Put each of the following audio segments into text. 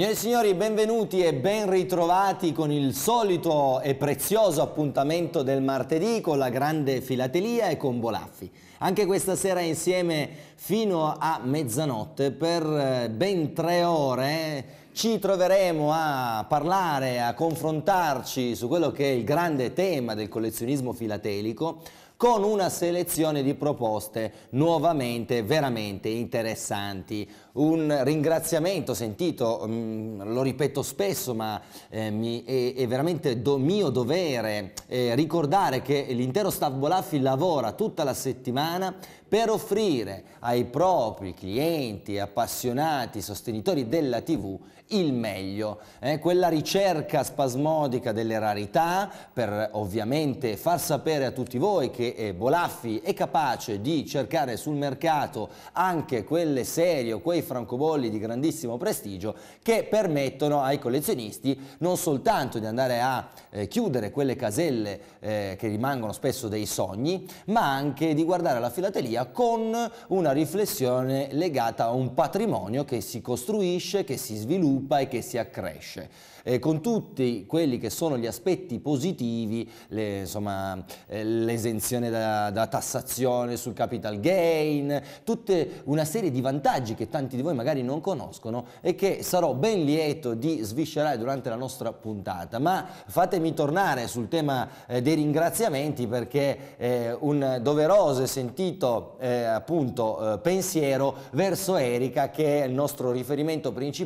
Signore e signori, benvenuti e ben ritrovati con il solito e prezioso appuntamento del martedì con la grande filatelia e con Bolaffi. Anche questa sera insieme fino a mezzanotte per eh, ben tre ore ci troveremo a parlare, a confrontarci su quello che è il grande tema del collezionismo filatelico con una selezione di proposte nuovamente veramente interessanti. Un ringraziamento sentito, mm, lo ripeto spesso, ma eh, è, veramente mio dovere eh, ricordare che l'intero staff Bolaffi lavora tutta la settimana per offrire ai propri clienti, appassionati, sostenitori della TV il meglio, eh, quella ricerca spasmodica delle rarità per ovviamente far sapere a tutti voi che eh, Bolaffi è capace di cercare sul mercato anche quelle serie o quei francobolli di grandissimo prestigio che permettono ai collezionisti non soltanto di andare a eh, chiudere quelle caselle eh, che rimangono spesso dei sogni, ma anche di guardare la filatelia con una riflessione legata a un patrimonio che si costruisce, che si sviluppa, sviluppa e che si accresce eh, con tutti quelli che sono gli aspetti positivi, le, insomma, eh, l'esenzione da, da, tassazione sul capital gain, tutta una serie di vantaggi che tanti di voi magari non conoscono e che sarò ben lieto di sviscerare durante la nostra puntata. Ma fatemi tornare sul tema eh, dei ringraziamenti perché eh, un doveroso e sentito eh, appunto eh, pensiero verso Erika che è il nostro riferimento principale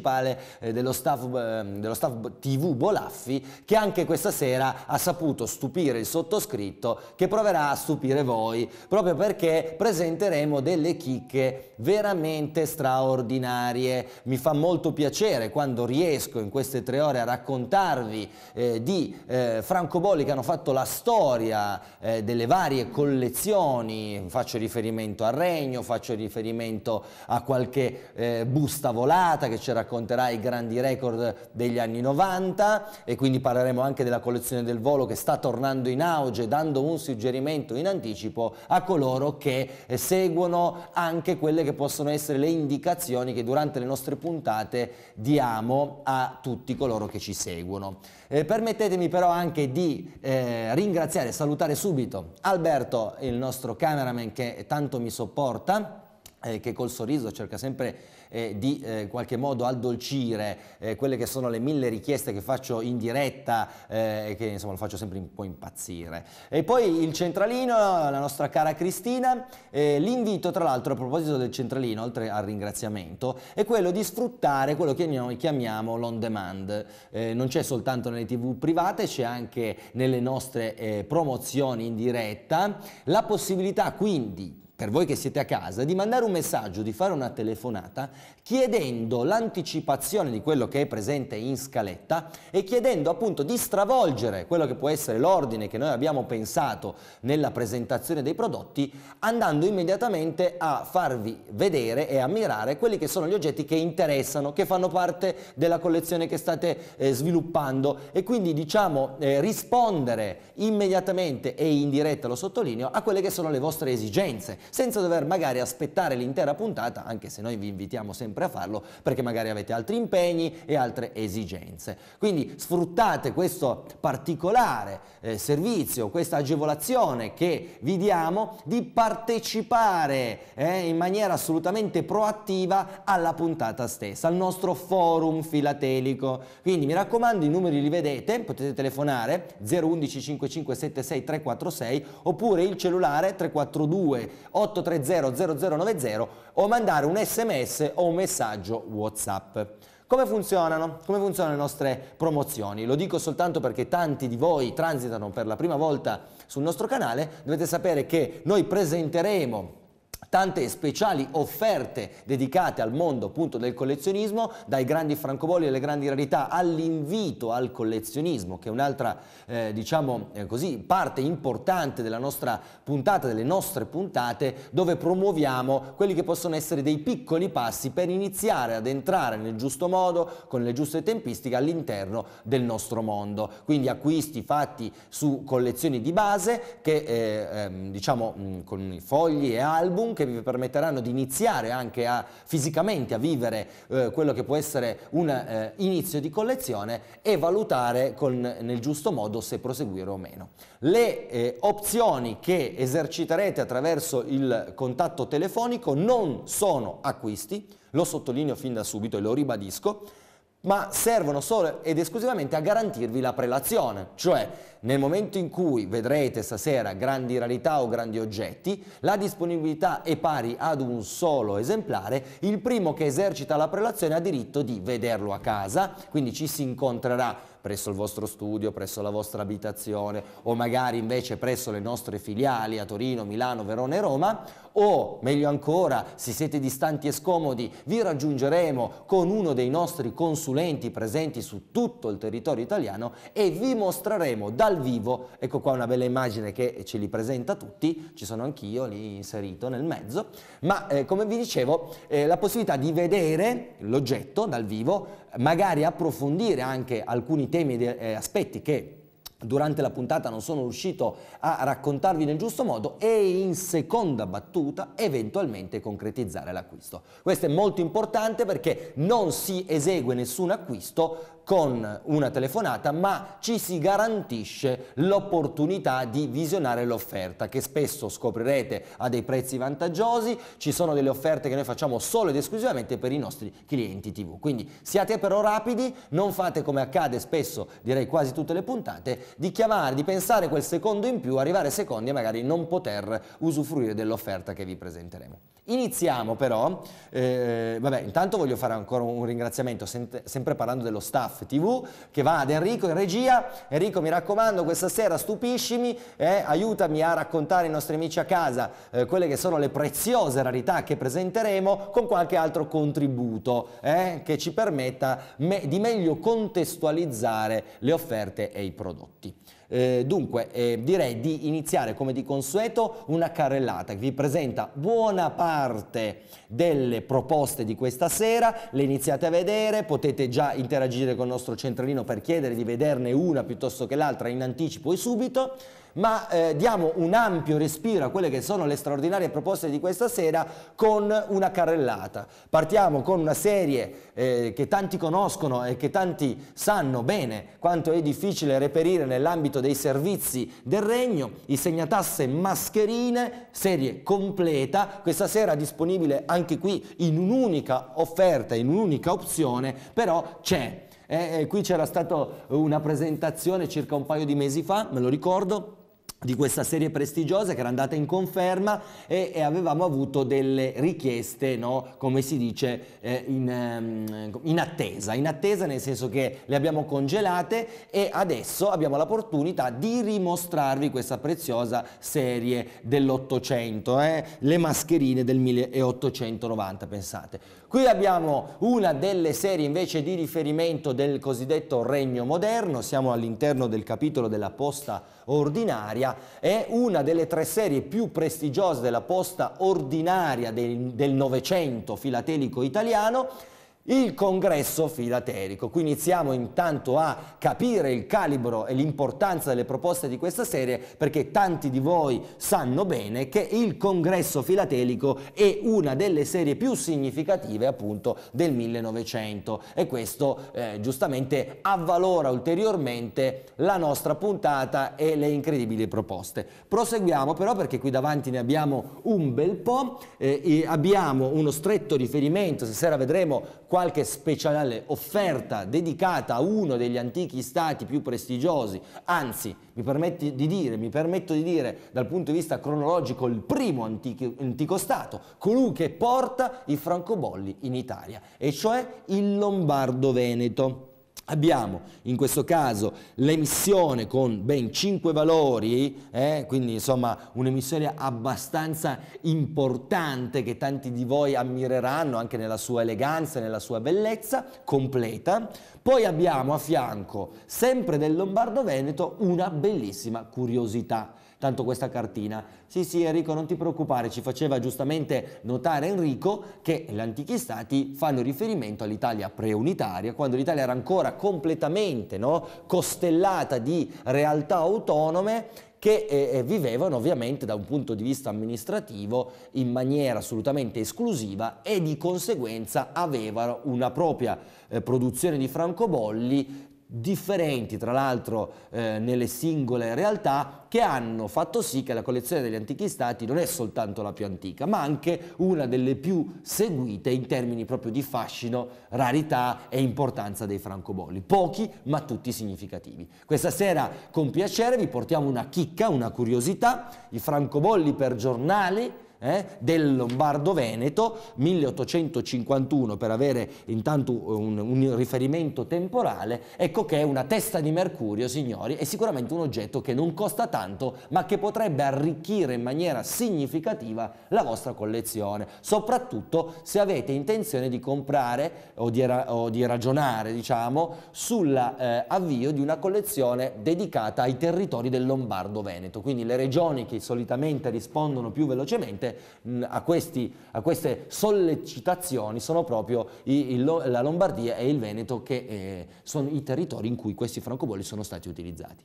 dello staff, dello staff TV Bolaffi che anche questa sera ha saputo stupire il sottoscritto che proverà a stupire voi proprio perché presenteremo delle chicche veramente straordinarie. Mi fa molto piacere quando riesco in queste tre ore a raccontarvi eh, di eh, francobolli che hanno fatto la storia eh, delle varie collezioni, faccio riferimento al Regno, faccio riferimento a qualche eh, busta volata che ci racconterà i grandi record degli anni 90 90 e quindi parleremo anche della collezione del volo che sta tornando in auge dando un suggerimento in anticipo a coloro che eh, seguono anche quelle che possono essere le indicazioni che durante le nostre puntate diamo a tutti coloro che ci seguono. Eh, permettetemi però anche di eh, ringraziare e salutare subito Alberto, il nostro cameraman che tanto mi sopporta eh, che col sorriso cerca sempre di eh, di eh, in qualche modo addolcire eh, quelle che sono le mille richieste che faccio in diretta eh, e che insomma lo faccio sempre un po' impazzire. E poi il centralino, la nostra cara Cristina, l'invito tra l'altro a proposito del centralino, oltre al ringraziamento, è quello di sfruttare quello che noi chiamiamo l'on demand. Eh, non c'è soltanto nelle tv private, c'è anche nelle nostre eh, promozioni in diretta la possibilità quindi per voi che siete a casa, di mandare un messaggio, di fare una telefonata chiedendo l'anticipazione di quello che è presente in scaletta e chiedendo appunto di stravolgere quello che può essere l'ordine che noi abbiamo pensato nella presentazione dei prodotti andando immediatamente a farvi vedere e ammirare quelli che sono gli oggetti che interessano, che fanno parte della collezione che state eh, sviluppando e quindi diciamo eh, rispondere immediatamente e in diretta, lo sottolineo, a quelle che sono le vostre esigenze senza dover magari aspettare l'intera puntata, anche se noi vi invitiamo sempre a farlo, perché magari avete altri impegni e altre esigenze. Quindi sfruttate questo particolare eh, servizio, questa agevolazione che vi diamo di partecipare eh, in maniera assolutamente proattiva alla puntata stessa, al nostro forum filatelico. Quindi mi raccomando, i numeri li vedete, potete telefonare 011 5576 346 oppure il cellulare 342 830-0090 o mandare un sms o un messaggio WhatsApp. Come funzionano? Come funzionano le nostre promozioni? Lo dico soltanto perché tanti di voi transitano per la prima volta sul nostro canale, dovete sapere che noi presenteremo tante speciali offerte dedicate al mondo appunto del collezionismo, dai grandi francobolli alle grandi rarità all'invito al collezionismo, che è un'altra eh, diciamo eh, così parte importante della nostra puntata, delle nostre puntate, dove promuoviamo quelli che possono essere dei piccoli passi per iniziare ad entrare nel giusto modo, con le giuste tempistiche all'interno del nostro mondo. Quindi acquisti fatti su collezioni di base che eh, ehm, diciamo mm, con fogli e album che che vi permetteranno di iniziare anche a, fisicamente a vivere eh, quello che può essere un eh, inizio di collezione e valutare con, nel giusto modo se proseguire o meno. Le eh, opzioni che eserciterete attraverso il contatto telefonico non sono acquisti, lo sottolineo fin da subito e lo ribadisco, ma servono solo ed esclusivamente a garantirvi la prelazione, cioè nel momento in cui vedrete stasera grandi rarità o grandi oggetti, la disponibilità è pari ad un solo esemplare, il primo che esercita la prelazione ha diritto di vederlo a casa, quindi ci si incontrerà presso il vostro studio, presso la vostra abitazione o magari invece presso le nostre filiali a Torino, Milano, Verona e Roma o, meglio ancora, se siete distanti e scomodi, vi raggiungeremo con uno dei nostri consulenti presenti su tutto il territorio italiano e vi mostreremo dal vivo, ecco qua una bella immagine che ce li presenta tutti, ci sono anch'io lì inserito nel mezzo, ma eh, come vi dicevo, eh, la possibilità di vedere l'oggetto dal vivo, magari approfondire anche alcuni temi e eh, aspetti che durante la puntata non sono riuscito a raccontarvi nel giusto modo e in seconda battuta eventualmente concretizzare l'acquisto. Questo è molto importante perché non si esegue nessun acquisto con una telefonata, ma ci si garantisce l'opportunità di visionare l'offerta che spesso scoprirete a dei prezzi vantaggiosi, ci sono delle offerte che noi facciamo solo ed esclusivamente per i nostri clienti TV. Quindi siate però rapidi, non fate come accade spesso, direi quasi tutte le puntate, di chiamare, di pensare quel secondo in più, arrivare secondi e magari non poter usufruire dell'offerta che vi presenteremo. Iniziamo però, eh, vabbè intanto voglio fare ancora un ringraziamento sempre parlando dello staff TV che va ad Enrico in regia, Enrico mi raccomando questa sera stupiscimi, eh, aiutami a raccontare ai nostri amici a casa eh, quelle che sono le preziose rarità che presenteremo con qualche altro contributo eh, che ci permetta me di meglio contestualizzare le offerte e i prodotti. Eh, dunque, eh, direi di iniziare come di consueto una carrellata che vi presenta buona parte delle proposte di questa sera, le iniziate a vedere, potete già interagire con il nostro centralino per chiedere di vederne una piuttosto che l'altra in anticipo e subito ma eh, diamo un ampio respiro a quelle che sono le straordinarie proposte di questa sera con una carrellata. Partiamo con una serie eh, che tanti conoscono e che tanti sanno bene quanto è difficile reperire nell'ambito dei servizi del Regno, i segnatasse mascherine, serie completa, questa sera disponibile anche qui in un'unica offerta, in un'unica opzione, però c'è. Eh, eh qui c'era stata una presentazione circa un paio di mesi fa, me lo ricordo, di questa serie prestigiosa che era andata in conferma e, e avevamo avuto delle richieste, no, come si dice, eh, in, ehm, in, attesa, in attesa nel senso che le abbiamo congelate e adesso abbiamo l'opportunità di rimostrarvi questa preziosa serie dell'Ottocento, eh, le mascherine del 1890, pensate. Qui abbiamo una delle serie invece di riferimento del cosiddetto regno moderno, siamo all'interno del capitolo della posta ordinaria, è una delle tre serie più prestigiose della posta ordinaria del Novecento filatelico italiano il congresso filaterico. Qui iniziamo intanto a capire il calibro e l'importanza delle proposte di questa serie perché tanti di voi sanno bene che il congresso filatelico è una delle serie più significative appunto del 1900 e questo eh, giustamente avvalora ulteriormente la nostra puntata e le incredibili proposte. Proseguiamo però perché qui davanti ne abbiamo un bel po', eh, abbiamo uno stretto riferimento, stasera vedremo qualche speciale offerta dedicata a uno degli antichi stati più prestigiosi, anzi mi, permetti di dire, mi permetto di dire dal punto di vista cronologico il primo antico, antico stato, colui che porta i francobolli in Italia, e cioè il Lombardo Veneto. Abbiamo in questo caso l'emissione con ben 5 valori, eh, quindi insomma un'emissione abbastanza importante che tanti di voi ammireranno anche nella sua eleganza, nella sua bellezza, completa. Poi abbiamo a fianco, sempre del Lombardo Veneto, una bellissima curiosità tanto questa cartina. Sì, sì, Enrico, non ti preoccupare, ci faceva giustamente notare Enrico che gli antichi stati fanno riferimento all'Italia preunitaria, quando l'Italia era ancora completamente no, costellata di realtà autonome che eh, eh vivevano ovviamente da un punto di vista amministrativo in maniera assolutamente esclusiva e di conseguenza avevano una propria eh, produzione di francobolli differenti tra l'altro eh, nelle singole realtà che hanno fatto sì che la collezione degli antichi stati non è soltanto la più antica ma anche una delle più seguite in termini proprio di fascino, rarità e importanza dei francobolli, pochi ma tutti significativi. Questa sera con piacere vi portiamo una chicca, una curiosità, i francobolli per giornali eh, del Lombardo-Veneto, 1851 per avere intanto un, un riferimento temporale, ecco che è una testa di mercurio, signori, è sicuramente un oggetto che non costa tanto, ma che potrebbe arricchire in maniera significativa la vostra collezione, soprattutto se avete intenzione di comprare o di, o di ragionare, diciamo, sull'avvio eh, di una collezione dedicata ai territori del Lombardo-Veneto, quindi le regioni che solitamente rispondono più velocemente a, questi, a, queste sollecitazioni sono proprio i, il, la Lombardia e il Veneto che eh, sono i territori in cui questi francobolli sono stati utilizzati.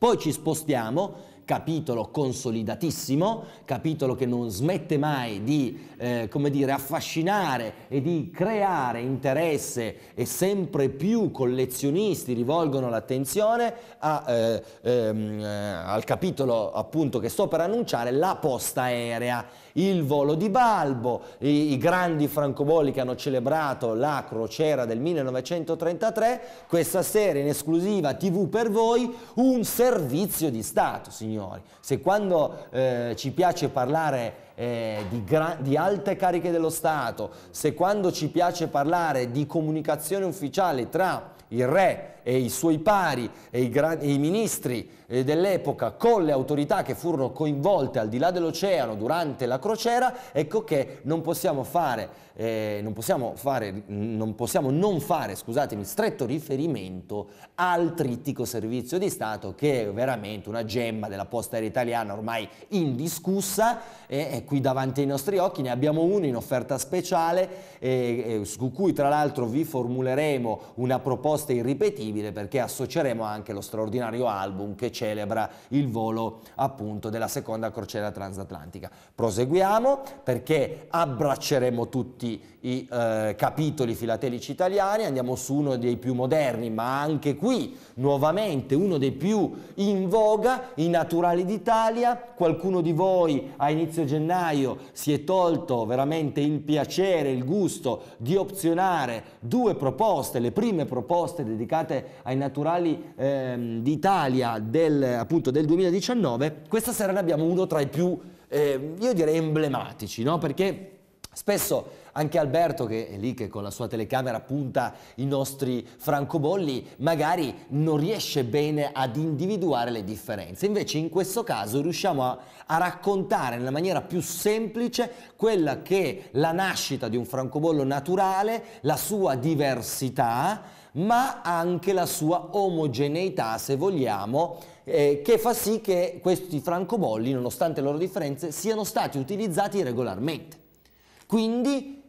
Poi ci spostiamo, capitolo consolidatissimo, capitolo che non smette mai di, eh, come dire, affascinare e di creare interesse e sempre più collezionisti rivolgono l'attenzione a, eh, ehm, eh, al capitolo appunto che sto per annunciare, la posta aerea il volo di Balbo, i, i grandi francobolli che hanno celebrato la crociera del 1933, questa sera in esclusiva TV per voi, un servizio di Stato, signori. Se quando eh, ci piace parlare eh, di, di, alte cariche dello Stato, se quando ci piace parlare di comunicazione ufficiale tra il re e i suoi pari e i, gran, e i ministri eh, dell'epoca con le autorità che furono coinvolte al di là dell'oceano durante la crociera, ecco che non possiamo fare, eh, non possiamo fare, non possiamo non fare, scusatemi, stretto riferimento al trittico servizio di Stato che è veramente una gemma della posta aerea italiana ormai indiscussa e, e qui davanti ai nostri occhi ne abbiamo uno in offerta speciale eh, eh, su cui tra l'altro vi formuleremo una proposta irripetibile disponibile perché associeremo anche lo straordinario album che celebra il volo appunto della seconda crociera transatlantica. Proseguiamo perché abbracceremo tutti i eh, capitoli filatelici italiani, andiamo su uno dei più moderni, ma anche qui nuovamente uno dei più in voga, i naturali d'Italia. Qualcuno di voi a inizio gennaio si è tolto veramente il piacere, il gusto di opzionare due proposte, le prime proposte dedicate ai naturali eh, d'Italia del, appunto, del 2019. Questa sera ne abbiamo uno tra i più, eh, io direi, emblematici, no? perché spesso anche Alberto che è lì che con la sua telecamera punta i nostri francobolli, magari non riesce bene ad individuare le differenze. Invece in questo caso riusciamo a, a raccontare nella maniera più semplice quella che è la nascita di un francobollo naturale, la sua diversità, ma anche la sua omogeneità, se vogliamo, eh, che fa sì che questi francobolli, nonostante le loro differenze, siano stati utilizzati regolarmente. Quindi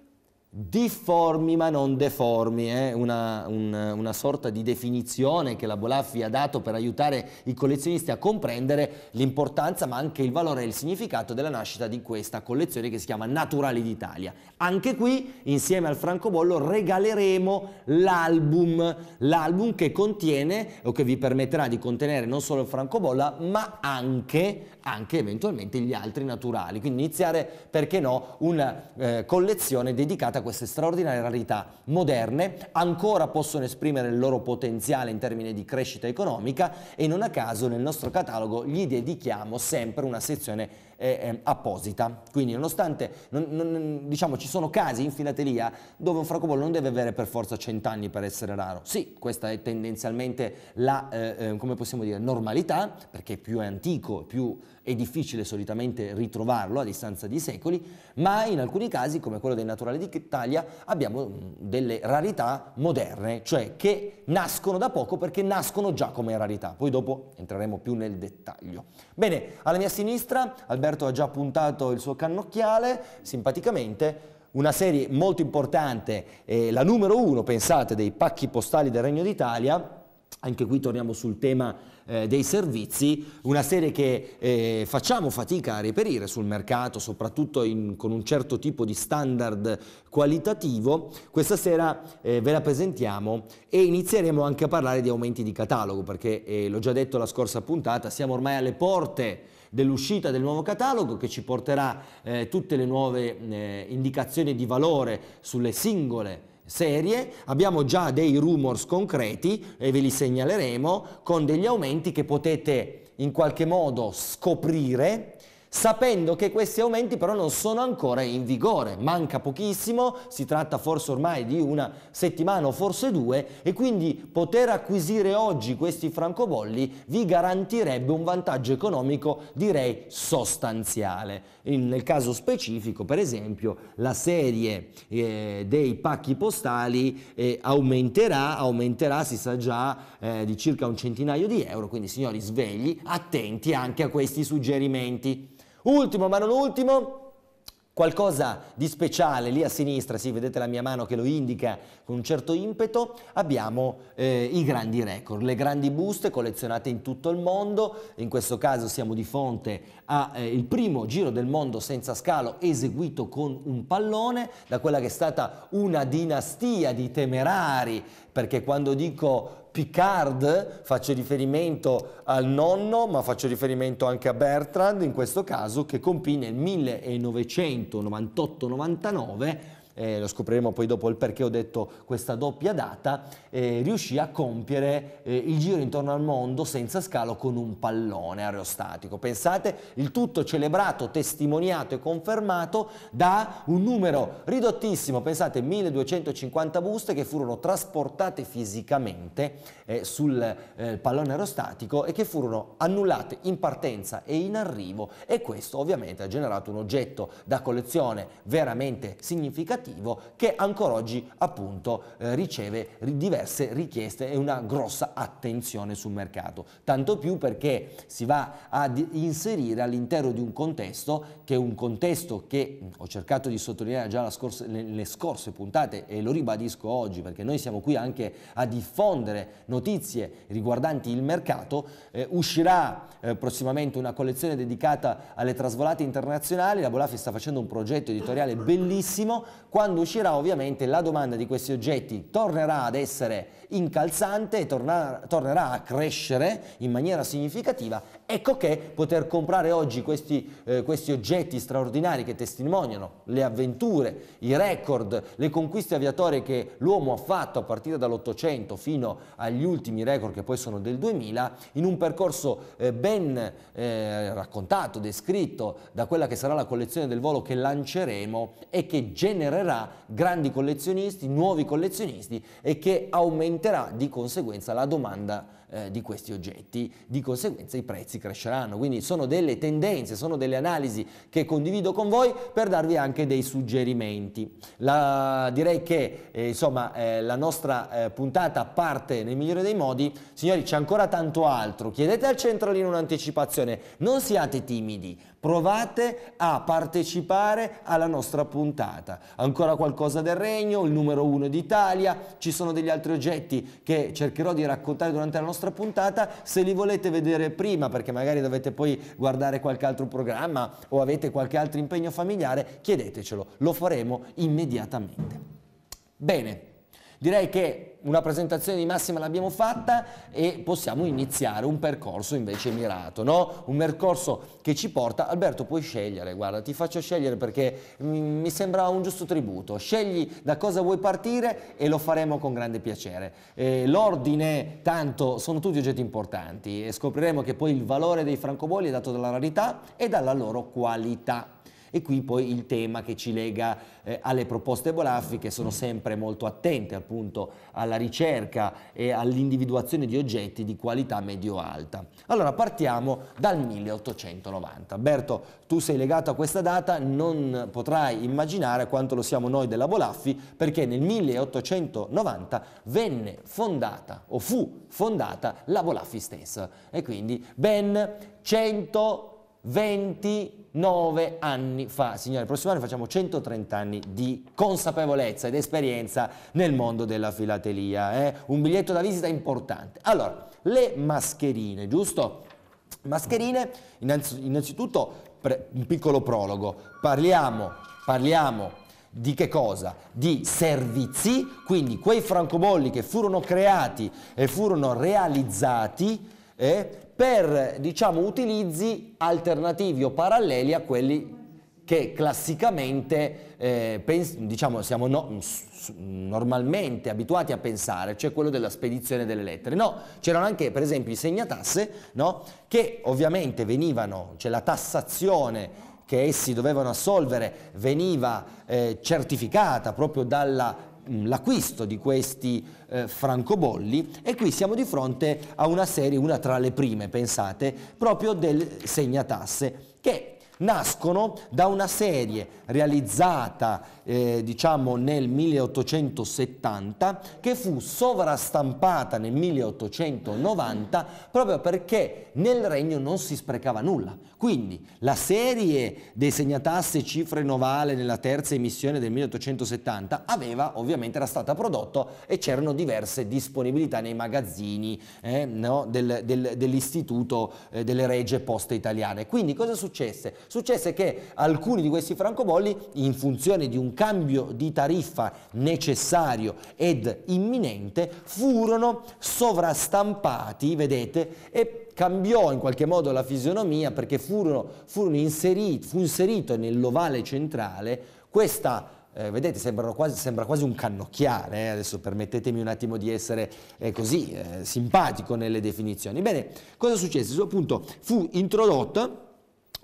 difformi ma non deformi, è eh? una, un, una, sorta di definizione che la Bolaffi ha dato per aiutare i collezionisti a comprendere l'importanza ma anche il valore e il significato della nascita di questa collezione che si chiama Naturali d'Italia. Anche qui insieme al francobollo regaleremo l'album, l'album che contiene o che vi permetterà di contenere non solo il francobollo ma anche anche eventualmente gli altri naturali. Quindi iniziare, perché no, una eh, collezione dedicata a queste straordinarie rarità moderne, ancora possono esprimere il loro potenziale in termini di crescita economica e non a caso nel nostro catalogo gli dedichiamo sempre una sezione eh, apposita. Quindi nonostante, non, non, diciamo, ci sono casi in filatelia dove un francobollo non deve avere per forza 100 anni per essere raro. Sì, questa è tendenzialmente la, eh, eh, come possiamo dire, normalità, perché più è antico, più è difficile solitamente ritrovarlo a distanza di secoli, ma in alcuni casi, come quello del naturale d'Italia, abbiamo mm, delle rarità moderne, cioè che nascono da poco perché nascono già come rarità. Poi dopo entreremo più nel dettaglio. Bene, alla mia sinistra Alberto ha già puntato il suo cannocchiale, simpaticamente una serie molto importante, eh, la numero uno, pensate, dei pacchi postali del Regno d'Italia. Anche qui torniamo sul tema eh, dei servizi, una serie che eh, facciamo fatica a reperire sul mercato, soprattutto in, con un certo tipo di standard qualitativo. Questa sera eh, ve la presentiamo e inizieremo anche a parlare di aumenti di catalogo, perché eh, l'ho già detto la scorsa puntata, siamo ormai alle porte dell'uscita del nuovo catalogo che ci porterà eh, tutte le nuove indicazioni di valore sulle singole serie, abbiamo già dei rumors concreti e ve li segnaleremo con degli aumenti che potete in qualche modo scoprire sapendo che questi aumenti però non sono ancora in vigore, manca pochissimo, si tratta forse ormai di una settimana o forse due e quindi poter acquisire oggi questi francobolli vi garantirebbe un vantaggio economico direi sostanziale. In, nel caso specifico per esempio la serie eh, dei pacchi postali eh, aumenterà, aumenterà si sa già eh, di circa un centinaio di euro, quindi signori svegli, attenti anche a questi suggerimenti. Ultimo ma non ultimo, qualcosa di speciale lì a sinistra, sì, vedete la mia mano che lo indica con un certo impeto, abbiamo eh, i grandi record, le grandi buste collezionate in tutto il mondo, in questo caso siamo di fronte al eh, primo giro del mondo senza scalo eseguito con un pallone, da quella che è stata una dinastia di temerari, perché quando dico Picard, faccio riferimento al nonno, ma faccio riferimento anche a Bertrand, in questo caso, che compì nel 1998-99 eh, lo scopriremo poi dopo il perché ho detto questa doppia data, eh, riuscì a compiere eh, il giro intorno al mondo senza scalo con un pallone aerostatico. Pensate, il tutto celebrato, testimoniato e confermato da un numero ridottissimo, pensate 1250 buste che furono trasportate fisicamente eh, sul eh, pallone aerostatico e che furono annullate in partenza e in arrivo e questo ovviamente ha generato un oggetto da collezione veramente significativo significativo che ancora oggi appunto eh, riceve diverse richieste e una grossa attenzione sul mercato, tanto più perché si va ad inserire all'interno di un contesto che è un contesto che ho cercato di sottolineare già scorsa, nelle scorse puntate e lo ribadisco oggi perché noi siamo qui anche a diffondere notizie riguardanti il mercato, eh, uscirà eh, prossimamente una collezione dedicata alle trasvolate internazionali, la Bolafi sta facendo un progetto editoriale bellissimo quando uscirà ovviamente la domanda di questi oggetti tornerà ad essere incalzante e torna, tornerà a crescere in maniera significativa, ecco che poter comprare oggi questi, eh, questi oggetti straordinari che testimoniano le avventure, i record, le conquiste aviatorie che l'uomo ha fatto a partire dall'Ottocento fino agli ultimi record che poi sono del 2000, in un percorso eh, ben eh, raccontato, descritto da quella che sarà la collezione del volo che lanceremo e che genererà grandi collezionisti, nuovi collezionisti e che aumenterà aumenterà di conseguenza la domanda eh, di questi oggetti, di conseguenza i prezzi cresceranno. Quindi sono delle tendenze, sono delle analisi che condivido con voi per darvi anche dei suggerimenti. La, direi che eh, insomma, eh, la nostra eh, puntata parte nel migliore dei modi. Signori, c'è ancora tanto altro. Chiedete al centralino un'anticipazione, non siate timidi, provate a partecipare alla nostra puntata. Ancora qualcosa del regno, il numero uno d'Italia, ci sono degli altri oggetti che cercherò di raccontare durante la nostra puntata, se li volete vedere prima perché magari dovete poi guardare qualche altro programma o avete qualche altro impegno familiare, chiedetecelo, lo faremo immediatamente. Bene, Direi che una presentazione di massima l'abbiamo fatta e possiamo iniziare un percorso invece mirato, no? Un percorso che ci porta, Alberto puoi scegliere, guarda, ti faccio scegliere perché mi sembra un giusto tributo, scegli da cosa vuoi partire e lo faremo con grande piacere. Eh, L'ordine, tanto, sono tutti oggetti importanti e scopriremo che poi il valore dei francobolli è dato dalla rarità e dalla loro qualità. E qui poi il tema che ci lega eh, alle proposte Bolaffi che sono sempre molto attente appunto alla ricerca e all'individuazione di oggetti di qualità medio-alta. Allora partiamo dal 1890. Berto, tu sei legato a questa data, non potrai immaginare quanto lo siamo noi della Bolaffi perché nel 1890 venne fondata o fu fondata la Bolaffi stessa e quindi ben 100 29 anni fa, signori, il prossimo anno facciamo 130 anni di consapevolezza ed esperienza nel mondo della filatelia, eh? un biglietto da visita importante. Allora, le mascherine, giusto? Mascherine, innanzitutto pre, un piccolo prologo, parliamo, parliamo di che cosa? Di servizi, quindi quei francobolli che furono creati e furono realizzati eh, per diciamo, utilizzi alternativi o paralleli a quelli che classicamente eh, diciamo, siamo no normalmente abituati a pensare, cioè quello della spedizione delle lettere. No, c'erano anche per esempio i segnatasse, no? che ovviamente venivano, cioè la tassazione che essi dovevano assolvere veniva eh, certificata proprio dalla l'acquisto di questi eh, francobolli e qui siamo di fronte a una serie, una tra le prime, pensate, proprio del segnatasse, che nascono da una serie realizzata eh, diciamo nel 1870 che fu sovrastampata nel 1890 proprio perché nel regno non si sprecava nulla. Quindi la serie dei segnatasse cifre novale nella terza emissione del 1870 aveva ovviamente era stata prodotta e c'erano diverse disponibilità nei magazzini eh, no, del, del, dell'istituto eh, delle regie poste italiane. Quindi cosa successe? Successe che alcuni di questi francobolli, in funzione di un cambio di tariffa necessario ed imminente, furono sovrastampati, vedete, e cambiò in qualche modo la fisionomia perché furono, furono inseriti, fu inserito nell'ovale centrale questa eh, vedete, quasi, sembra quasi un cannocchiale, eh? adesso permettetemi un attimo di essere eh, così eh, simpatico nelle definizioni. Bene, cosa successe? Appunto, fu introdotta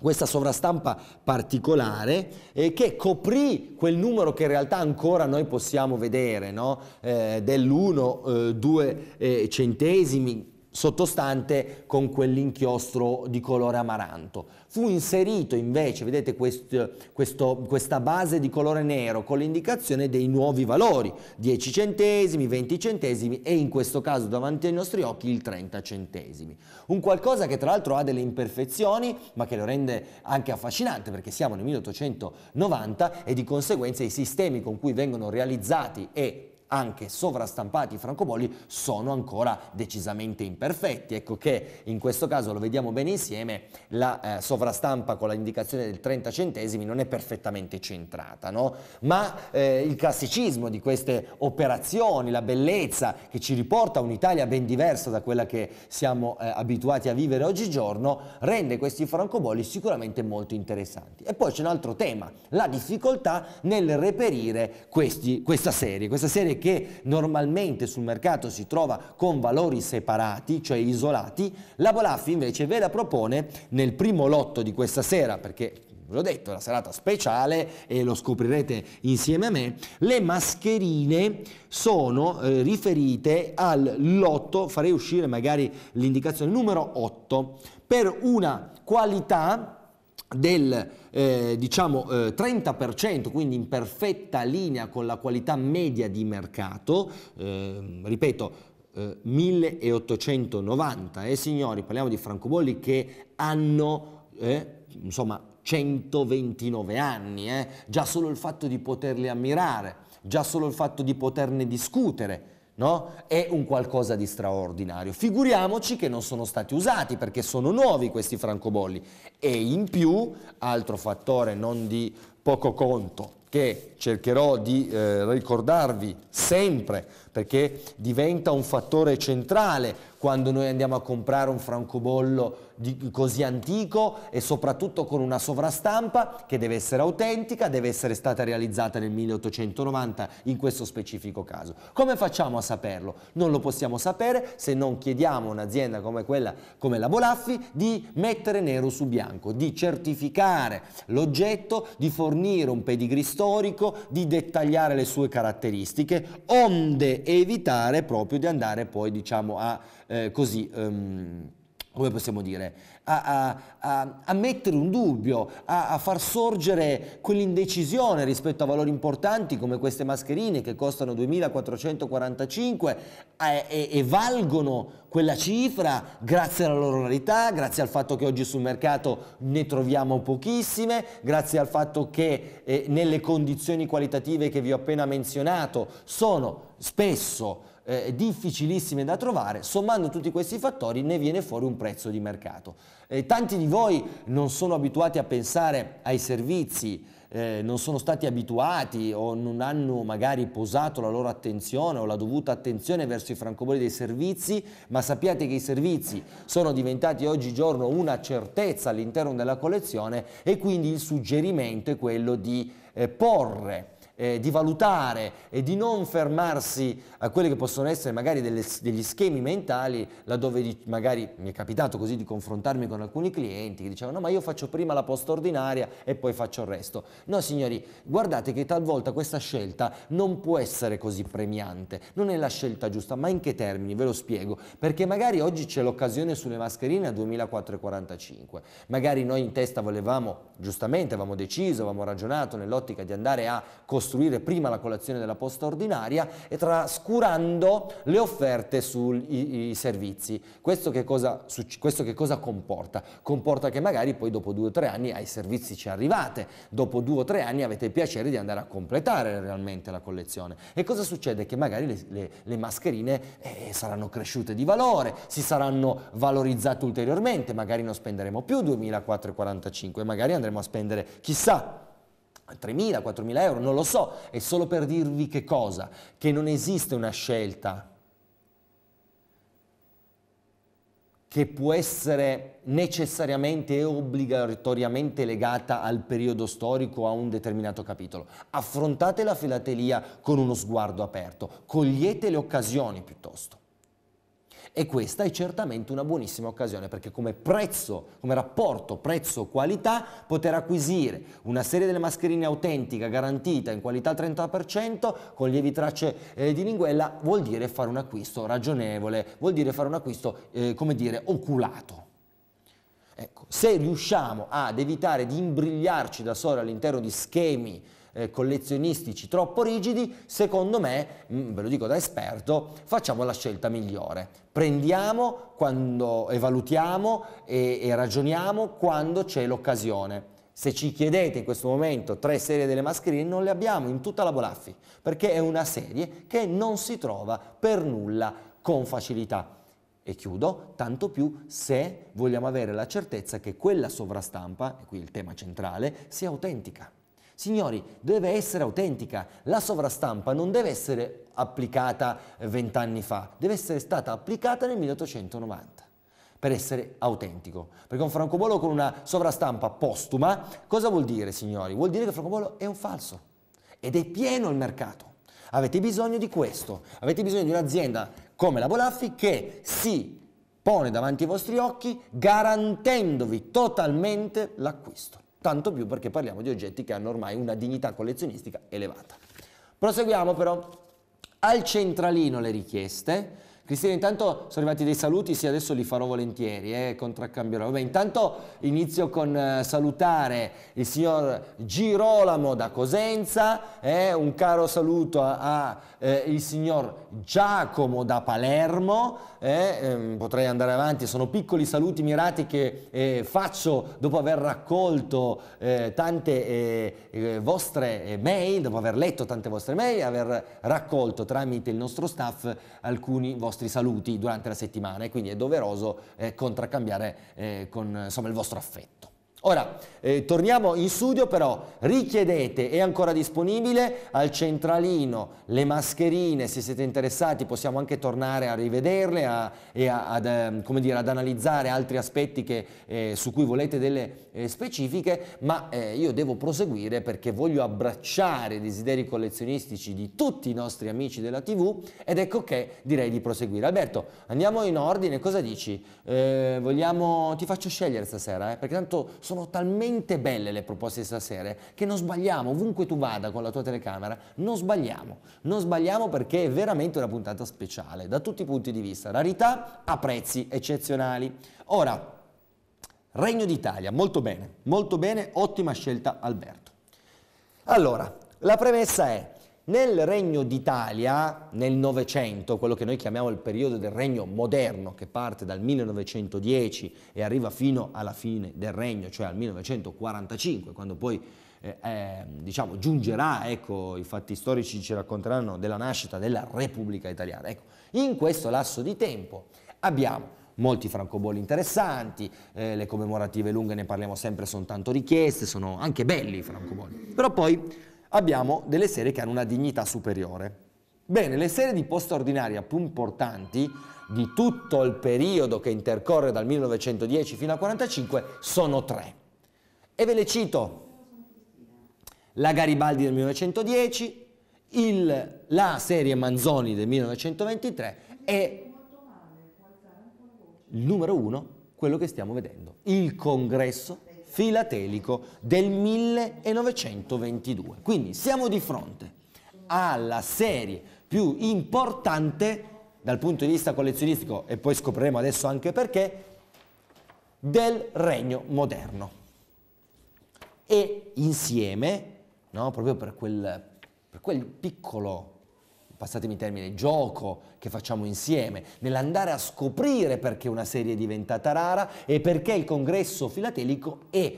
questa sovrastampa particolare eh, che coprì quel numero che in realtà ancora noi possiamo vedere no? eh, dell'1, 2 eh, eh, centesimi sottostante con quell'inchiostro di colore amaranto. Fu inserito invece, vedete quest, questo, questa base di colore nero con l'indicazione dei nuovi valori, 10 centesimi, 20 centesimi e in questo caso davanti ai nostri occhi il 30 centesimi. Un qualcosa che tra l'altro ha delle imperfezioni ma che lo rende anche affascinante perché siamo nel 1890 e di conseguenza i sistemi con cui vengono realizzati e anche sovrastampati i francobolli sono ancora decisamente imperfetti. Ecco che in questo caso lo vediamo bene insieme, la eh, sovrastampa con l'indicazione del 30 centesimi non è perfettamente centrata, no? ma eh, il classicismo di queste operazioni, la bellezza che ci riporta a un'Italia ben diversa da quella che siamo eh, abituati a vivere oggigiorno, rende questi francobolli sicuramente molto interessanti. E poi c'è un altro tema, la difficoltà nel reperire questi, questa serie, questa serie che normalmente sul mercato si trova con valori separati, cioè isolati, la Bolaffi invece ve la propone nel primo lotto di questa sera, perché ve l'ho detto, è una serata speciale e lo scoprirete insieme a me, le mascherine sono eh, riferite al lotto, farei uscire magari l'indicazione numero 8, per una qualità del eh, diciamo eh, 30%, quindi in perfetta linea con la qualità media di mercato, ehm, eh, ripeto, 1890, eh signori, parliamo di francobolli che hanno eh, insomma 129 anni, eh. già solo il fatto di poterli ammirare, già solo il fatto di poterne discutere, No? È un qualcosa di straordinario. Figuriamoci che non sono stati usati perché sono nuovi questi francobolli e in più, altro fattore non di poco conto che cercherò di eh, ricordarvi sempre perché diventa un fattore centrale quando noi andiamo a comprare un francobollo di, così antico e soprattutto con una sovrastampa che deve essere autentica, deve essere stata realizzata nel 1890 in questo specifico caso. Come facciamo a saperlo? Non lo possiamo sapere se non chiediamo a un'azienda come quella, come la Bolaffi, di mettere nero su bianco, di certificare l'oggetto, di fornire un pedigree storico, di dettagliare le sue caratteristiche, onde evitare proprio di andare poi diciamo a eh, così... Um, come possiamo dire, a, a, a, a mettere un dubbio, a, far sorgere quell'indecisione rispetto a valori importanti come queste mascherine che costano 2.445 e, eh, e, e valgono quella cifra grazie alla loro rarità, grazie al fatto che oggi sul mercato ne troviamo pochissime, grazie al fatto che eh, nelle condizioni qualitative che vi ho appena menzionato sono spesso eh, difficilissime da trovare, sommando tutti questi fattori ne viene fuori un prezzo di mercato. Eh, tanti di voi non sono abituati a pensare ai servizi, eh, non sono stati abituati o non hanno magari posato la loro attenzione o la dovuta attenzione verso i francobolli dei servizi, ma sappiate che i servizi sono diventati oggigiorno una certezza all'interno della collezione e quindi il suggerimento è quello di eh, porre eh, di valutare e di non fermarsi a quelli che possono essere magari delle, degli schemi mentali, laddove di, magari mi è capitato così di confrontarmi con alcuni clienti che dicevano no ma io faccio prima la posta ordinaria e poi faccio il resto. No signori, guardate che talvolta questa scelta non può essere così premiante, non è la scelta giusta, ma in che termini? Ve lo spiego, perché magari oggi c'è l'occasione sulle mascherine a 2445, magari noi in testa volevamo, giustamente avevamo deciso, avevamo ragionato nell'ottica di andare a costruire costruire prima la colazione della posta ordinaria e trascurando le offerte sui servizi. Questo che, cosa, questo che cosa comporta? Comporta che magari poi dopo due o tre anni ai servizi ci arrivate, dopo due o tre anni avete il piacere di andare a completare realmente la collezione. E cosa succede? Che magari le, le, le mascherine eh, saranno cresciute di valore, si saranno valorizzate ulteriormente, magari non spenderemo più 2.445, magari andremo a spendere chissà 3.000, 4.000 euro, non lo so, è solo per dirvi che cosa, che non esiste una scelta che può essere necessariamente e obbligatoriamente legata al periodo storico, a un determinato capitolo. Affrontate la filatelia con uno sguardo aperto, cogliete le occasioni piuttosto. E questa è certamente una buonissima occasione perché come prezzo, come rapporto prezzo-qualità, poter acquisire una serie delle mascherine autentica garantita in qualità al 30% con lievi tracce eh, di linguella vuol dire fare un acquisto ragionevole, vuol dire fare un acquisto, eh, come dire, oculato. Ecco, se riusciamo ad evitare di imbrigliarci da soli all'interno di schemi eh, collezionistici troppo rigidi, secondo me, mh, mm, ve lo dico da esperto, facciamo la scelta migliore. Prendiamo quando, e valutiamo e, e ragioniamo quando c'è l'occasione. Se ci chiedete in questo momento tre serie delle mascherine, non le abbiamo in tutta la Bolaffi, perché è una serie che non si trova per nulla con facilità. E chiudo, tanto più se vogliamo avere la certezza che quella sovrastampa, e qui il tema centrale, sia autentica. Signori, deve essere autentica. La sovrastampa non deve essere applicata vent'anni fa, deve essere stata applicata nel 1890 per essere autentico. Perché un francobollo con una sovrastampa postuma, cosa vuol dire, signori? Vuol dire che il francobollo è un falso ed è pieno il mercato. Avete bisogno di questo, avete bisogno di un'azienda come la Bolaffi che si pone davanti ai vostri occhi garantendovi totalmente l'acquisto tanto più perché parliamo di oggetti che hanno ormai una dignità collezionistica elevata. Proseguiamo però al centralino le richieste. Cristina, intanto sono arrivati dei saluti, sì, adesso li farò volentieri, eh, contraccambierò. Vabbè, intanto inizio con eh, salutare il signor Girolamo da Cosenza, eh, un caro saluto a, a eh, il signor Giacomo da Palermo, eh, ehm, potrei andare avanti, sono piccoli saluti mirati che eh, faccio dopo aver raccolto eh, tante eh, eh, vostre mail, dopo aver letto tante vostre mail, aver raccolto tramite il nostro staff alcuni vostri saluti durante la settimana e quindi è doveroso contraccambiare con insomma, il vostro affetto. Ora, eh, torniamo in studio però, richiedete, è ancora disponibile al centralino le mascherine, se siete interessati possiamo anche tornare a rivederle a, e a, ad, ehm, dire, ad, analizzare altri aspetti che, eh, su cui volete delle eh, specifiche, ma eh, io devo proseguire perché voglio abbracciare i desideri collezionistici di tutti i nostri amici della TV ed ecco che direi di proseguire. Alberto, andiamo in ordine, cosa dici? Eh, vogliamo, ti faccio scegliere stasera, eh, perché tanto sono talmente belle le proposte di stasera che non sbagliamo, ovunque tu vada con la tua telecamera, non sbagliamo. Non sbagliamo perché è veramente una puntata speciale da tutti i punti di vista. Rarità a prezzi eccezionali. Ora, Regno d'Italia, molto bene, molto bene, ottima scelta Alberto. Allora, la premessa è nel Regno d'Italia, nel Novecento, quello che noi chiamiamo il periodo del Regno moderno, che parte dal 1910 e arriva fino alla fine del Regno, cioè al 1945, quando poi eh, eh, diciamo, giungerà, ecco, i fatti storici ci racconteranno della nascita della Repubblica Italiana. Ecco, in questo lasso di tempo abbiamo molti francobolli interessanti, eh, le commemorative lunghe ne parliamo sempre, sono tanto richieste, sono anche belli i francobolli. Però poi abbiamo delle serie che hanno una dignità superiore. Bene, le serie di posta ordinaria più importanti di tutto il periodo che intercorre dal 1910 fino al 1945 sono tre. E ve le cito. La Garibaldi del 1910, il, la serie Manzoni del 1923 e il numero uno, quello che stiamo vedendo, il congresso filatelico del 1922. Quindi siamo di fronte alla serie più importante dal punto di vista collezionistico, e poi scopriremo adesso anche perché, del regno moderno. E insieme, no, proprio per quel, per quel piccolo passatemi il termine, gioco che facciamo insieme, nell'andare a scoprire perché una serie è diventata rara e perché il congresso filatelico è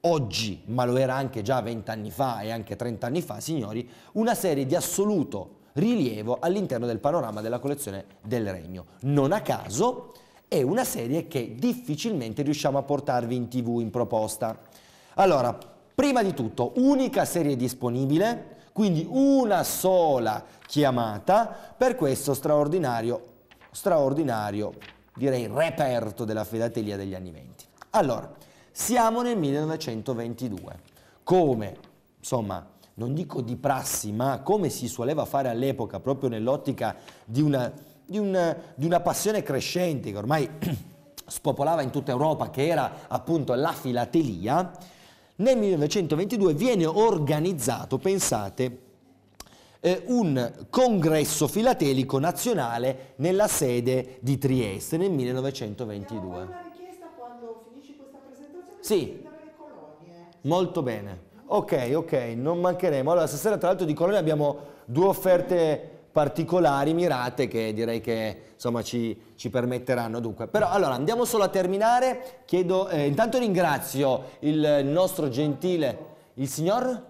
oggi, ma lo era anche già vent'anni fa e anche trent'anni fa, signori, una serie di assoluto rilievo all'interno del panorama della collezione del Regno. Non a caso è una serie che difficilmente riusciamo a portarvi in tv in proposta. Allora, prima di tutto, unica serie disponibile, quindi una sola chiamata per questo straordinario, straordinario, direi reperto della filatelia degli anni venti. Allora, siamo nel 1922. Come, insomma, non dico di prassi, ma come si soleva fare all'epoca, proprio nell'ottica di una, di, una, di una passione crescente che ormai spopolava in tutta Europa, che era appunto la filatelia, nel 1922 viene organizzato, pensate, eh, un congresso filatelico nazionale nella sede di Trieste nel 1922. Una richiesta quando finisci questa presentazione sì. Molto bene. Ok, ok, non mancheremo. Allora, stasera tra l'altro di colonia abbiamo due offerte particolari, mirate, che direi che insomma, ci, ci, permetteranno. Dunque. Però allora andiamo solo a terminare. Chiedo, eh, intanto ringrazio il nostro gentile, il signor?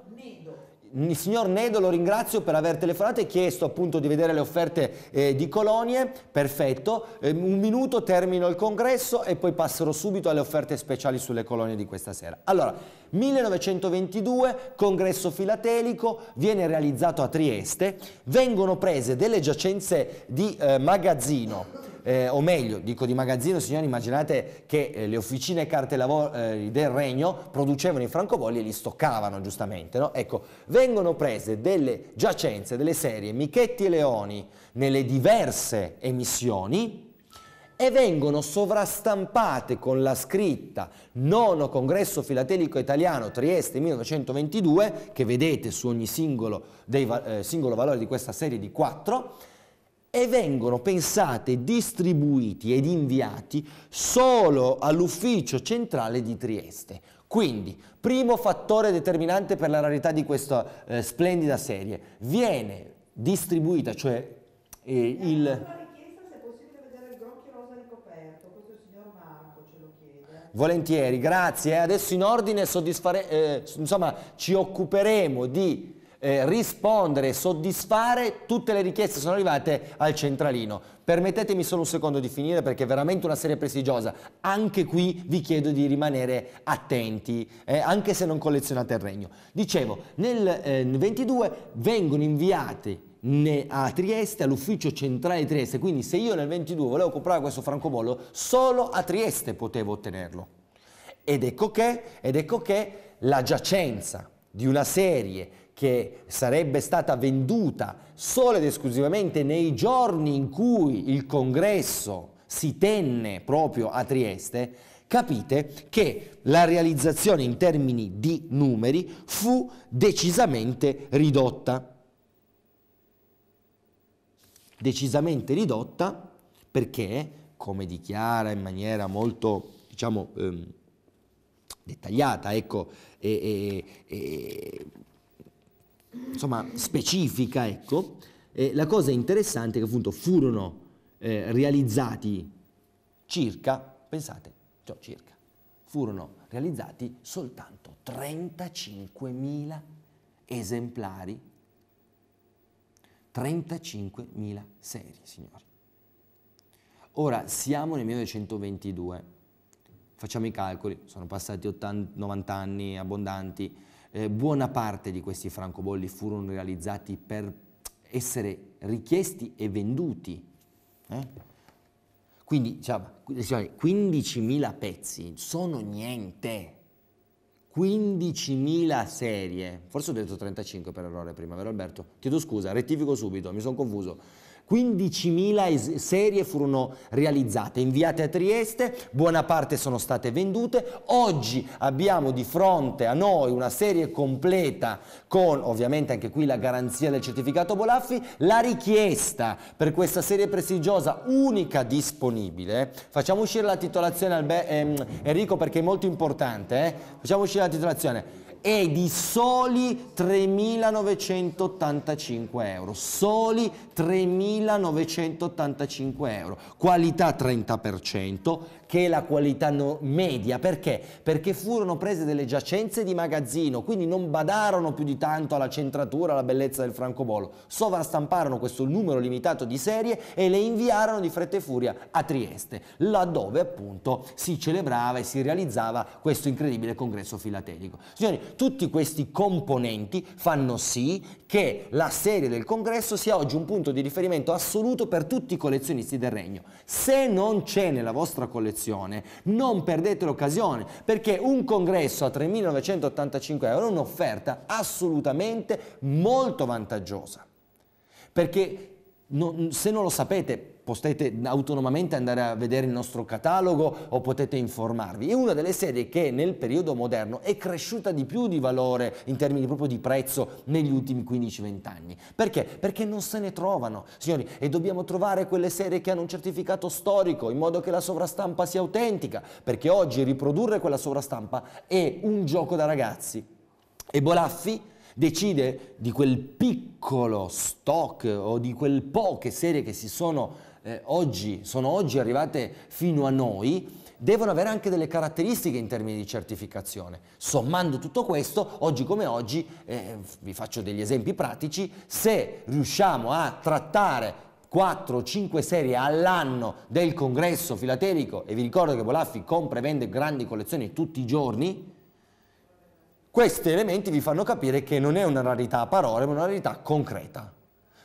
il signor Nedo lo ringrazio per aver telefonato e chiesto appunto di vedere le offerte eh, di colonie, perfetto, eh, un minuto termino il congresso e poi passerò subito alle offerte speciali sulle colonie di questa sera. Allora, 1922, congresso filatelico, viene realizzato a Trieste, vengono prese delle giacenze di eh, magazzino, eh, o meglio, dico di magazzino, signori, immaginate che eh, le officine carte lavori eh, del regno producevano i francobolli e li stoccavano, giustamente, no? Ecco, vengono prese delle giacenze, delle serie Michetti e Leoni nelle diverse emissioni, e vengono sovrastampate con la scritta Nono Congresso Filatelico Italiano Trieste 1922, che vedete su ogni singolo, dei, eh, singolo valore di questa serie di quattro, e vengono pensate, distribuiti ed inviati solo all'ufficio centrale di Trieste. Quindi, primo fattore determinante per la rarità di questa eh, splendida serie, viene distribuita, cioè eh, il... Volentieri, grazie. Eh, adesso in ordine soddisfare, eh, insomma, ci occuperemo di eh, rispondere e soddisfare tutte le richieste che sono arrivate al centralino. Permettetemi solo un secondo di finire perché è veramente una serie prestigiosa. Anche qui vi chiedo di rimanere attenti, eh, anche se non collezionate il regno. Dicevo, nel eh, 22 vengono inviati a Trieste, all'ufficio centrale di Trieste, quindi se io nel 22 volevo comprare questo francobollo, solo a Trieste potevo ottenerlo. Ed ecco che, ed ecco che la giacenza di una serie che sarebbe stata venduta solo ed esclusivamente nei giorni in cui il congresso si tenne proprio a Trieste, capite che la realizzazione in termini di numeri fu decisamente ridotta decisamente ridotta perché, come dichiara in maniera molto, diciamo, ehm, dettagliata, ecco, e, e, e, insomma, specifica, ecco, eh, la cosa interessante è che appunto furono eh, realizzati circa, pensate, cioè circa, furono realizzati soltanto 35.000 esemplari 35.000 seri, signori. Ora siamo nel 1922, facciamo i calcoli, sono passati 80, 90 anni abbondanti, eh, buona parte di questi francobolli furono realizzati per essere richiesti e venduti. Eh? Quindi diciamo, 15.000 pezzi sono niente. 15.000 serie, forse ho detto 35 per errore prima, vero Alberto? Chiedo scusa, rettifico subito, mi sono confuso. 15.000 serie furono realizzate, inviate a Trieste, buona parte sono state vendute. Oggi abbiamo di fronte a noi una serie completa con ovviamente anche qui la garanzia del certificato Bolaffi, la richiesta per questa serie prestigiosa unica disponibile. Facciamo uscire la titolazione Albe ehm, Enrico perché è molto importante, eh? facciamo uscire la titolazione è di soli 3.985 euro, soli 3.985 euro, qualità 30%, che la qualità no media. Perché? Perché furono prese delle giacenze di magazzino, quindi non badarono più di tanto alla centratura, alla bellezza del francobollo. Sovrastamparono questo numero limitato di serie e le inviarono di fretta e furia a Trieste, laddove appunto si celebrava e si realizzava questo incredibile congresso filatelico. Signori, tutti questi componenti fanno sì che la serie del congresso sia oggi un punto di riferimento assoluto per tutti i collezionisti del regno. Se non c'è nella vostra collezione, non perdete l'occasione, perché un congresso a 3.985 euro è un'offerta assolutamente molto vantaggiosa. Perché non, se non lo sapete, potete autonomamente andare a vedere il nostro catalogo o potete informarvi. È una delle serie che nel periodo moderno è cresciuta di più di valore in termini proprio di prezzo negli ultimi 15-20 anni. Perché? Perché non se ne trovano, signori, e dobbiamo trovare quelle serie che hanno un certificato storico in modo che la sovrastampa sia autentica, perché oggi riprodurre quella sovrastampa è un gioco da ragazzi. E Bolaffi decide di quel piccolo stock o di quel poche serie che si sono eh, oggi, sono oggi arrivate fino a noi, devono avere anche delle caratteristiche in termini di certificazione. Sommando tutto questo, oggi come oggi, eh, vi faccio degli esempi pratici, se riusciamo a trattare 4 o 5 serie all'anno del congresso filatelico e vi ricordo che Bolaffi compra e vende grandi collezioni tutti i giorni, questi elementi vi fanno capire che non è una rarità a parole, ma una rarità concreta.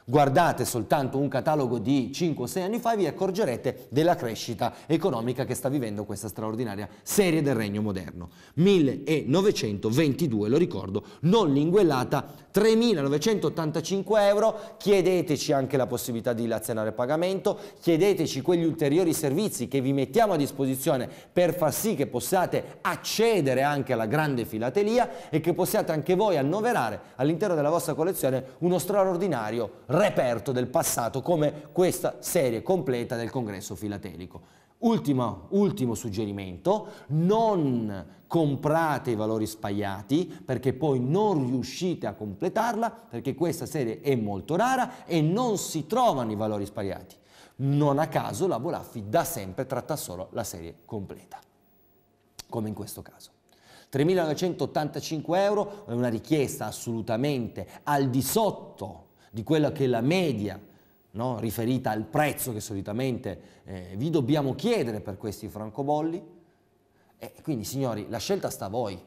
Guardate soltanto un catalogo di 5 o 6 anni fa e vi accorgerete della crescita economica che sta vivendo questa straordinaria serie del regno moderno. 1922, lo ricordo, non linguellata, 3.985 euro, chiedeteci anche la possibilità di dilazionare pagamento, chiedeteci quegli ulteriori servizi che vi mettiamo a disposizione per far sì che possiate accedere anche alla grande filatelia e che possiate anche voi annoverare all'interno della vostra collezione uno straordinario reperto del passato come questa serie completa del congresso filatelico. Ultimo, ultimo, suggerimento, non comprate i valori sbagliati perché poi non riuscite a completarla perché questa serie è molto rara e non si trovano i valori sbagliati. Non a caso la Bolaffi da sempre tratta solo la serie completa, come in questo caso. 3.985 euro è una richiesta assolutamente al di sotto di quella che è la media no, riferita al prezzo che solitamente eh, vi dobbiamo chiedere per questi francobolli. E quindi signori, la scelta sta a voi.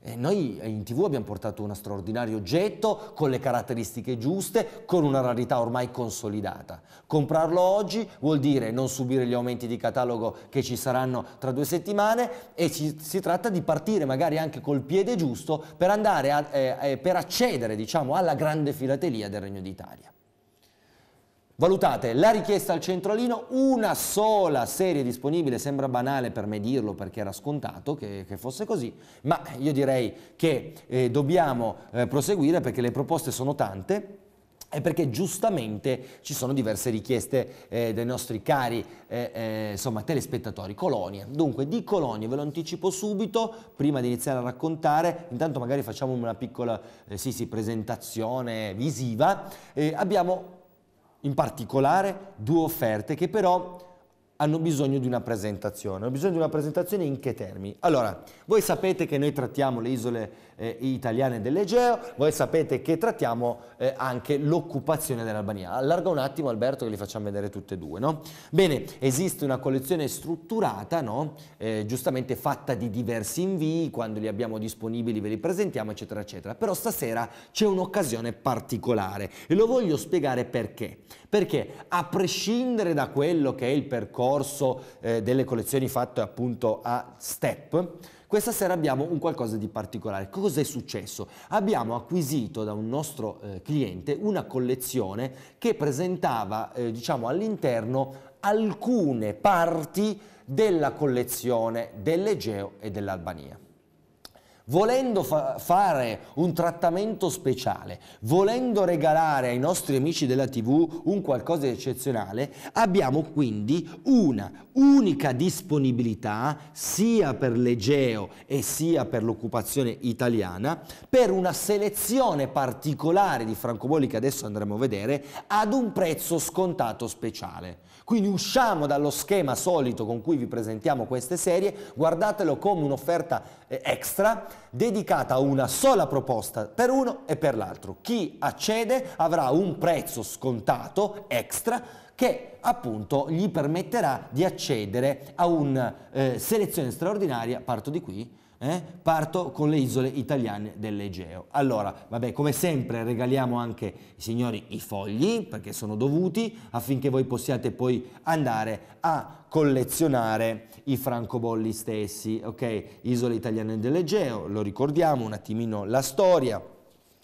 E eh, noi in tv abbiamo portato uno straordinario oggetto con le caratteristiche giuste, con una rarità ormai consolidata. Comprarlo oggi vuol dire non subire gli aumenti di catalogo che ci saranno tra due settimane e ci, si tratta di partire magari anche col piede giusto per, a, eh, eh, per accedere diciamo, alla grande filatelia del Regno d'Italia. Valutate la richiesta al centralino, una sola serie disponibile, sembra banale per me dirlo perché era scontato che, che fosse così, ma io direi che eh, dobbiamo eh, proseguire perché le proposte sono tante e perché giustamente ci sono diverse richieste eh, dai nostri cari eh, eh, insomma, telespettatori. Colonie. Dunque, di colonie ve lo anticipo subito, prima di iniziare a raccontare, intanto magari facciamo una piccola eh, sì, sì, presentazione visiva. Eh, abbiamo in particolare due offerte che però hanno bisogno di una presentazione. Hanno bisogno di una presentazione in che termini? Allora, voi sapete che noi trattiamo le isole eh, italiana dell'Egeo. Voi sapete che trattiamo eh, anche l'occupazione dell'Albania. Allarga un attimo Alberto che li facciamo vedere tutte e due. No? Bene, esiste una collezione strutturata, no? eh, giustamente fatta di diversi invii, quando li abbiamo disponibili ve li presentiamo, eccetera, eccetera. Però stasera c'è un'occasione particolare e lo voglio spiegare perché. Perché a prescindere da quello che è il percorso eh, delle collezioni fatte appunto a step, questa sera abbiamo un qualcosa di particolare. Cos'è successo? Abbiamo acquisito da un nostro eh, cliente una collezione che presentava, eh, diciamo, all'interno alcune parti della collezione dell'Egeo e dell'Albania volendo fa fare un trattamento speciale, volendo regalare ai nostri amici della TV un qualcosa di eccezionale, abbiamo quindi una unica disponibilità sia per l'Egeo e sia per l'occupazione italiana per una selezione particolare di francobolli che adesso andremo a vedere ad un prezzo scontato speciale. Quindi usciamo dallo schema solito con cui vi presentiamo queste serie, guardatelo come un'offerta eh, extra dedicata a una sola proposta per uno e per l'altro. Chi accede avrà un prezzo scontato extra che appunto gli permetterà di accedere a una eh, selezione straordinaria, parto di qui, eh? Parto con le isole italiane dell'Egeo. Allora, vabbè, come sempre regaliamo anche i signori i fogli, perché sono dovuti, affinché voi possiate poi andare a collezionare i francobolli stessi, ok? Isole italiane dell'Egeo, lo ricordiamo un attimino la storia.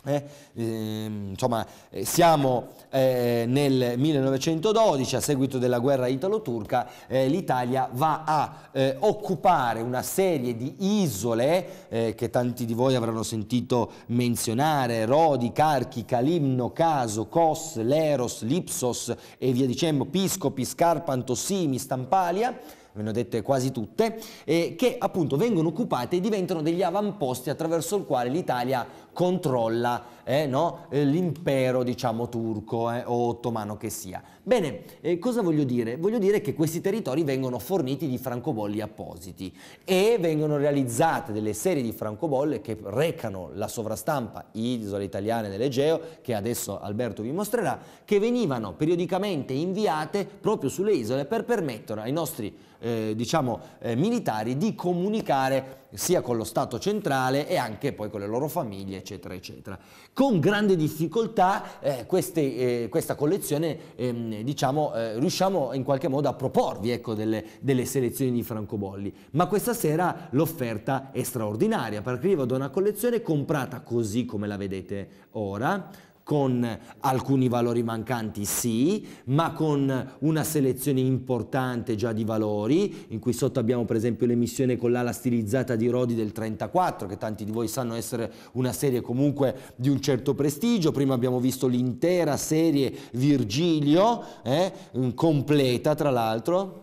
Eh, ehm, insomma, eh, siamo eh, nel 1912, a seguito della guerra italo-turca, eh, l'Italia va a eh, occupare una serie di isole eh, che tanti di voi avranno sentito menzionare, Rodi, Carchi, Calimno, Caso, Cos, Leros, Lipsos e via dicendo, Piscopi, Scarpanto, Simi, Stampalia ve ne ho dette quasi tutte, eh, che appunto vengono occupate e diventano degli avamposti attraverso il quale l'Italia controlla eh, no? Eh, l'impero diciamo, turco eh, o ottomano che sia. Bene, eh, cosa voglio dire? Voglio dire che questi territori vengono forniti di francobolli appositi e vengono realizzate delle serie di francobolle che recano la sovrastampa isole italiane dell'Egeo, che adesso Alberto vi mostrerà, che venivano periodicamente inviate proprio sulle isole per permettere ai nostri eh, diciamo, eh, militari di comunicare sia con lo Stato centrale e anche poi con le loro famiglie, eccetera, eccetera. Con grande difficoltà eh, queste, eh, questa collezione, ehm, diciamo, eh, riusciamo in qualche modo a proporvi ecco, delle, delle, selezioni di francobolli, ma questa sera l'offerta è straordinaria perché arriva da una collezione comprata così come la vedete ora, con alcuni valori mancanti sì, ma con una selezione importante già di valori, in cui sotto abbiamo per esempio l'emissione con l'ala stilizzata di Rodi del 34, che tanti di voi sanno essere una serie comunque di un certo prestigio, prima abbiamo visto l'intera serie Virgilio, eh, completa tra l'altro.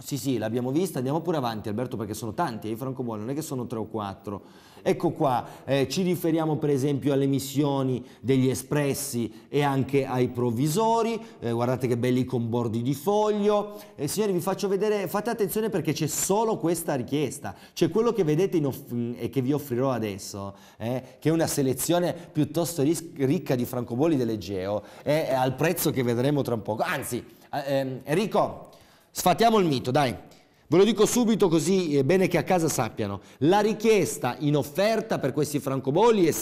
Sì, sì, l'abbiamo vista, andiamo pure avanti Alberto perché sono tanti, e eh, Franco Buono non è che sono tre o quattro. Ecco qua, eh, ci riferiamo per esempio alle missioni degli espressi e anche ai provvisori, eh, guardate che belli con bordi di foglio. Eh, signori vi faccio vedere, fate attenzione perché c'è solo questa richiesta, c'è quello che vedete mm, e che vi offrirò adesso, eh, che è una selezione piuttosto ricca di francobolli dell'Egeo, eh, al prezzo che vedremo tra un poco. Anzi, eh, ehm, Enrico, sfatiamo il mito, dai. Ve lo dico subito così è eh, bene che a casa sappiano, la richiesta in offerta per questi francobolli è,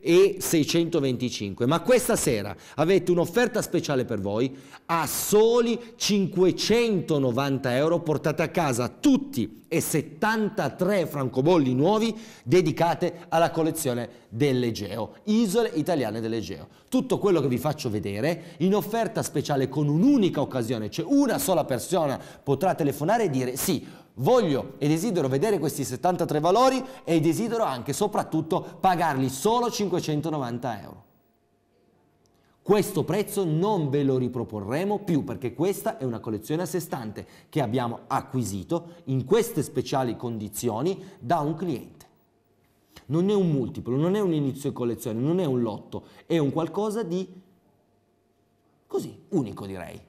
è 625, ma questa sera avete un'offerta speciale per voi a soli 590 euro, portate a casa tutti e 73 francobolli nuovi dedicate alla collezione dell'Egeo, isole italiane dell'Egeo. Tutto quello che vi faccio vedere in offerta speciale con un'unica occasione, cioè una sola persona potrà telefonare e dire essere sì, voglio e desidero vedere questi 73 valori e desidero anche soprattutto pagarli solo 590 euro. Questo prezzo non ve lo riproporremo più perché questa è una collezione a sé stante che abbiamo acquisito in queste speciali condizioni da un cliente. Non è un multiplo, non è un inizio di collezione, non è un lotto, è un qualcosa di così, unico direi.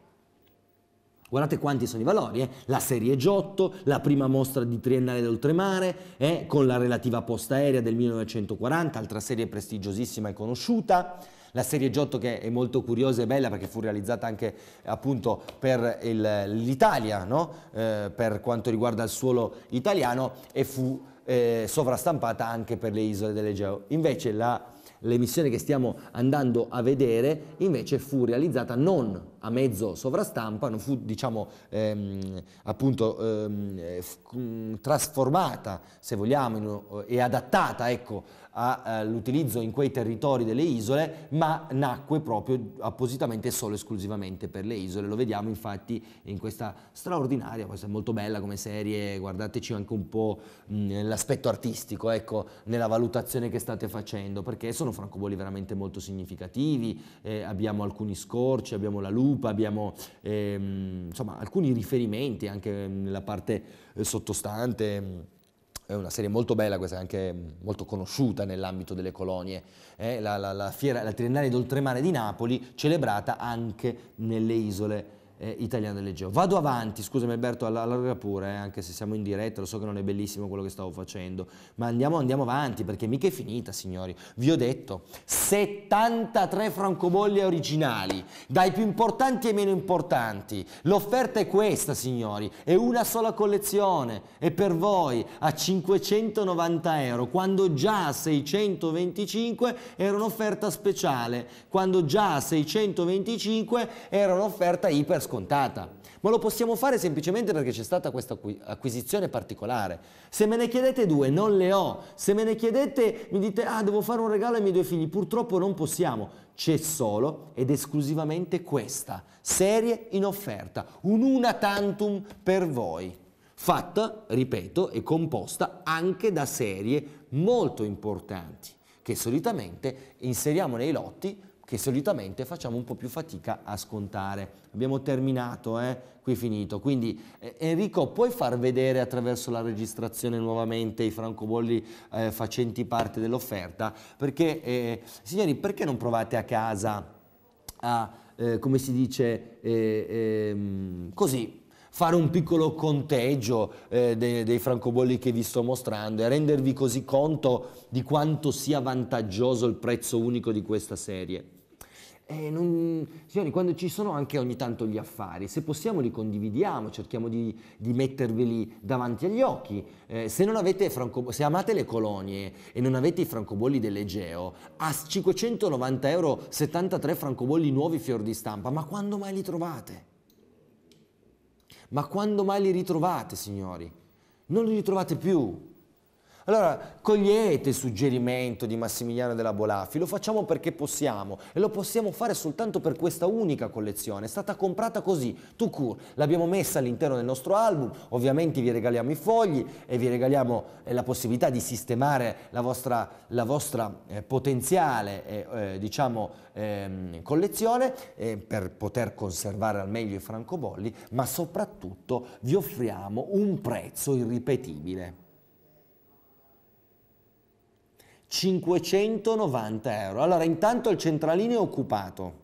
Guardate quanti sono i valori, eh? la serie Giotto, la prima mostra di Triennale d'Oltremare, eh? con la relativa posta aerea del 1940, altra serie prestigiosissima e conosciuta, la serie Giotto che è molto curiosa e bella perché fu realizzata anche appunto per l'Italia, no? eh, per quanto riguarda il suolo italiano e fu eh, sovrastampata anche per le isole delle Geo. Invece la l'emissione che stiamo andando a vedere invece fu realizzata non a mezzo sovrastampa, non fu diciamo ehm, appunto ehm, trasformata se vogliamo in, e adattata ecco all'utilizzo eh, in quei territori delle isole, ma nacque proprio appositamente e solo esclusivamente per le isole. Lo vediamo infatti in questa straordinaria, questa è molto bella come serie, guardateci anche un po' nell'aspetto mm, artistico, ecco, nella valutazione che state facendo, perché sono francobolli veramente molto significativi, eh, abbiamo alcuni scorci, abbiamo la lupa, abbiamo ehm, insomma alcuni riferimenti anche mm, nella parte eh, sottostante mm, è una serie molto bella, questa è anche mm, molto conosciuta nell'ambito delle colonie, eh? la, la, la, fiera, la triennale d'oltremare di Napoli, celebrata anche nelle isole eh, italiano del leggero. Vado avanti, scusami Alberto, allarga pure, eh, anche se siamo in diretta, lo so che non è bellissimo quello che stavo facendo, ma andiamo, andiamo avanti perché mica è finita, signori. Vi ho detto, 73 francobolli originali, dai più importanti ai meno importanti. L'offerta è questa, signori, è una sola collezione e per voi a 590 euro, quando già a 625 era un'offerta speciale, quando già a 625 era un'offerta iper scontata, ma lo possiamo fare semplicemente perché c'è stata questa acquisizione particolare. Se me ne chiedete due, non le ho. Se me ne chiedete, mi dite, ah, devo fare un regalo ai miei due figli. Purtroppo non possiamo. C'è solo ed esclusivamente questa serie in offerta, un una tantum per voi. Fatta, ripeto, e composta anche da serie molto importanti che solitamente inseriamo nei lotti che solitamente facciamo un po' più fatica a scontare abbiamo terminato, eh? qui è finito. Quindi eh, Enrico, puoi far vedere attraverso la registrazione nuovamente i francobolli eh, facenti parte dell'offerta? Perché, eh, signori, perché non provate a casa a, eh, come si dice, ehm, così, fare un piccolo conteggio eh, dei, dei, francobolli che vi sto mostrando e rendervi così conto di quanto sia vantaggioso il prezzo unico di questa serie. Eh, non... Signori, quando ci sono anche ogni tanto gli affari, se possiamo li condividiamo, cerchiamo di, di metterveli davanti agli occhi. Eh, se, franco... se, amate le colonie e non avete i francobolli dell'Egeo, a 590 euro 73 francobolli nuovi fior di stampa, ma quando mai li trovate? Ma quando mai li ritrovate, signori? Non li ritrovate più. Allora cogliete il suggerimento di Massimiliano della Bolaffi, lo facciamo perché possiamo e lo possiamo fare soltanto per questa unica collezione, è stata comprata così, to court, l'abbiamo messa all'interno del nostro album, ovviamente vi regaliamo i fogli e vi regaliamo eh, la possibilità di sistemare la vostra, la vostra eh, potenziale eh, eh diciamo, ehm, collezione eh, per poter conservare al meglio i francobolli, ma soprattutto vi offriamo un prezzo irripetibile. 590 euro. Allora, intanto il centralino è occupato.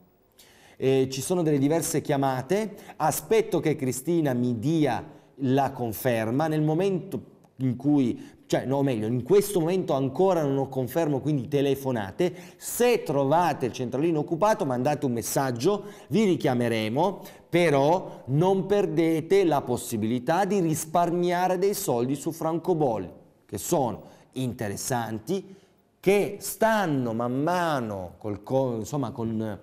Eh, ci sono delle diverse chiamate, aspetto che Cristina mi dia la conferma nel momento in cui, cioè no meglio, in questo momento ancora non ho confermo, quindi telefonate, se trovate il centralino occupato mandate un messaggio, vi richiameremo, però non perdete la possibilità di risparmiare dei soldi su francobolli, che sono interessanti, che stanno man mano, col, insomma, con,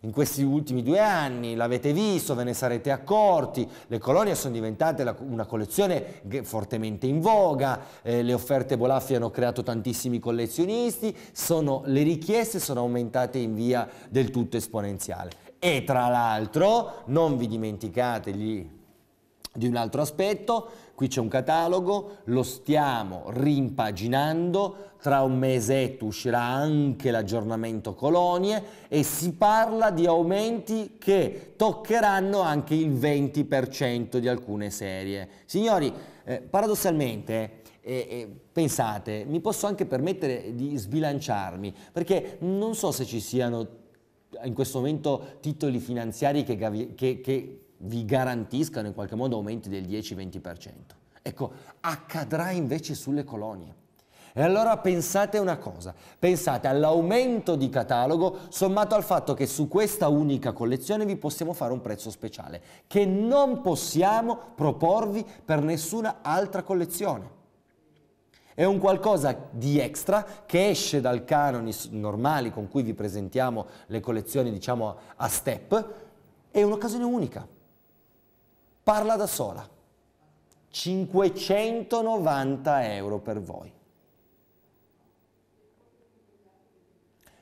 in questi ultimi due anni, l'avete visto, ve ne sarete accorti, le colonie sono diventate la, una collezione fortemente in voga, eh, le offerte Bolaffi hanno creato tantissimi collezionisti, sono, le richieste sono aumentate in via del tutto esponenziale. E tra l'altro, non vi dimenticate di un altro aspetto, Qui c'è un catalogo, lo stiamo rimpaginando, tra un mesetto uscirà anche l'aggiornamento colonie e si parla di aumenti che toccheranno anche il 20% di alcune serie. Signori, eh, paradossalmente... E, eh, e, eh, pensate, mi posso anche permettere di sbilanciarmi, perché non so se ci siano in questo momento titoli finanziari che, che, che vi garantiscano in qualche modo aumenti del 10-20%. Ecco, accadrà invece sulle colonie. E allora pensate una cosa, pensate all'aumento di catalogo sommato al fatto che su questa unica collezione vi possiamo fare un prezzo speciale, che non possiamo proporvi per nessuna altra collezione. È un qualcosa di extra che esce dal canone normale con cui vi presentiamo le collezioni, diciamo, a step, è un'occasione unica parla da sola. 590 euro per voi.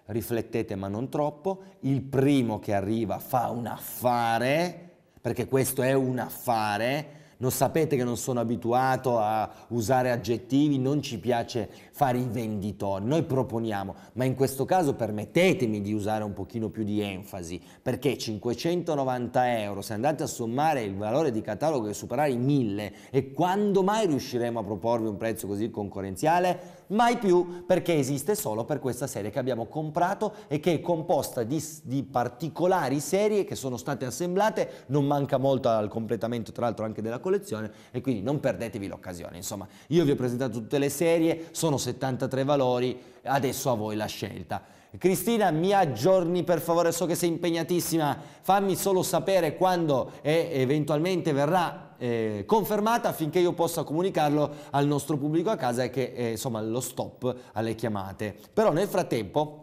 Riflettete ma non troppo, il primo che arriva fa un affare, perché questo è un affare, non sapete che non sono abituato a usare aggettivi, non ci piace fare i venditori, noi proponiamo, ma in questo caso permettetemi di usare un pochino più di enfasi, perché 590 euro, se andate a sommare il valore di catalogo che superare i 1000, e quando mai riusciremo a proporvi un prezzo così concorrenziale? Mai più, perché esiste solo per questa serie che abbiamo comprato e che è composta di, di particolari serie che sono state assemblate, non manca molto al completamento tra l'altro anche della collezione, e quindi non perdetevi l'occasione. Insomma, io vi ho presentato tutte le serie, sono 73 valori, adesso a voi la scelta. Cristina, mi aggiorni per favore, so che sei impegnatissima, fammi solo sapere quando e eventualmente verrà eh, confermata affinché io possa comunicarlo al nostro pubblico a casa e che eh, insomma lo stop alle chiamate. Però nel frattempo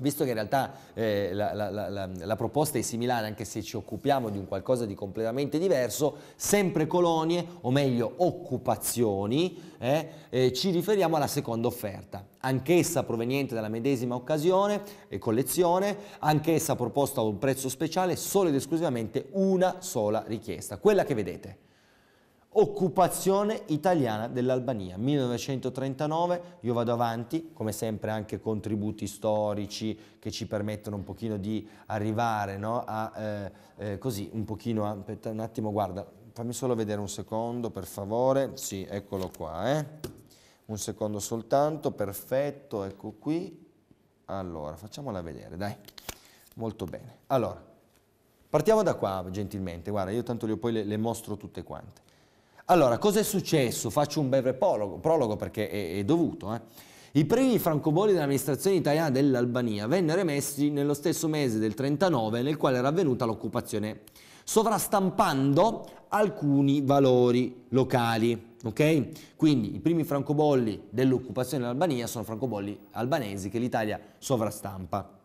Visto che in realtà eh, la, la, la, la, proposta è similare, anche se ci occupiamo di un qualcosa di completamente diverso, sempre colonie, o meglio occupazioni, eh, eh, ci riferiamo alla seconda offerta, anch'essa proveniente dalla medesima occasione e collezione, anch'essa proposta a un prezzo speciale, solo ed esclusivamente una sola richiesta, quella che vedete occupazione italiana dell'Albania. 1939, io vado avanti, come sempre anche contributi storici che ci permettono un pochino di arrivare no? a, eh, eh, così, un pochino, a, aspetta un attimo, guarda, fammi solo vedere un secondo per favore, sì, eccolo qua, eh. un secondo soltanto, perfetto, ecco qui, allora, facciamola vedere, dai, molto bene. Allora, partiamo da qua gentilmente, guarda, io tanto le, poi le, le mostro tutte quante. Allora, cosa è successo? Faccio un breve prologo, prologo perché è, è dovuto. Eh. I primi francobolli dell'amministrazione italiana dell'Albania vennero emessi nello stesso mese del 39 nel quale era avvenuta l'occupazione, sovrastampando alcuni valori locali. Okay? Quindi i primi francobolli dell'occupazione dell'Albania sono francobolli albanesi che l'Italia sovrastampa.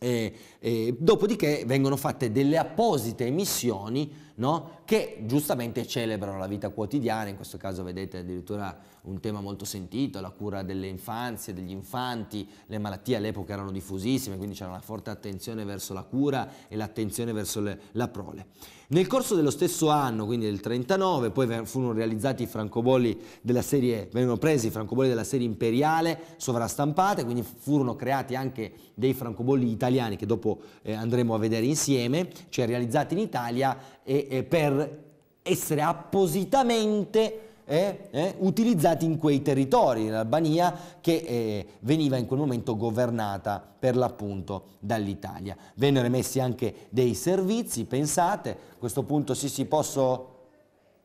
E, e, dopodiché vengono fatte delle apposite emissioni no? che giustamente celebrano la vita quotidiana, in questo caso vedete addirittura un tema molto sentito, la cura delle infanzie, degli infanti, le malattie all'epoca erano diffusissime, quindi c'era una forte attenzione verso la cura e l'attenzione verso le, la prole. Nel corso dello stesso anno, quindi del 39, poi furono realizzati i francobolli della serie, venivano presi i francobolli della serie imperiale sovrastampate, quindi furono creati anche dei francobolli italiani che dopo eh, andremo a vedere insieme, cioè realizzati in Italia e, e eh, per essere appositamente eh, eh, utilizzati in quei territori, l'Albania Albania, che eh, veniva in quel momento governata per l'appunto dall'Italia. Vennero emessi anche dei servizi, pensate, a questo punto sì sì posso...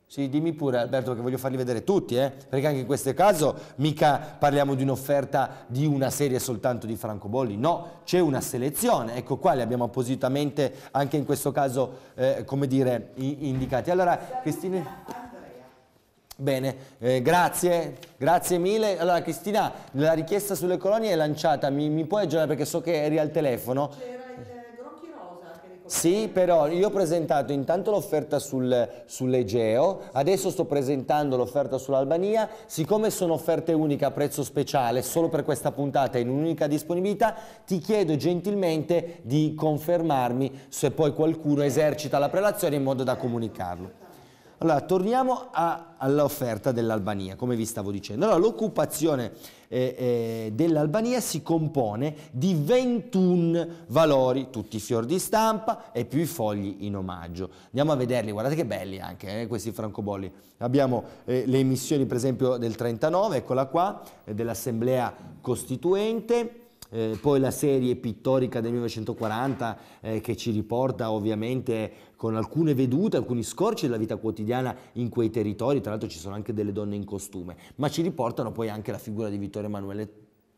Sì, dimmi pure Alberto che voglio farli vedere tutti, eh? perché anche in questo caso mica parliamo di un'offerta di una serie soltanto di francobolli, no, c'è una selezione, ecco qua li abbiamo appositamente anche in questo caso, eh, come dire, indicati. Allora, Cristina... Bene, eh, grazie, grazie mille. Allora Cristina, la richiesta sulle colonie è lanciata, mi, mi puoi aggiornare perché so che eri al telefono. C'era il Gronchi Rosa. sì, però io ho presentato intanto l'offerta sul, sull'Egeo, adesso sto presentando l'offerta sull'Albania, siccome sono offerte uniche a prezzo speciale, solo per questa puntata in un'unica disponibilità, ti chiedo gentilmente di confermarmi se poi qualcuno esercita la prelazione in modo da comunicarlo. Allora, torniamo all'offerta dell'Albania, come vi stavo dicendo. Allora, l'occupazione eh, eh, dell'Albania si compone di 21 valori, tutti fior di stampa e più i fogli in omaggio. Andiamo a vederli, guardate che belli anche eh, questi francobolli. Abbiamo eh, le emissioni, per esempio, del 39, eccola qua, eh, dell'Assemblea Costituente. Eh, poi la serie pittorica del 1940 eh, che ci riporta ovviamente con alcune vedute, alcuni scorci della vita quotidiana in quei territori, tra l'altro ci sono anche delle donne in costume, ma ci riportano poi anche la figura di Vittorio Emanuele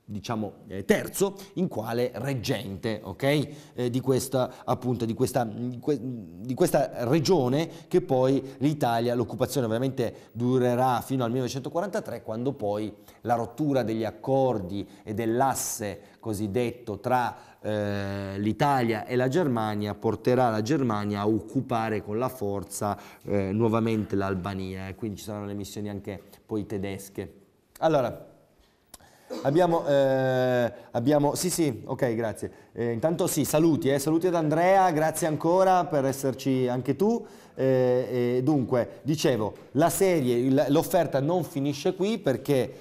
diciamo eh, terzo in quale reggente okay? eh, di, questa, appunto, di, questa, di questa regione che poi l'Italia l'occupazione veramente durerà fino al 1943 quando poi la rottura degli accordi e dell'asse cosiddetto tra eh, l'Italia e la Germania porterà la Germania a occupare con la forza eh, nuovamente l'Albania e eh, quindi ci saranno le missioni anche poi tedesche. Allora, Abbiamo, eh, abbiamo, sì sì, ok grazie. Eh, intanto sì, saluti, eh, saluti ad Andrea, grazie ancora per esserci anche tu. Eh, dunque, dicevo, la serie, l'offerta non finisce qui perché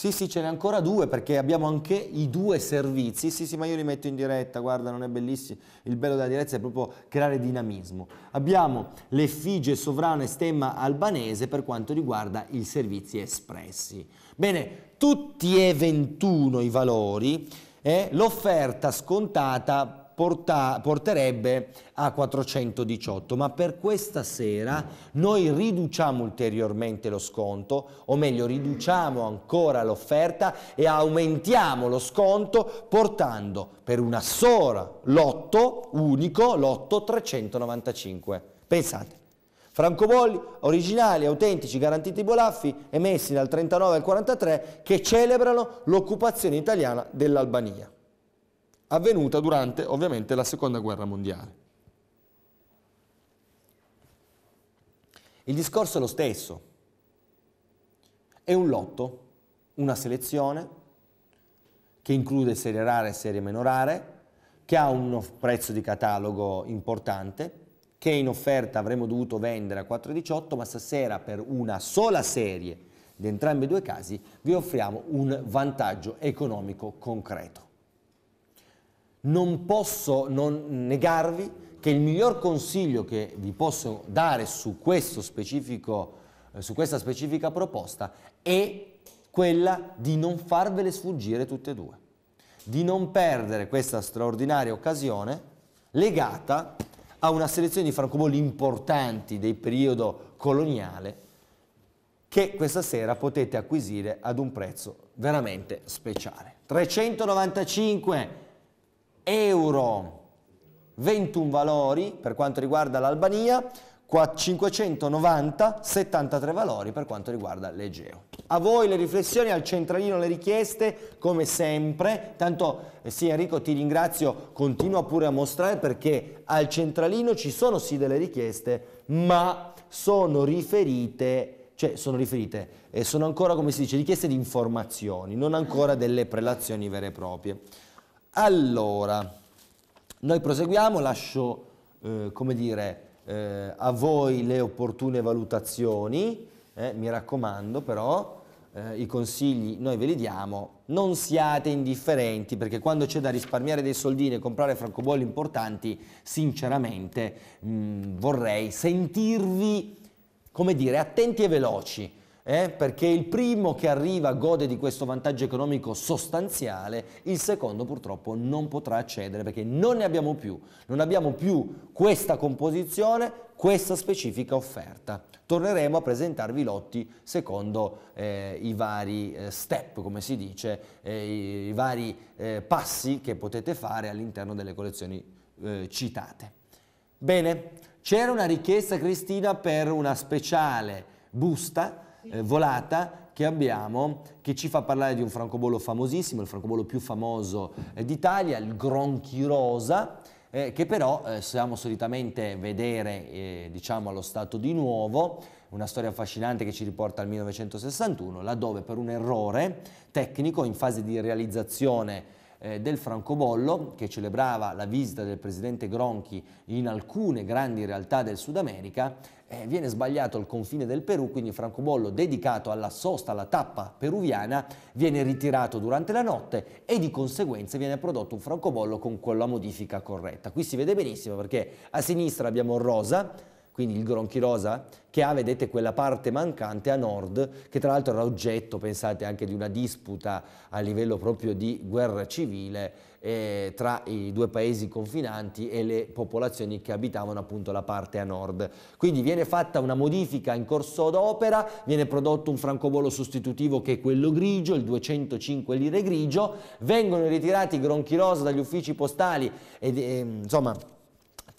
sì, sì, ce n'è ancora due perché abbiamo anche i due servizi. Sì, sì, ma io li metto in diretta, guarda, non è bellissimo. Il bello della diretta è proprio creare dinamismo. Abbiamo l'effigie sovrana e stemma albanese per quanto riguarda i servizi espressi. Bene, tutti e 21 i valori e eh, l'offerta scontata porta, porterebbe a 418, ma per questa sera noi riduciamo ulteriormente lo sconto, o meglio riduciamo ancora l'offerta e aumentiamo lo sconto portando per una sola lotto unico, lotto 395. Pensate. Francobolli originali, autentici, garantiti bolaffi, emessi dal 39 al 43, che celebrano l'occupazione italiana dell'Albania avvenuta durante ovviamente la seconda guerra mondiale. Il discorso è lo stesso, è un lotto, una selezione che include serie rare e serie meno rare, che ha un prezzo di catalogo importante, che in offerta avremmo dovuto vendere a 4,18, ma stasera per una sola serie di entrambi i due casi vi offriamo un vantaggio economico concreto non posso non negarvi che il miglior consiglio che vi posso dare su, eh, su questa specifica proposta è quella di non farvele sfuggire tutte e due, di non perdere questa straordinaria occasione legata a una selezione di francobolli importanti del periodo coloniale che questa sera potete acquisire ad un prezzo veramente speciale. 395 euro 21 valori per quanto riguarda l'Albania, 590, 73 valori per quanto riguarda l'Egeo. A voi le riflessioni, al centralino le richieste, come sempre. Tanto eh sì Enrico ti ringrazio, continua pure a mostrare perché al centralino ci sono sì delle richieste, ma sono riferite cioè sono riferite, eh, sono ancora come si dice, richieste di informazioni, non ancora delle prelazioni vere e proprie. Allora, noi proseguiamo, lascio, eh, come dire, eh, a voi le opportune valutazioni, eh, mi raccomando però, eh, i consigli noi ve li diamo, non siate indifferenti perché quando c'è da risparmiare dei soldini e comprare francobolli importanti, sinceramente mh, mm, vorrei sentirvi, come dire, attenti e veloci, eh? perché il primo che arriva gode di questo vantaggio economico sostanziale, il secondo purtroppo non potrà accedere perché non ne abbiamo più, non abbiamo più questa composizione, questa specifica offerta. Torneremo a presentarvi lotti secondo eh, i vari eh, step, come si dice, eh, i, i, vari eh, passi che potete fare all'interno delle collezioni eh, citate. Bene, c'era una richiesta Cristina per una speciale busta eh, volata che abbiamo che ci fa parlare di un francobollo famosissimo, il francobollo più famoso eh, d'Italia, il Gronchi Rosa, eh, che però eh, siamo solitamente vedere eh, diciamo allo stato di nuovo, una storia affascinante che ci riporta al 1961, laddove per un errore tecnico in fase di realizzazione eh, del francobollo che celebrava la visita del presidente Gronchi in alcune grandi realtà del Sud America, eh, viene sbagliato il confine del Perù, quindi il francobollo dedicato alla sosta, alla tappa peruviana, viene ritirato durante la notte e di conseguenza viene prodotto un francobollo con quella modifica corretta. Qui si vede benissimo perché a sinistra abbiamo rosa, quindi il Gronchi Rosa, che ha, vedete, quella parte mancante a nord, che tra l'altro era oggetto, pensate, anche di una disputa a livello proprio di guerra civile eh, tra i due paesi confinanti e le popolazioni che abitavano appunto la parte a nord. Quindi viene fatta una modifica in corso d'opera, viene prodotto un francobollo sostitutivo che è quello grigio, il 205 lire grigio, vengono ritirati i Gronchi Rosa dagli uffici postali e, e ehm, insomma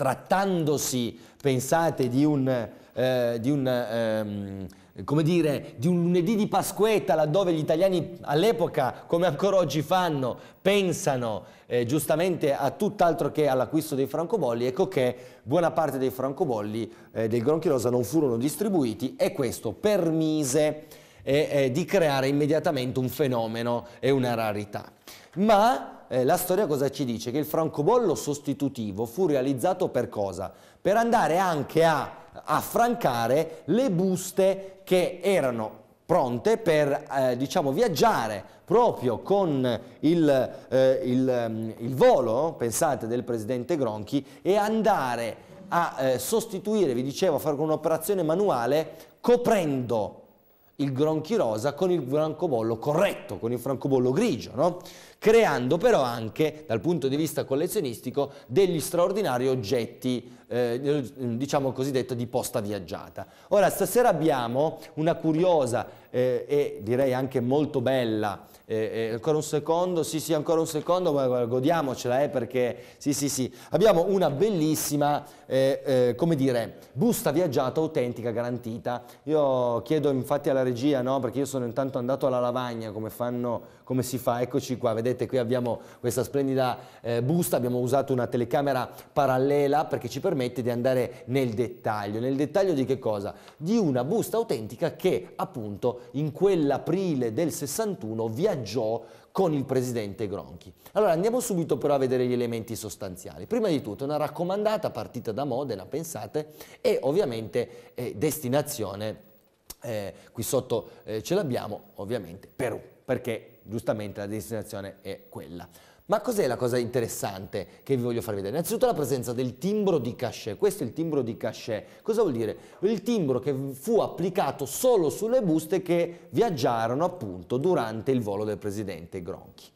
trattandosi, pensate, di un, eh, di un ehm, come dire, di un lunedì di Pasquetta, laddove gli italiani all'epoca, come ancora oggi fanno, pensano eh, giustamente a tutt'altro che all'acquisto dei francobolli, ecco che buona parte dei francobolli eh, del Rosa non furono distribuiti e questo permise eh, eh, di creare immediatamente un fenomeno e una rarità. Ma eh, la storia cosa ci dice? Che il francobollo sostitutivo fu realizzato per cosa? Per andare anche a affrancare le buste che erano pronte per eh, diciamo, viaggiare proprio con il, eh, il, ehm, il, volo, pensate, del presidente Gronchi e andare a eh, sostituire, vi dicevo, a fare un'operazione manuale coprendo il gronchi rosa con il francobollo corretto, con il francobollo grigio, no? creando però anche dal punto di vista collezionistico degli straordinari oggetti eh, eh, diciamo cosiddetto di posta viaggiata. Ora stasera abbiamo una curiosa eh, e direi anche molto bella, eh, eh ancora un secondo, sì sì ancora un secondo, ma godiamocela eh, perché sì sì sì, abbiamo una bellissima, come dire, busta viaggiata autentica garantita. Io chiedo infatti alla regia, no, perché io sono intanto andato alla lavagna come, fanno, come si fa, eccoci qua, vedete qui abbiamo questa splendida busta, abbiamo usato una telecamera parallela perché ci permette permette di andare nel dettaglio. Nel dettaglio di che cosa? Di una busta autentica che appunto in quell'aprile del 61 viaggiò con il presidente Gronchi. Allora andiamo subito però a vedere gli elementi sostanziali. Prima di tutto una raccomandata partita da Modena, pensate, e ovviamente eh, destinazione, eh, qui sotto eh, ce l'abbiamo, ovviamente Perù, perché giustamente la destinazione è quella. Ma cos'è la cosa interessante che vi voglio far vedere? Innanzitutto la presenza del timbro di cachet. Questo è il timbro di cachet. Cosa vuol dire? Il timbro che fu applicato solo sulle buste che viaggiarono appunto durante il volo del presidente Gronchi.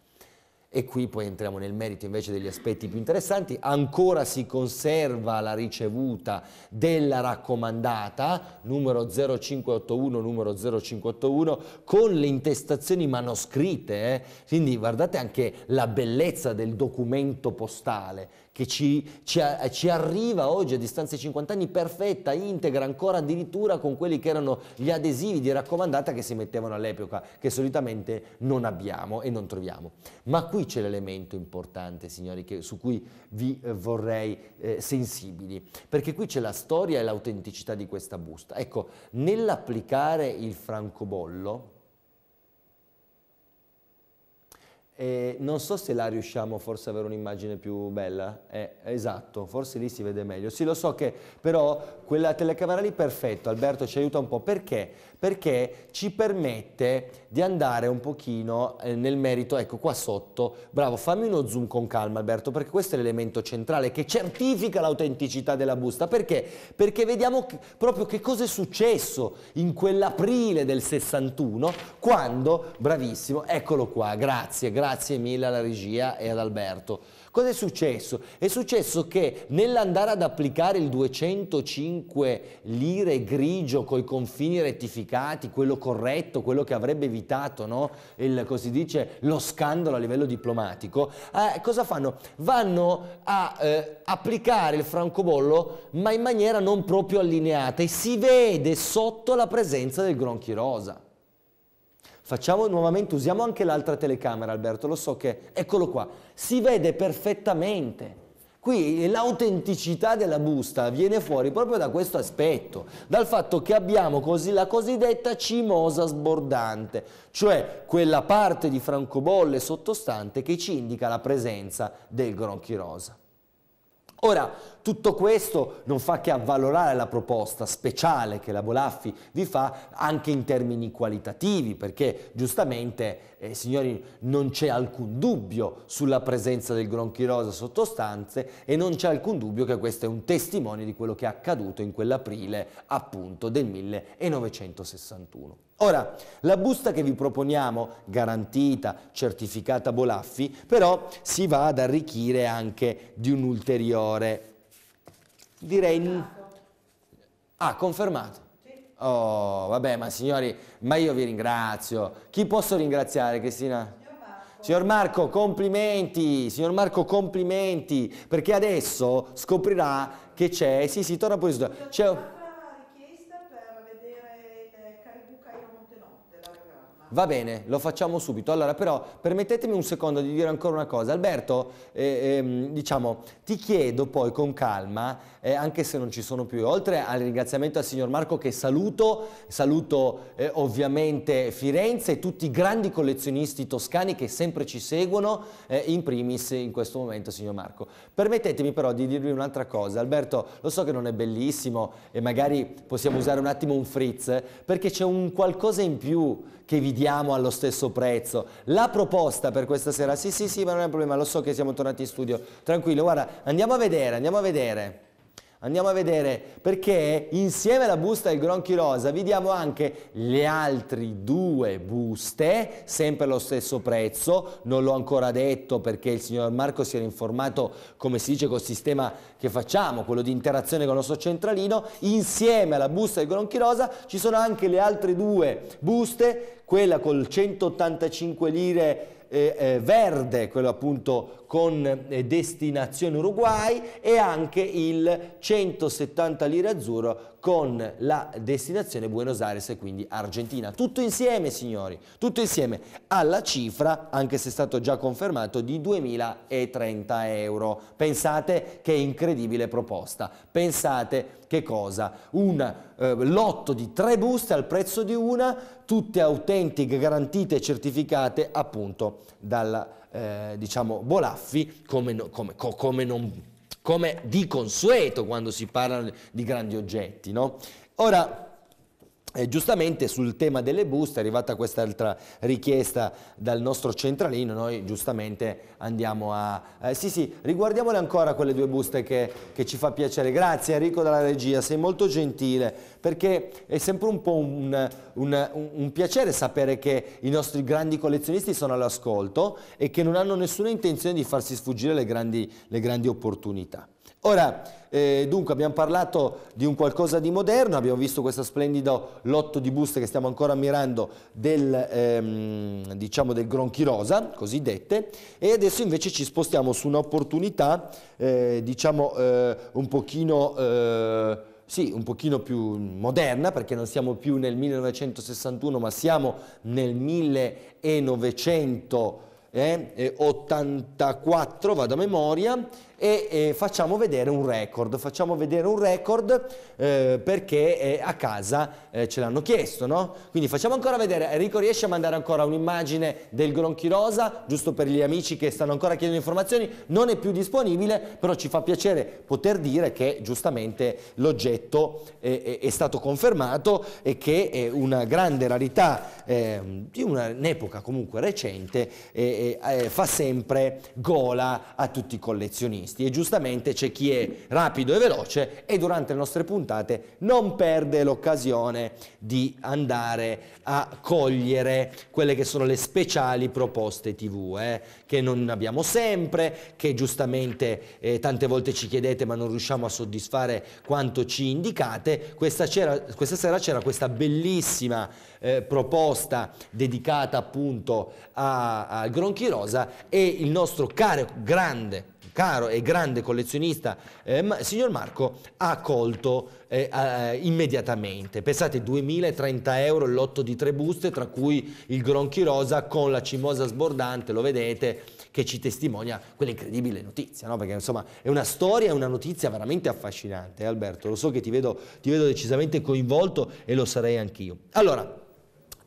E qui poi entriamo nel merito invece degli aspetti più interessanti. Ancora si conserva la ricevuta della raccomandata numero 0581, numero 0581, con le intestazioni manoscritte. Eh? Quindi guardate anche la bellezza del documento postale che ci, ci, ci, arriva oggi a distanza di 50 anni perfetta, integra ancora addirittura con quelli che erano gli adesivi di raccomandata che si mettevano all'epoca, che solitamente non abbiamo e non troviamo. Ma qui c'è l'elemento importante, signori, che, su cui vi eh, vorrei eh, sensibili, perché qui c'è la storia e l'autenticità di questa busta. Ecco, nell'applicare il francobollo, E non so se là riusciamo forse ad avere un'immagine più bella, eh, esatto, forse lì si vede meglio. Sì, lo so che però quella telecamera lì perfetto, Alberto ci aiuta un po', perché? perché ci permette di andare un pochino eh, nel merito, ecco qua sotto, bravo, fammi uno zoom con calma Alberto, perché questo è l'elemento centrale che certifica l'autenticità della busta, perché? Perché vediamo che, proprio che cosa è successo in quell'aprile del 61, quando, bravissimo, eccolo qua, grazie, grazie mille alla regia e ad Alberto. Cosa è successo? È successo che nell'andare ad applicare il 205 lire grigio con i confini rettificati, quello corretto, quello che avrebbe evitato, no? il, così dice, lo scandalo a livello diplomatico, eh, cosa fanno? Vanno a eh, applicare il francobollo ma in maniera non proprio allineata e si vede sotto la presenza del gronchi rosa. Facciamo nuovamente, usiamo anche l'altra telecamera Alberto, lo so che, eccolo qua, si vede perfettamente. Qui l'autenticità della busta viene fuori proprio da questo aspetto, dal fatto che abbiamo così la cosiddetta cimosa sbordante, cioè quella parte di francobolle sottostante che ci indica la presenza del gronchi rosa. Ora, tutto questo non fa che avvalorare la proposta speciale che la Bolaffi vi fa anche in termini qualitativi, perché giustamente, eh, signori, non c'è alcun dubbio sulla presenza del gronchi rosa sottostanze e non c'è alcun dubbio che questo è un testimone di quello che è accaduto in quell'aprile appunto del 1961. Ora, la busta che vi proponiamo, garantita, certificata Bolaffi, però si va ad arricchire anche di un ulteriore, direi... Ah, confermato. Oh, vabbè, ma signori, ma io vi ringrazio. Chi posso ringraziare, Cristina? Signor Marco, complimenti, signor Marco, complimenti, perché adesso scoprirà che c'è, sì, sì, torna poi su, c'è Va bene, lo facciamo subito. Allora, però, permettetemi un secondo di dire ancora una cosa. Alberto, eh, eh, diciamo, ti chiedo poi con calma, eh, anche se non ci sono più, oltre al ringraziamento al signor Marco che saluto, saluto eh, ovviamente Firenze e tutti i grandi collezionisti toscani che sempre ci seguono, eh, in primis in questo momento, signor Marco. Permettetemi però di dirvi un'altra cosa. Alberto, lo so che non è bellissimo e magari possiamo usare un attimo un fritz, perché c'è un qualcosa in più che vi ridiamo allo stesso prezzo. La proposta per questa sera, sì sì sì, ma non è un problema, lo so che siamo tornati in studio, tranquillo, guarda, andiamo a vedere, andiamo a vedere. Andiamo a vedere perché insieme alla busta del gronchi rosa vi diamo anche le altre due buste, sempre allo stesso prezzo, non l'ho ancora detto perché il signor Marco si era informato come si dice col sistema che facciamo, quello di interazione con il nostro centralino, insieme alla busta del gronchi rosa ci sono anche le altre due buste, quella col 185 lire eh, eh, verde, quello appunto con eh, destinazione Uruguay e anche il 170 lire azzurro con la destinazione Buenos Aires e quindi Argentina. Tutto insieme signori, tutto insieme alla cifra, anche se è stato già confermato, di 2030 euro. Pensate che incredibile proposta, pensate che cosa? Un eh, lotto di tre buste al prezzo di una, tutte autentiche, garantite e certificate appunto dalla eh, diciamo, Bolaffi come, come, come, non, come, di consueto quando si parla di grandi oggetti. No? Ora, eh, giustamente sul tema delle buste è arrivata quest'altra richiesta dal nostro centralino, noi giustamente andiamo a... Eh, sì sì, riguardiamole ancora quelle due buste che, che, ci fa piacere, grazie Enrico dalla regia, sei molto gentile perché è sempre un po' un, un, un, un piacere sapere che i nostri grandi collezionisti sono all'ascolto e che non hanno nessuna intenzione di farsi sfuggire le grandi, le grandi opportunità. Ora, eh, dunque, abbiamo parlato di un qualcosa di moderno, abbiamo visto questo splendido lotto di buste che stiamo ancora ammirando del, ehm, diciamo del Gronchirosa, cosiddette, e adesso invece ci spostiamo su un'opportunità, eh, diciamo, eh, un pochino eh, sì, un pochino più moderna, perché non siamo più nel 1961, ma siamo nel 1984, eh, vado a memoria, e, e facciamo vedere un record, facciamo vedere un record eh, perché eh, a casa eh, ce l'hanno chiesto, no? Quindi facciamo ancora vedere, Enrico riesce a mandare ancora un'immagine del gronchi rosa, giusto per gli amici che stanno ancora chiedendo informazioni, non è più disponibile, però ci fa piacere poter dire che giustamente l'oggetto eh, è, è, stato confermato e che è una grande rarità eh, di un'epoca comunque recente eh, eh, fa sempre gola a tutti i collezionisti giornalisti e giustamente c'è chi è rapido e veloce e durante le nostre puntate non perde l'occasione di andare a cogliere quelle che sono le speciali proposte tv eh, che non abbiamo sempre, che giustamente eh, tante volte ci chiedete ma non riusciamo a soddisfare quanto ci indicate. Questa, c'era, questa sera c'era questa bellissima eh, proposta dedicata appunto al Gronchi Rosa e il nostro caro grande caro e grande collezionista, eh, signor Marco, ha colto eh, eh, immediatamente. Pensate, 2.030 euro il lotto di tre buste, tra cui il Gronchi Rosa con la cimosa sbordante, lo vedete, che ci testimonia quell'incredibile notizia, no? perché insomma è una storia, è una notizia veramente affascinante, eh, Alberto, lo so che ti vedo, ti vedo decisamente coinvolto e lo sarei anch'io. Allora,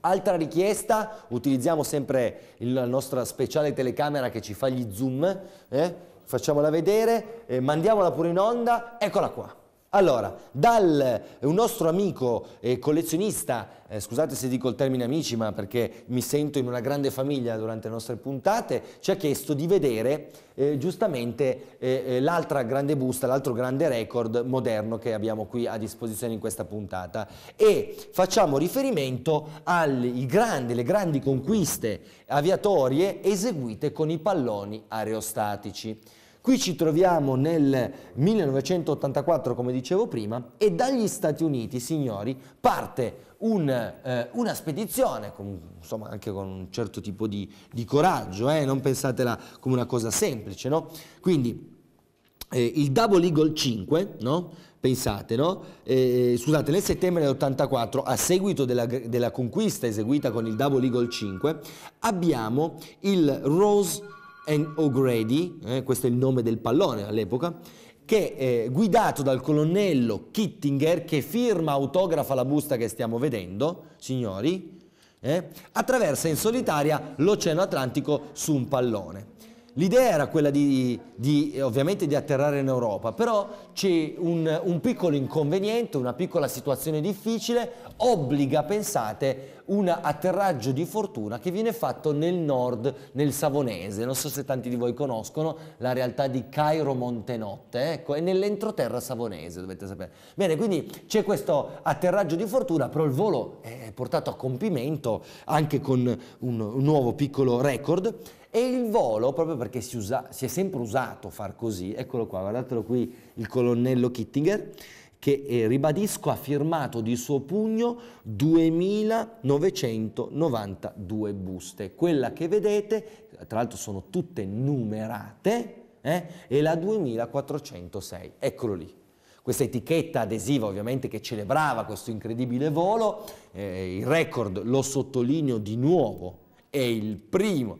Altra richiesta, utilizziamo sempre la nostra speciale telecamera che ci fa gli zoom, eh? facciamola vedere, eh, mandiamola pure in onda, eccola qua. Allora, dal eh, un nostro amico eh, collezionista, eh, scusate se dico il termine amici, ma perché mi sento in una grande famiglia durante le nostre puntate, ci ha chiesto di vedere eh, giustamente eh, eh, l'altra grande busta, l'altro grande record moderno che abbiamo qui a disposizione in questa puntata e facciamo riferimento alle grandi, le grandi conquiste aviatorie eseguite con i palloni aerostatici. Qui ci troviamo nel 1984, come dicevo prima, e dagli Stati Uniti, signori, parte un, eh, una spedizione, con, insomma anche con un certo tipo di, di coraggio, eh, non pensatela come una cosa semplice, no? Quindi eh, il Double Eagle 5, no? pensate, no? Eh, scusate, nel settembre del 84, a seguito della, della conquista eseguita con il Double Eagle 5, abbiamo il Rose Anne O'Grady, eh, questo è il nome del pallone all'epoca, che eh, guidato dal colonnello Kittinger, che firma, autografa la busta che stiamo vedendo, signori, eh, attraversa in solitaria l'Oceano Atlantico su un pallone. L'idea era quella di, di, ovviamente di atterrare in Europa, però c'è un, un, piccolo inconveniente, una piccola situazione difficile, obbliga, pensate, un atterraggio di fortuna che viene fatto nel nord, nel Savonese, non so se tanti di voi conoscono la realtà di Cairo Montenotte, ecco, è nell'entroterra savonese, dovete sapere. Bene, quindi c'è questo atterraggio di fortuna, però il volo è portato a compimento anche con un, un nuovo piccolo record e il volo, proprio perché si, usa, si è sempre usato far così, eccolo qua, guardatelo qui il colonnello Kittinger, che eh, ribadisco ha firmato di suo pugno 2992 buste. Quella che vedete, tra l'altro sono tutte numerate, eh, è la 2406, eccolo lì. Questa etichetta adesiva ovviamente che celebrava questo incredibile volo, eh, il record, lo sottolineo di nuovo, è il primo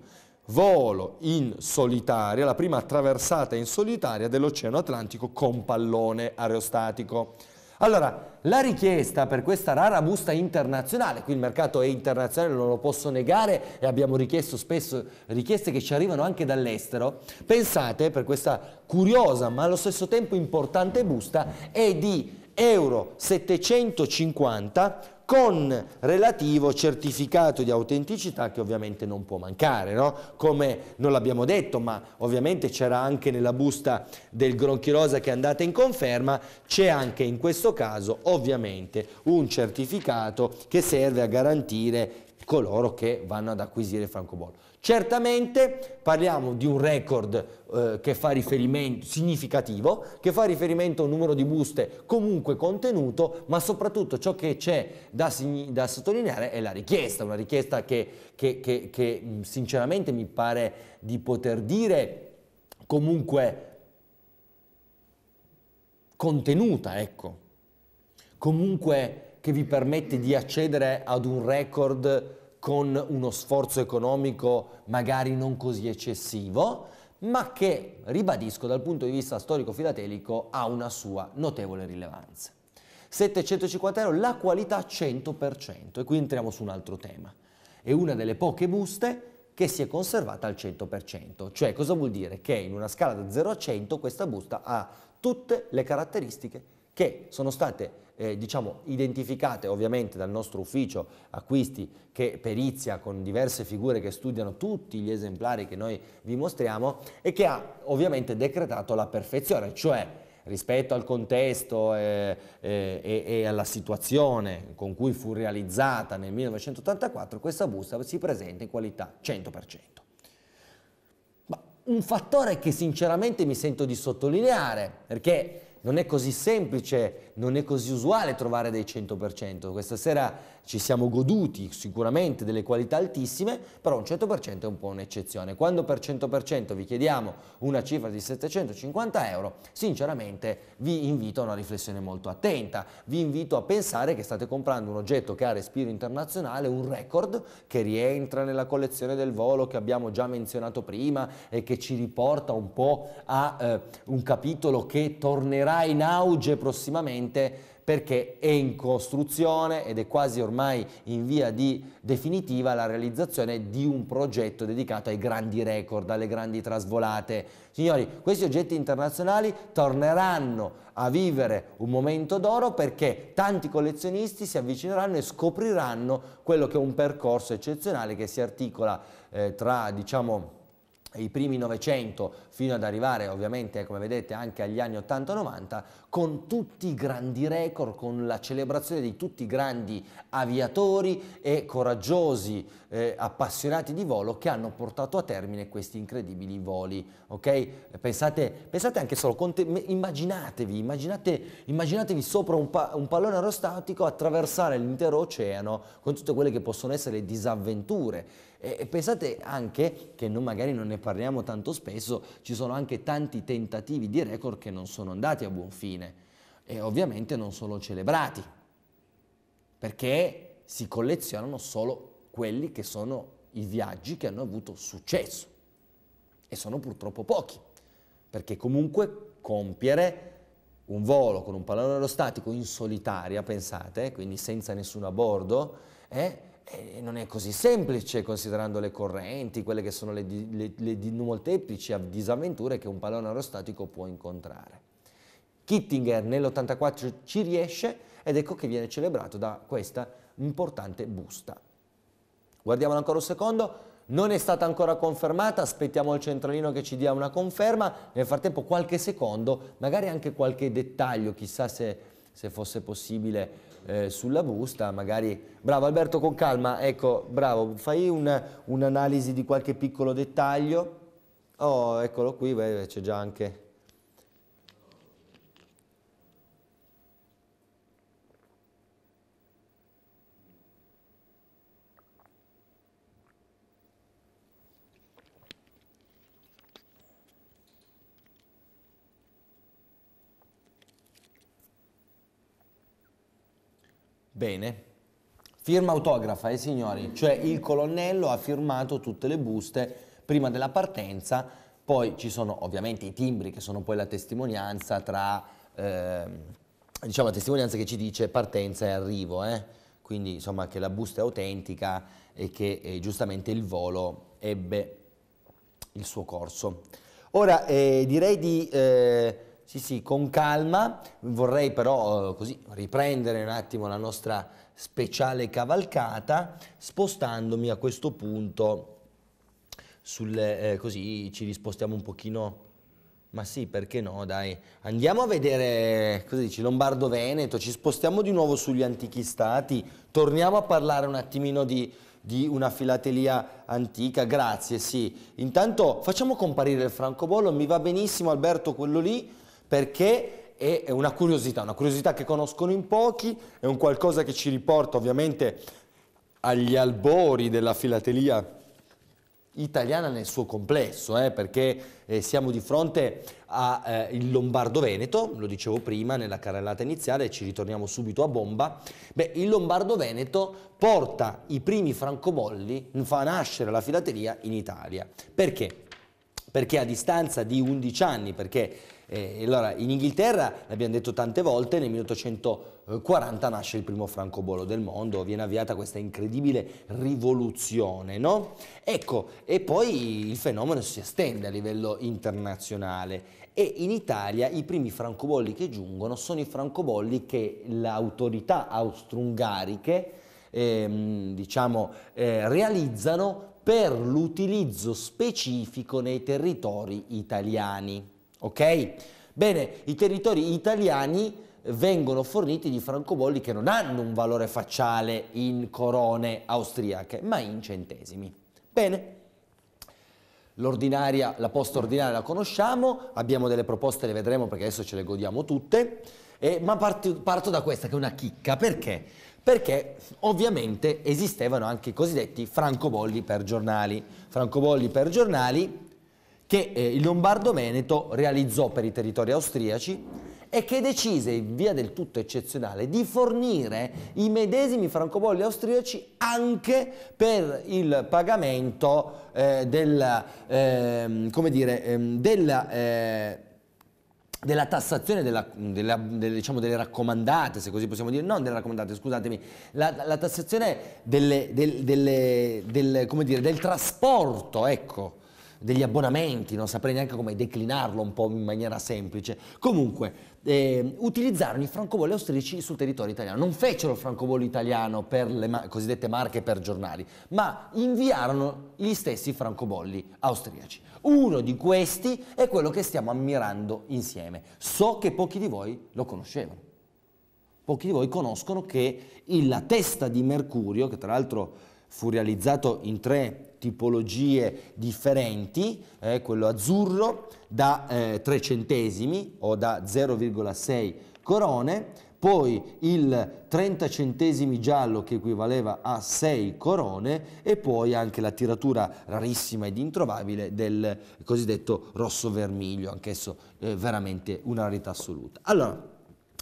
volo in solitaria, la prima attraversata in solitaria dell'Oceano Atlantico con pallone aerostatico. Allora, la richiesta per questa rara busta internazionale, qui il mercato è internazionale, non lo posso negare e abbiamo richiesto spesso richieste che ci arrivano anche dall'estero, pensate per questa curiosa ma allo stesso tempo importante busta è di euro 750 con relativo certificato di autenticità che ovviamente non può mancare, no? come non l'abbiamo detto, ma ovviamente c'era anche nella busta del gronchi rosa che è andata in conferma, c'è anche in questo caso ovviamente un certificato che serve a garantire coloro che vanno ad acquisire francobollo. Certamente parliamo di un record eh, che fa riferimento significativo, che fa riferimento a un numero di buste comunque contenuto, ma soprattutto ciò che c'è da, da sottolineare è la richiesta, una richiesta che, che, che, che sinceramente mi pare di poter dire comunque contenuta, ecco, comunque che vi permette di accedere ad un record con uno sforzo economico magari non così eccessivo, ma che, ribadisco, dal punto di vista storico-filatelico ha una sua notevole rilevanza. 750 euro, la qualità 100%, e qui entriamo su un altro tema. È una delle poche buste che si è conservata al 100%, cioè cosa vuol dire? Che in una scala da 0 a 100 questa busta ha tutte le caratteristiche che sono state eh, diciamo, identificate ovviamente dal nostro ufficio acquisti che perizia con diverse figure che studiano tutti gli esemplari che noi vi mostriamo e che ha ovviamente decretato la perfezione, cioè rispetto al contesto e, eh, eh, e, e alla situazione con cui fu realizzata nel 1984, questa busta si presenta in qualità 100%. Ma un fattore che sinceramente mi sento di sottolineare, perché non è così semplice non è così usuale trovare dei 100%. Questa sera ci siamo goduti sicuramente delle qualità altissime, però un 100% è un po' un'eccezione. Quando per 100% vi chiediamo una cifra di 750 euro, sinceramente vi invito a una riflessione molto attenta. Vi invito a pensare che state comprando un oggetto che ha respiro internazionale, un record che rientra nella collezione del volo che abbiamo già menzionato prima e che ci riporta un po' a eh, un capitolo che tornerà in auge prossimamente urgente perché è in costruzione ed è quasi ormai in via di definitiva la realizzazione di un progetto dedicato ai grandi record, alle grandi trasvolate. Signori, questi oggetti internazionali torneranno a vivere un momento d'oro perché tanti collezionisti si avvicineranno e scopriranno quello che è un percorso eccezionale che si articola eh, tra, diciamo, i primi 900 fino ad arrivare ovviamente come vedete anche agli anni 80-90 con tutti i grandi record, con la celebrazione di tutti i grandi aviatori e coraggiosi eh, appassionati di volo che hanno portato a termine questi incredibili voli, ok? Pensate, pensate anche solo, immaginatevi, immaginate, immaginatevi sopra un, pa un pallone aerostatico attraversare l'intero oceano con tutte quelle che possono essere disavventure e, pensate anche che non, magari non ne parliamo tanto spesso, ci sono anche tanti tentativi di record che non sono andati a buon fine e ovviamente non sono celebrati perché si collezionano solo quelli che sono i viaggi che hanno avuto successo e sono purtroppo pochi perché comunque compiere un volo con un pallone aerostatico in solitaria, pensate, quindi senza nessuno a bordo, eh, e eh, non è così semplice considerando le correnti, quelle che sono le, le, le molteplici disavventure che un pallone aerostatico può incontrare. Kittinger nell'84 ci riesce ed ecco che viene celebrato da questa importante busta. Guardiamola ancora un secondo, non è stata ancora confermata, aspettiamo il centralino che ci dia una conferma, nel frattempo qualche secondo, magari anche qualche dettaglio, chissà se, se fosse possibile eh, sulla busta, magari... Bravo Alberto, con calma, ecco, bravo, fai un'analisi un di qualche piccolo dettaglio. Oh, eccolo qui, c'è già anche Bene. Firma autografa, eh signori, cioè il colonnello ha firmato tutte le buste prima della partenza, poi ci sono ovviamente i timbri che sono poi la testimonianza tra, eh, diciamo la testimonianza che ci dice partenza e arrivo, eh? quindi insomma che la busta è autentica e che eh, giustamente il volo ebbe il suo corso. Ora eh, direi di eh, sì, sì, con calma, vorrei però eh, così riprendere un attimo la nostra speciale cavalcata spostandomi a questo punto sul, eh, così ci rispostiamo un pochino ma sì, perché no, dai. Andiamo a vedere, cosa dici, Lombardo-Veneto, ci spostiamo di nuovo sugli antichi stati, torniamo a parlare un attimino di, di una filatelia antica, grazie, sì. Intanto facciamo comparire il francobollo, mi va benissimo Alberto quello lì, perché è una curiosità, una curiosità che conoscono in pochi, è un qualcosa che ci riporta ovviamente agli albori della filatelia italiana nel suo complesso, eh, perché eh, siamo di fronte al eh, Lombardo-Veneto, lo dicevo prima nella carrellata iniziale, ci ritorniamo subito a bomba, Beh, il Lombardo-Veneto porta i primi francobolli, fa nascere la filateria in Italia. Perché? Perché a distanza di 11 anni, perché eh, allora, in Inghilterra, l'abbiamo detto tante volte, nel 1840 nasce il primo francobollo del mondo, viene avviata questa incredibile rivoluzione, no? Ecco, e poi il fenomeno si estende a livello internazionale e in Italia i primi francobolli che giungono sono i francobolli che le autorità austro-ungariche ehm, diciamo, eh, realizzano per l'utilizzo specifico nei territori italiani. Ok? Bene, i territori italiani vengono forniti di francobolli che non hanno un valore facciale in corone austriache, ma in centesimi. Bene. L'ordinaria, la posta ordinaria la conosciamo, abbiamo delle proposte, le vedremo perché adesso ce le godiamo tutte, eh, ma parto, parto da questa che è una chicca, perché? Perché ovviamente esistevano anche i cosiddetti francobolli per giornali. Francobolli per giornali che eh, il Lombardo-Veneto realizzò per i territori austriaci e che decise in via del tutto eccezionale di fornire i medesimi francobolli austriaci anche per il pagamento eh, del, ehm, ehm, eh, dire, eh, della, della tassazione della, della, delle, diciamo, delle, raccomandate, se così possiamo dire, non delle raccomandate, scusatemi, la, la tassazione delle, del, delle, del, dire, del trasporto, ecco, degli abbonamenti, non saprei neanche come declinarlo un po' in maniera semplice. Comunque, eh, utilizzarono i francobolli austrici sul territorio italiano. Non fecero il francobollo italiano per le ma- cosiddette marche per giornali, ma inviarono gli stessi francobolli austriaci. Uno di questi è quello che stiamo ammirando insieme. So che pochi di voi lo conoscevano pochi di voi conoscono che la testa di Mercurio, che tra l'altro fu realizzato in tre tipologie differenti, eh, quello azzurro da eh, 3 centesimi o da 0,6 corone, poi il 30 centesimi giallo che equivaleva a 6 corone e poi anche la tiratura rarissima ed introvabile del cosiddetto rosso vermiglio, anchesso eh, veramente una rarità assoluta. Allora,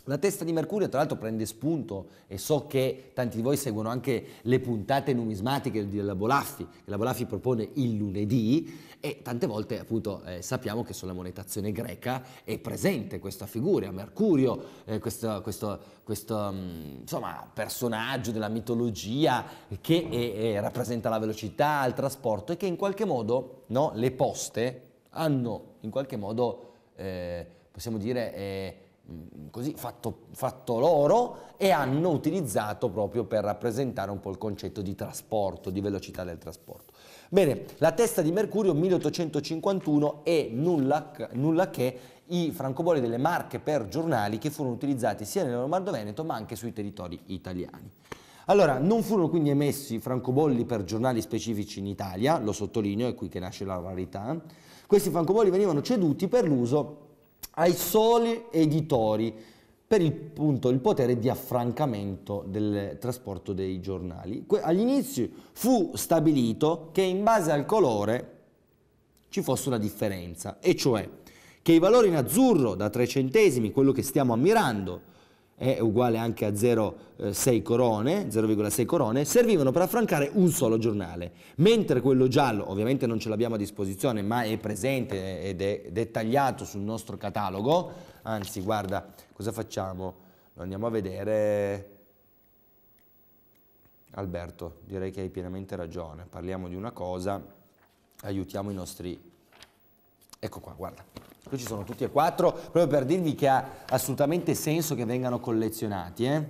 la testa di Mercurio, tra l'altro, prende spunto, e so che tanti di voi seguono anche le puntate numismatiche della Bolaffi, che la Bolaffi propone il lunedì, e tante volte, appunto, eh, sappiamo che sulla monetazione greca è presente questa figura, Mercurio, eh, questo, questo, questo mm, insomma, personaggio della mitologia che è, è, rappresenta la velocità, il trasporto, e che in qualche modo no, le poste hanno in qualche modo, eh, possiamo dire, eh, Mm, mm, così, fatto, fatto, loro e hanno utilizzato proprio per rappresentare un po' il concetto di trasporto, di velocità del trasporto. Bene, la testa di Mercurio 1851 è nulla, nulla che i francobolli delle marche per giornali che furono utilizzati sia nel Lombardo-Veneto ma anche sui territori italiani. Allora, non furono quindi emessi francobolli per giornali specifici in Italia, lo sottolineo, è qui che nasce la rarità. Questi francobolli venivano ceduti per l'uso ai soli editori per il, punto, il potere di affrancamento del trasporto dei giornali. All'inizio fu stabilito che in base al colore ci fosse una differenza, e cioè che i valori in azzurro da 3 centesimi, quello che stiamo ammirando, è uguale anche a 0,6 eh, corone, 0,6 corone, servivano per affrancare un solo giornale, mentre quello giallo, ovviamente non ce l'abbiamo a disposizione, ma è presente ed è dettagliato sul nostro catalogo, anzi guarda cosa facciamo, lo andiamo a vedere, Alberto direi che hai pienamente ragione, parliamo di una cosa, aiutiamo i nostri, ecco qua guarda, qui ci sono tutti e quattro, proprio per dirvi che ha assolutamente senso che vengano collezionati. Eh?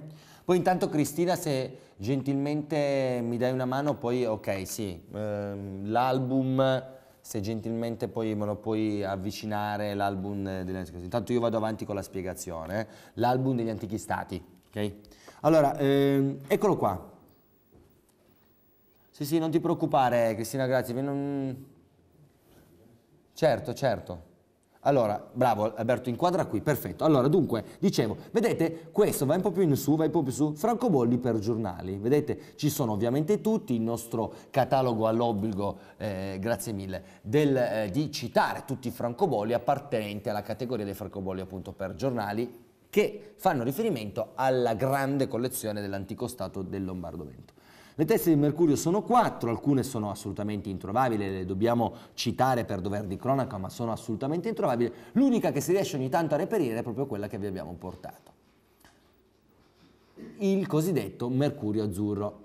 Poi intanto Cristina se gentilmente mi dai una mano, poi ok sì, ehm, l'album se gentilmente poi me lo puoi avvicinare l'album degli antichi stati. Intanto io vado avanti con la spiegazione, eh? l'album degli antichi stati, ok? Allora, ehm, eccolo qua. Sì, sì, non ti preoccupare Cristina, grazie. Non... Certo, certo. Allora, bravo Alberto, inquadra qui, perfetto. Allora, dunque, dicevo, vedete, questo va un po' più in su, va un po' più su, francobolli per giornali. Vedete, ci sono ovviamente tutti, il nostro catalogo all'obbligo, eh, grazie mille, del, eh, di citare tutti i francobolli appartenenti alla categoria dei francobolli appunto per giornali che fanno riferimento alla grande collezione dell'antico stato del Lombardo Vento. Le teste di mercurio sono quattro, alcune sono assolutamente introvabili, le dobbiamo citare per dover di cronaca, ma sono assolutamente introvabili. L'unica che si riesce ogni tanto a reperire è proprio quella che vi abbiamo portato. Il cosiddetto mercurio azzurro.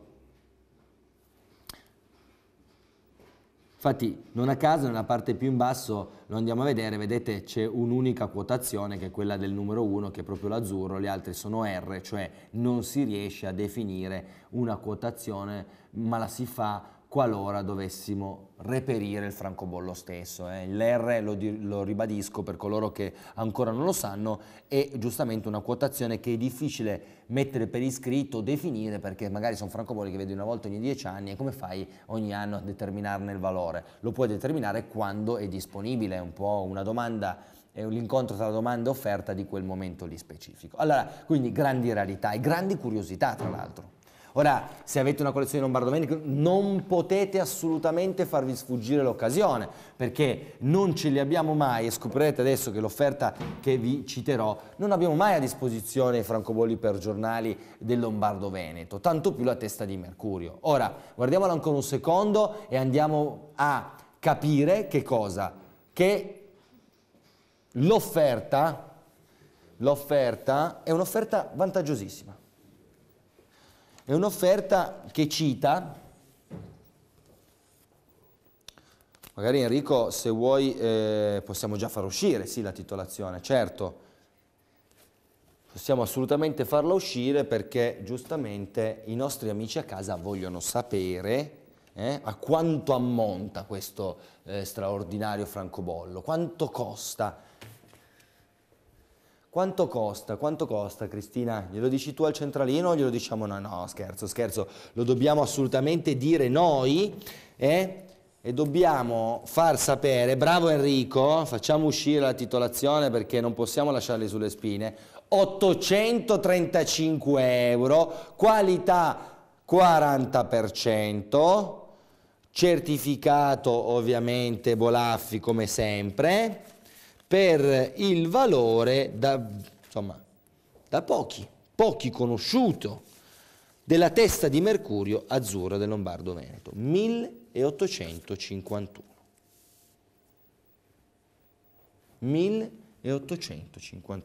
Infatti non a caso nella parte più in basso lo andiamo a vedere, vedete c'è un'unica quotazione che è quella del numero 1 che è proprio l'azzurro, le altre sono R, cioè non si riesce a definire una quotazione ma la si fa qualora dovessimo reperire il francobollo stesso. Eh. L'R, lo, lo, ribadisco per coloro che ancora non lo sanno, è giustamente una quotazione che è difficile mettere per iscritto, definire, perché magari sono francobolli che vedi una volta ogni dieci anni e come fai ogni anno a determinarne il valore? Lo puoi determinare quando è disponibile, è un po' una domanda è l'incontro tra domanda e offerta di quel momento lì specifico. Allora, quindi grandi rarità e grandi curiosità, tra l'altro. Ora, se avete una collezione di Lombardo Lombardomenico, non potete assolutamente farvi sfuggire l'occasione, perché non ce li abbiamo mai, e scoprirete adesso che l'offerta che vi citerò, non abbiamo mai a disposizione i francobolli per giornali del Lombardo Veneto, tanto più la testa di Mercurio. Ora, guardiamola ancora un secondo e andiamo a capire che cosa? Che l'offerta, l'offerta è un'offerta vantaggiosissima. È un'offerta che cita, magari Enrico se vuoi eh, possiamo già far uscire, sì, la titolazione, certo, possiamo assolutamente farla uscire perché giustamente i nostri amici a casa vogliono sapere eh, a quanto ammonta questo eh, straordinario francobollo, quanto costa quanto costa? Quanto costa Cristina? Glielo dici tu al centralino o glielo diciamo noi? No, scherzo, scherzo, lo dobbiamo assolutamente dire noi eh? e dobbiamo far sapere, bravo Enrico, facciamo uscire la titolazione perché non possiamo lasciarli sulle spine, 835 euro, qualità 40%, certificato ovviamente Bolaffi come sempre, per il valore da, insomma, da pochi, pochi conosciuto, della testa di mercurio azzurra del Lombardo Veneto, 1851. 1851.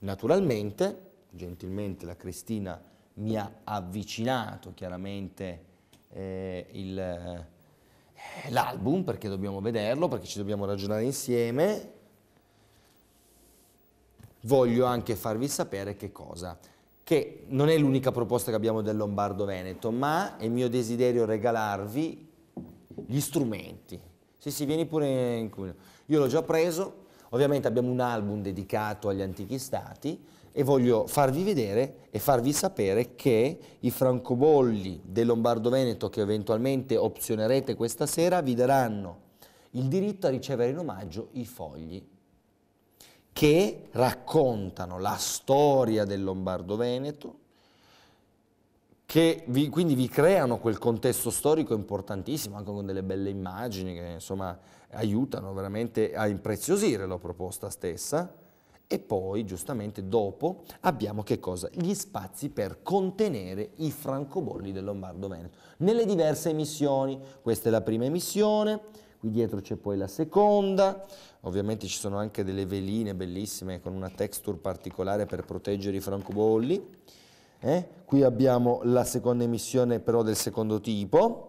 Naturalmente, gentilmente la Cristina mi ha avvicinato chiaramente eh, il, eh, l'album perché dobbiamo vederlo, perché ci dobbiamo ragionare insieme. Voglio anche farvi sapere che cosa, che non è l'unica proposta che abbiamo del Lombardo Veneto, ma è mio desiderio regalarvi gli strumenti. Sì, sì, vieni pure in culo. Io l'ho già preso, ovviamente abbiamo un album dedicato agli antichi stati, e voglio farvi vedere e farvi sapere che i francobolli del Lombardo Veneto che eventualmente opzionerete questa sera vi daranno il diritto a ricevere in omaggio i fogli che raccontano la storia del Lombardo Veneto che vi, quindi vi creano quel contesto storico importantissimo, anche con delle belle immagini che insomma aiutano veramente a impreziosire la proposta stessa e poi, giustamente, dopo abbiamo che cosa? Gli spazi per contenere i francobolli del Lombardo Veneto. Nelle diverse emissioni, questa è la prima emissione, qui dietro c'è poi la seconda, ovviamente ci sono anche delle veline bellissime con una texture particolare per proteggere i francobolli. Eh? Qui abbiamo la seconda emissione però del secondo tipo,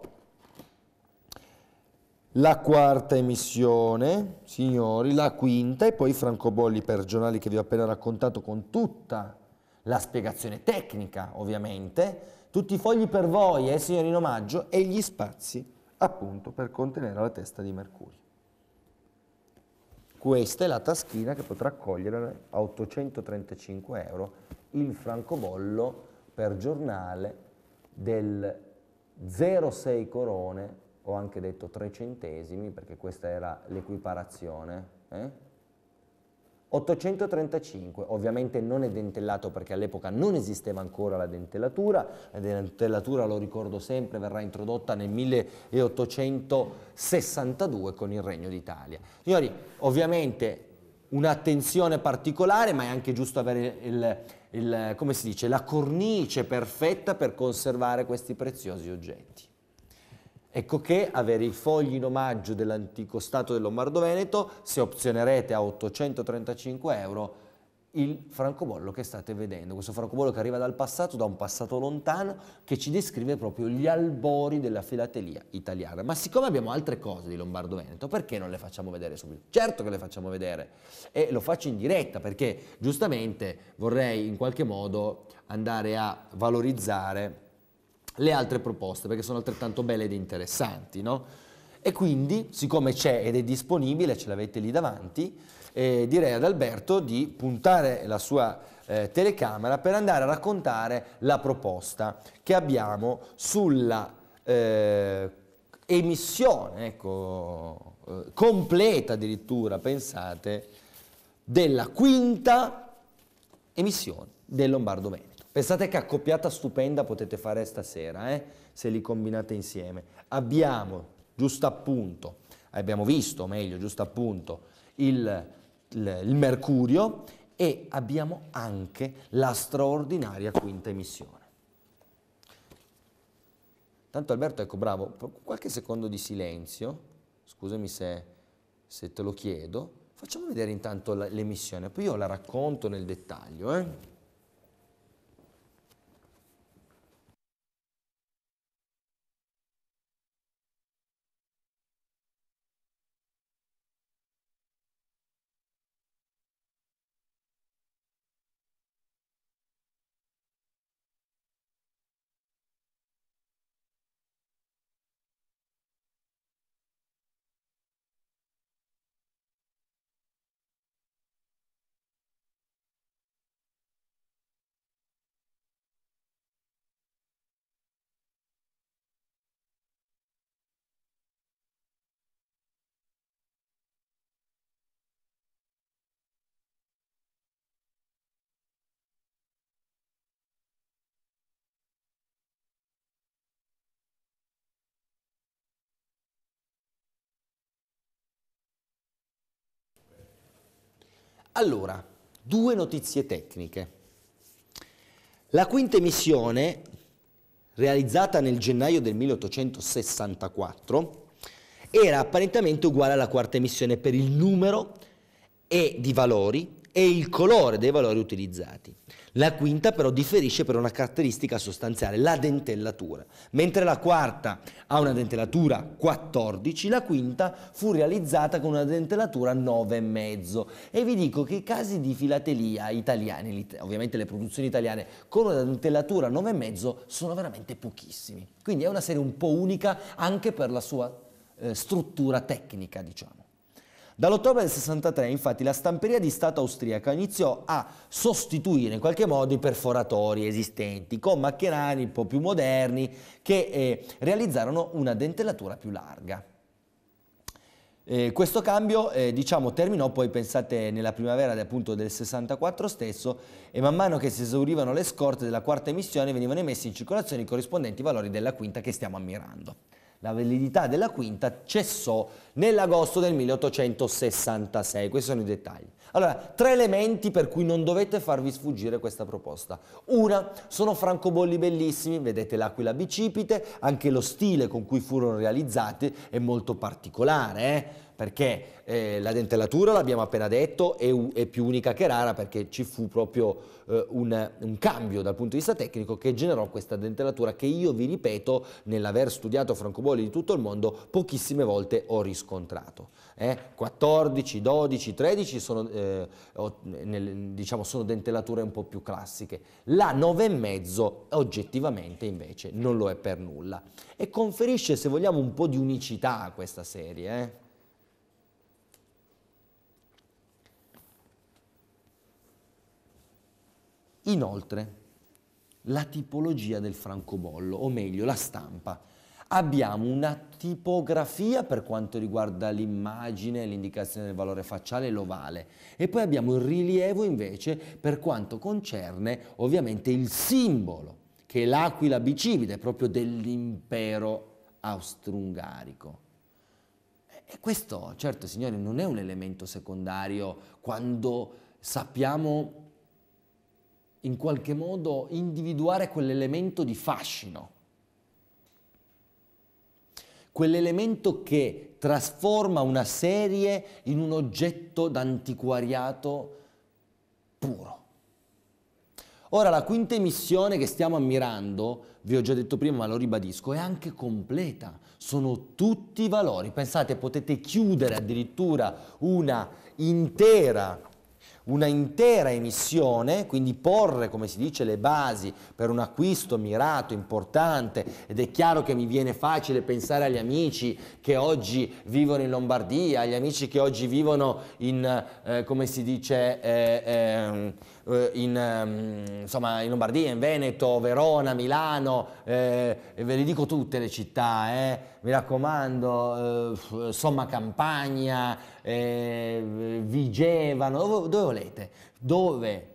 la quarta emissione, signori, la quinta e poi i francobolli per giornali che vi ho appena raccontato con tutta la spiegazione tecnica, ovviamente, tutti i fogli per voi, eh, signori, in omaggio, e gli spazi, appunto, per contenere la testa di Mercurio. Questa è la taschina che potrà accogliere a 835 euro il francobollo per giornale del 06 Corone ho anche detto 3 centesimi perché questa era l'equiparazione, eh? 835, ovviamente non è dentellato perché all'epoca non esisteva ancora la dentellatura, la dentellatura lo ricordo sempre verrà introdotta nel 1862 con il Regno d'Italia. Signori, ovviamente un'attenzione particolare ma è anche giusto avere il, il, dice, la cornice perfetta per conservare questi preziosi oggetti. Ecco che avere i fogli in omaggio dell'antico Stato del Lombardo-Veneto, se opzionerete a 835 euro, il francobollo che state vedendo, questo francobollo che arriva dal passato, da un passato lontano, che ci descrive proprio gli albori della filatelia italiana. Ma siccome abbiamo altre cose di Lombardo Veneto, perché non le facciamo vedere subito? Certo che le facciamo vedere e lo faccio in diretta perché giustamente vorrei in qualche modo andare a valorizzare le altre proposte, perché sono altrettanto belle ed interessanti, no? E quindi, siccome c'è ed è disponibile, ce l'avete lì davanti, eh, direi ad Alberto di puntare la sua eh, telecamera per andare a raccontare la proposta che abbiamo sulla eh, emissione, ecco, eh, completa addirittura, pensate, della quinta emissione del Lombardo Veneto. Pensate che accoppiata stupenda potete fare stasera, eh? se li combinate insieme. Abbiamo, giusto appunto, abbiamo visto, meglio, giusto appunto, il, il, il mercurio e abbiamo anche la straordinaria quinta emissione. Tanto Alberto, ecco, bravo, qualche secondo di silenzio, scusami se, se te lo chiedo, facciamo vedere intanto l'emissione, poi io la racconto nel dettaglio. Eh? Allora, due notizie tecniche. La quinta emissione, realizzata nel gennaio del 1864, era apparentemente uguale alla quarta emissione per il numero e di valori e il colore dei valori utilizzati. La quinta però differisce per una caratteristica sostanziale, la dentellatura. Mentre la quarta ha una dentellatura 14, la quinta fu realizzata con una dentellatura 9,5. E vi dico che i casi di filatelia italiani, ovviamente le produzioni italiane, con una dentellatura 9,5 sono veramente pochissimi. Quindi è una serie un po' unica anche per la sua eh, struttura tecnica, diciamo. Dall'ottobre del 63 infatti la stamperia di Stato austriaca iniziò a sostituire in qualche modo i perforatori esistenti con macchinari un po' più moderni che eh, realizzarono una dentellatura più larga. Eh, questo cambio eh, diciamo, terminò poi, pensate, nella primavera appunto, del 64 stesso e man mano che si esaurivano le scorte della quarta emissione venivano emessi in circolazione i corrispondenti valori della quinta che stiamo ammirando la validità della quinta cessò nell'agosto del 1866. Questi sono i dettagli. Allora, tre elementi per cui non dovete farvi sfuggire questa proposta. Una, sono francobolli bellissimi, vedete l'aquila bicipite, anche lo stile con cui furono realizzati è molto particolare, eh? perché eh, la dentellatura, l'abbiamo appena detto, è, è, più unica che rara perché ci fu proprio eh, un, un, cambio dal punto di vista tecnico che generò questa dentellatura che io vi ripeto, nell'aver studiato francobolli di tutto il mondo, pochissime volte ho riscontrato. Eh? 14, 12, 13 sono, eh, nel, diciamo, sono dentellature un po' più classiche. La 9,5 oggettivamente invece non lo è per nulla e conferisce, se vogliamo, un po' di unicità a questa serie. Eh. Inoltre, la tipologia del francobollo, o meglio la stampa. Abbiamo una tipografia per quanto riguarda l'immagine, l'indicazione del valore facciale e l'ovale e poi abbiamo il rilievo invece per quanto concerne ovviamente il simbolo che è l'aquila bicivide proprio dell'impero austro-ungarico. E questo, certo signori, non è un elemento secondario quando sappiamo in qualche modo individuare quell'elemento di fascino, quell'elemento che trasforma una serie in un oggetto d'antiquariato puro. Ora, la quinta emissione che stiamo ammirando, vi ho già detto prima ma lo ribadisco, è anche completa. Sono tutti valori. Pensate, potete chiudere addirittura una intera una intera emissione, quindi porre, come si dice, le basi per un acquisto mirato, importante, ed è chiaro che mi viene facile pensare agli amici che oggi vivono in Lombardia, agli amici che oggi vivono in, eh, come si dice, eh, ehm, eh, in, ehm, insomma, in, Lombardia, in Veneto, Verona, Milano, eh, ve le dico tutte le città, eh. mi raccomando, eh, somma Campania, eh, Vigevano, dove volete, dove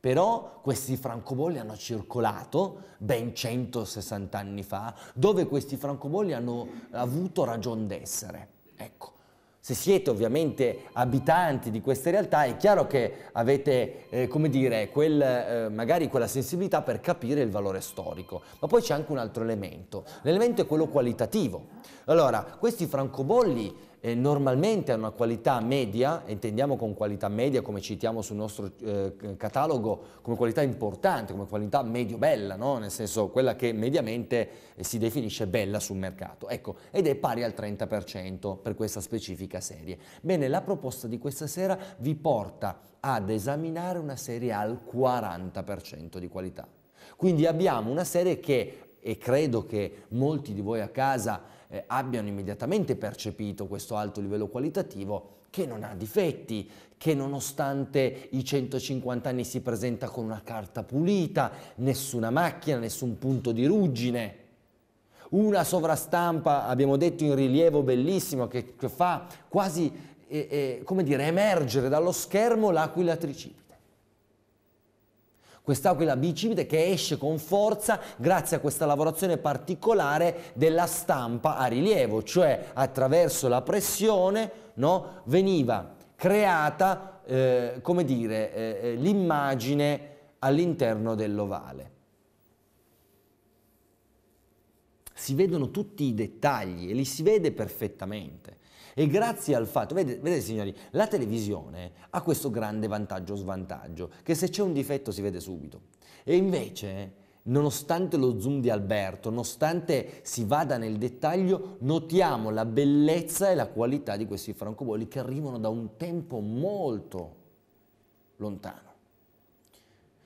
però questi francobolli hanno circolato ben 160 anni fa, dove questi francobolli hanno avuto ragion d'essere. Ecco. Se siete ovviamente abitanti di queste realtà, è chiaro che avete, eh, come dire, quel, eh, magari quella sensibilità per capire il valore storico. Ma poi c'è anche un altro elemento. L'elemento è quello qualitativo. Allora, questi francobolli eh, normalmente ha una qualità media, intendiamo con qualità media come citiamo sul nostro eh, catalogo, come qualità importante, come qualità medio-bella, no? nel senso quella che mediamente eh, si definisce bella sul mercato, ecco, ed è pari al 30% per questa specifica serie. Bene, la proposta di questa sera vi porta ad esaminare una serie al 40% di qualità. Quindi abbiamo una serie che, e credo che molti di voi a casa eh, abbiano immediatamente percepito questo alto livello qualitativo che non ha difetti, che nonostante i 150 anni si presenta con una carta pulita, nessuna macchina, nessun punto di ruggine. Una sovrastampa, abbiamo detto, in rilievo bellissimo che, che fa quasi, eh, eh, come dire, emergere dallo schermo l'aquila tricipite quest'aquila bicipite che esce con forza grazie a questa lavorazione particolare della stampa a rilievo, cioè attraverso la pressione no, veniva creata eh, eh, eh, l'immagine all'interno dell'ovale. Si vedono tutti i dettagli e li si vede perfettamente. E grazie al fatto, vedete, vedete signori, la televisione ha questo grande vantaggio o svantaggio, che se c'è un difetto si vede subito. E invece nonostante lo zoom di Alberto, nonostante si vada nel dettaglio, notiamo la bellezza e la qualità di questi francobolli che arrivano da un tempo molto lontano.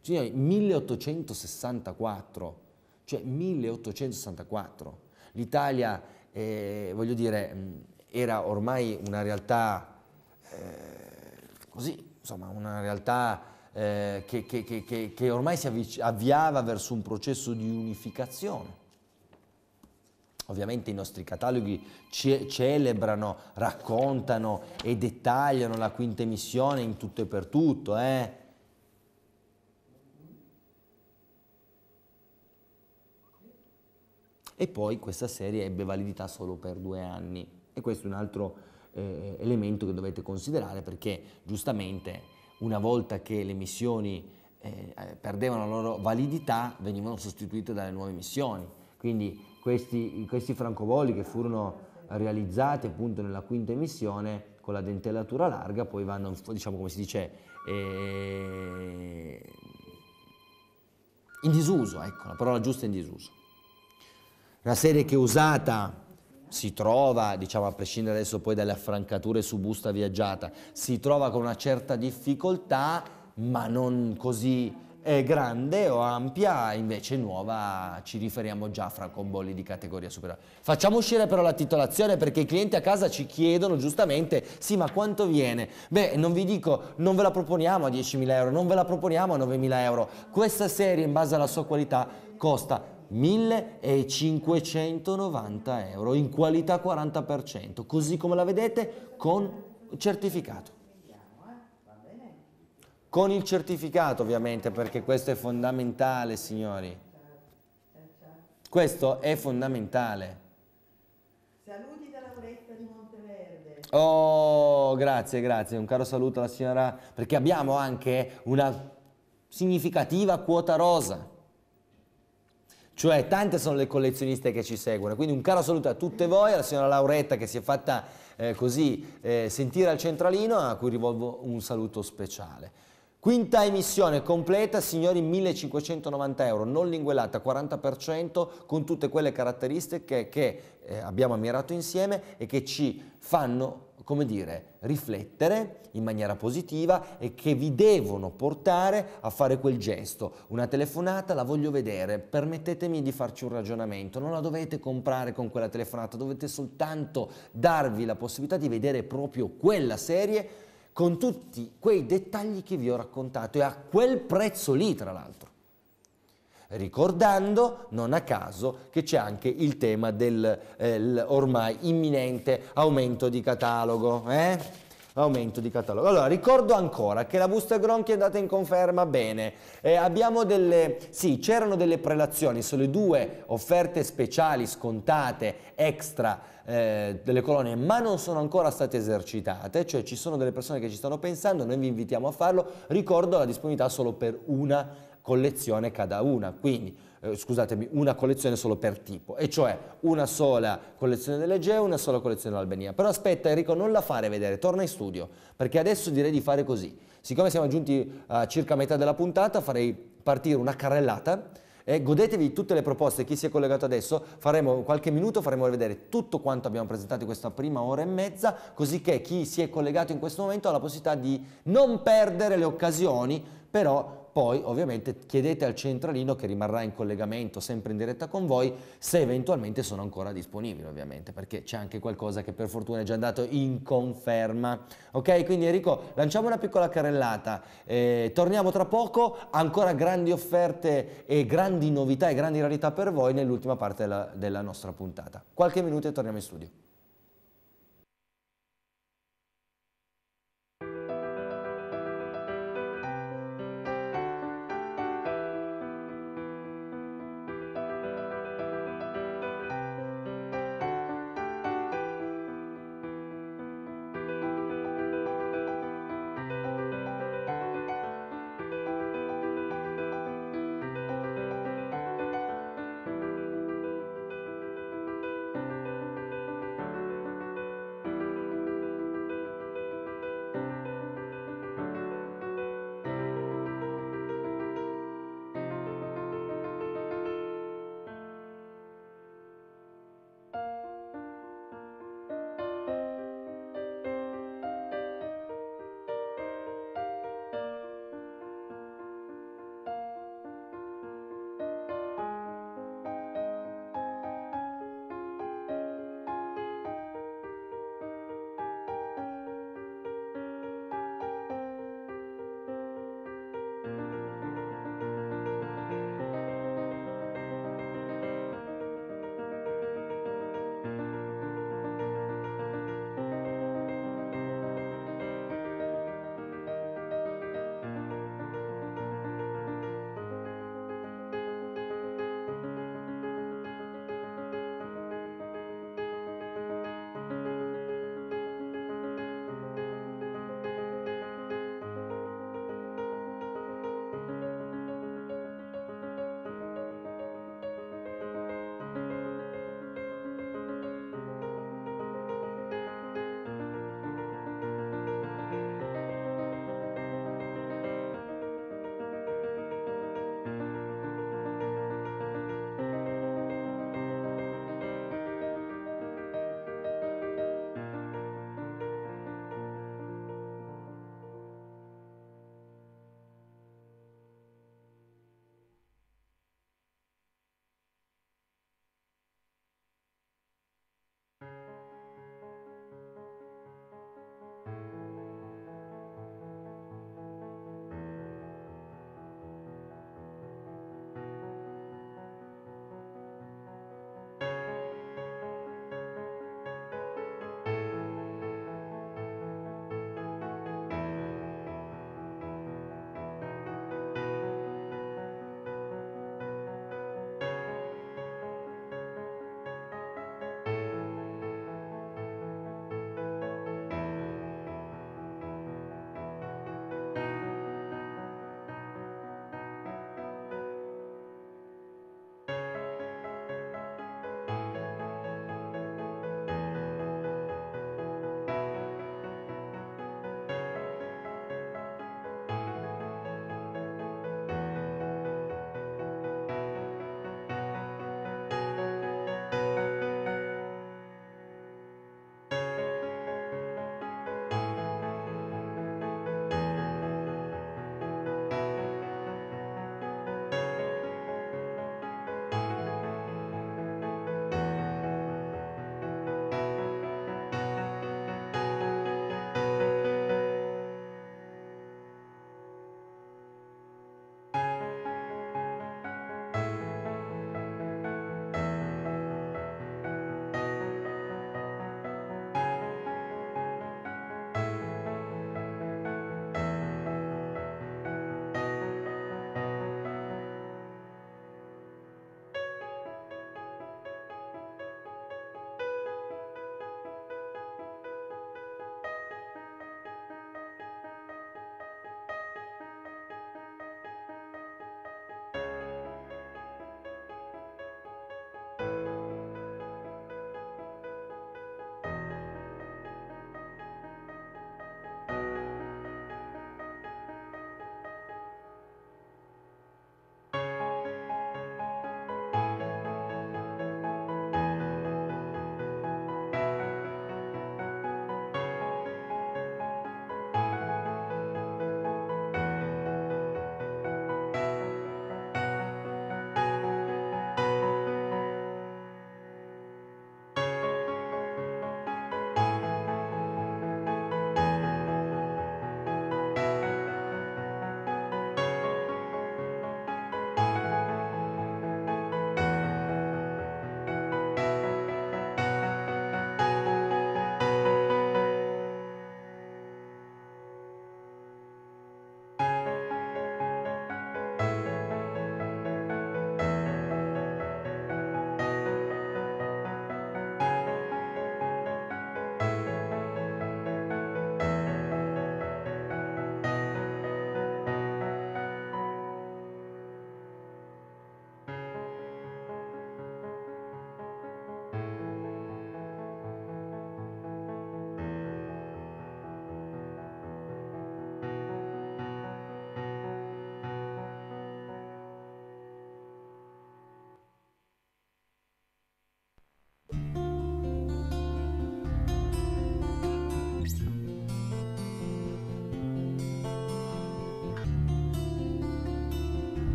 Signori, 1864, cioè 1864, l'Italia, eh, voglio dire, era ormai una realtà eh, così, insomma, una realtà eh, che, che, che, che, ormai si avviava verso un processo di unificazione. Ovviamente i nostri cataloghi ce celebrano, raccontano e dettagliano la quinta emissione in tutto e per tutto. Eh? E poi questa serie ebbe validità solo per due anni. E questo è un altro eh, elemento che dovete considerare perché giustamente una volta che le missioni eh, eh, perdevano la loro validità venivano sostituite dalle nuove missioni. Quindi questi, questi francobolli che furono realizzati appunto nella quinta missione con la dentellatura larga poi vanno, diciamo come si dice, eh, in disuso, ecco, la parola giusta è in disuso. Una serie che è usata si trova, diciamo a prescindere adesso poi dalle affrancature su busta viaggiata, si trova con una certa difficoltà, ma non così eh, grande o ampia, invece nuova ci riferiamo già a francobolli di categoria superiore. Facciamo uscire però la titolazione perché i clienti a casa ci chiedono giustamente, sì ma quanto viene? Beh, non vi dico, non ve la proponiamo a 10.000 euro, non ve la proponiamo a 9.000 euro, questa serie in base alla sua qualità costa 1590 euro in qualità 40%, così come la vedete con certificato. Con il certificato ovviamente perché questo è fondamentale signori. Questo è fondamentale. Saluti dalla foresta di Monteverde. Oh, grazie, grazie. Un caro saluto alla signora perché abbiamo anche una significativa quota rosa. Cioè tante sono le collezioniste che ci seguono, quindi un caro saluto a tutte voi, alla signora Lauretta che si è fatta eh, così eh, sentire al centralino, a cui rivolgo un saluto speciale. Quinta emissione completa, signori, 1590 euro, non linguellata, 40% con tutte quelle caratteristiche che, eh, abbiamo ammirato insieme e che ci fanno, come dire, riflettere in maniera positiva e che vi devono portare a fare quel gesto. Una telefonata la voglio vedere, permettetemi di farci un ragionamento, non la dovete comprare con quella telefonata, dovete soltanto darvi la possibilità di vedere proprio quella serie con tutti quei dettagli che vi ho raccontato e a quel prezzo lì, tra l'altro. Ricordando, non a caso, che c'è anche il tema dell'ormai eh, imminente aumento di catalogo. Eh? aumento di catalogo. Allora, ricordo ancora che la busta Gronchi è andata in conferma bene. Eh, abbiamo delle, sì, c'erano delle prelazioni sulle due offerte speciali scontate extra eh, delle colonie, ma non sono ancora state esercitate, cioè ci sono delle persone che ci stanno pensando, noi vi invitiamo a farlo. Ricordo la disponibilità solo per una collezione cada una, quindi eh, scusatemi, una collezione solo per tipo, e cioè una sola collezione dell'Egeo e una sola collezione dell'Albania. Però aspetta Enrico, non la fare vedere, torna in studio, perché adesso direi di fare così. Siccome siamo giunti a eh, circa metà della puntata, farei partire una carrellata e godetevi tutte le proposte, chi si è collegato adesso, faremo qualche minuto, faremo vedere tutto quanto abbiamo presentato in questa prima ora e mezza, così che chi si è collegato in questo momento ha la possibilità di non perdere le occasioni, però poi ovviamente chiedete al centralino che rimarrà in collegamento sempre in diretta con voi se eventualmente sono ancora disponibili ovviamente perché c'è anche qualcosa che per fortuna è già andato in conferma ok quindi Enrico lanciamo una piccola carrellata eh, torniamo tra poco ancora grandi offerte e grandi novità e grandi rarità per voi nell'ultima parte della, della nostra puntata qualche minuto e torniamo in studio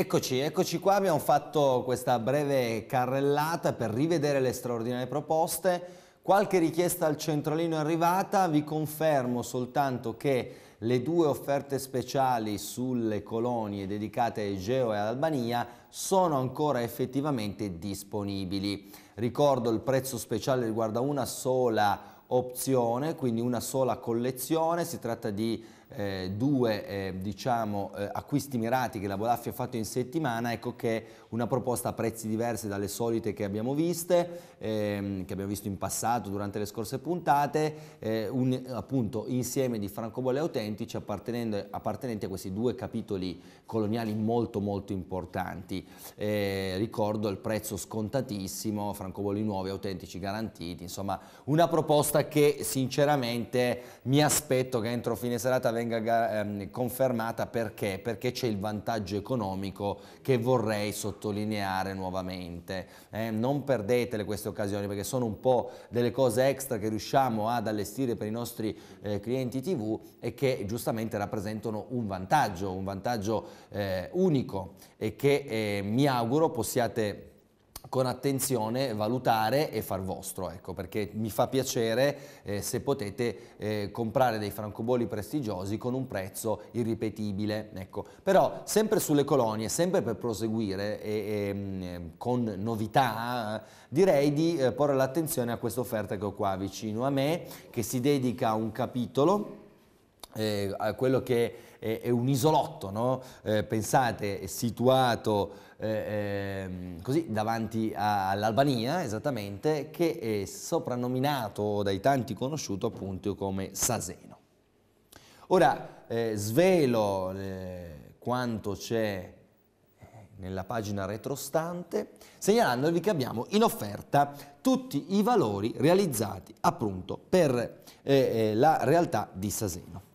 Eccoci, eccoci qua, abbiamo fatto questa breve carrellata per rivedere le straordinarie proposte, qualche richiesta al centralino è arrivata, vi confermo soltanto che le due offerte speciali sulle colonie dedicate a Egeo e Albania sono ancora effettivamente disponibili. Ricordo il prezzo speciale riguarda una sola opzione, quindi una sola collezione, si tratta di eh, due eh, diciamo, eh, acquisti mirati che la Vodafone ha fatto in settimana, ecco che una proposta a prezzi diversi dalle solite che abbiamo viste, ehm, che abbiamo visto in passato durante le scorse puntate, eh, un appunto, insieme di francobolle autentici appartenenti a questi due capitoli coloniali molto molto importanti. Eh, ricordo il prezzo scontatissimo, francobolli nuovi, autentici, garantiti, insomma una proposta che sinceramente mi aspetto che entro fine serata venga ehm, confermata perché? Perché c'è il vantaggio economico che vorrei sottolineare nuovamente. Eh, non perdetele queste occasioni perché sono un po' delle cose extra che riusciamo ad allestire per i nostri eh, clienti TV e che giustamente rappresentano un vantaggio, un vantaggio eh, unico e che eh, mi auguro possiate con attenzione valutare e far vostro, ecco, perché mi fa piacere eh, se potete eh, comprare dei francobolli prestigiosi con un prezzo irripetibile, ecco. Però sempre sulle colonie, sempre per proseguire e, e mm, con novità, direi di eh, porre l'attenzione a questa offerta che ho qua vicino a me, che si dedica a un capitolo, eh, a quello che è, è un isolotto, no? Eh, pensate, situato eh, ehm, così davanti all'Albania, esattamente, che è soprannominato dai tanti conosciuto appunto come Saseno. Ora, eh, svelo eh, quanto c'è eh, nella pagina retrostante, segnalandovi che abbiamo in offerta tutti i valori realizzati appunto per eh, eh la realtà di Saseno.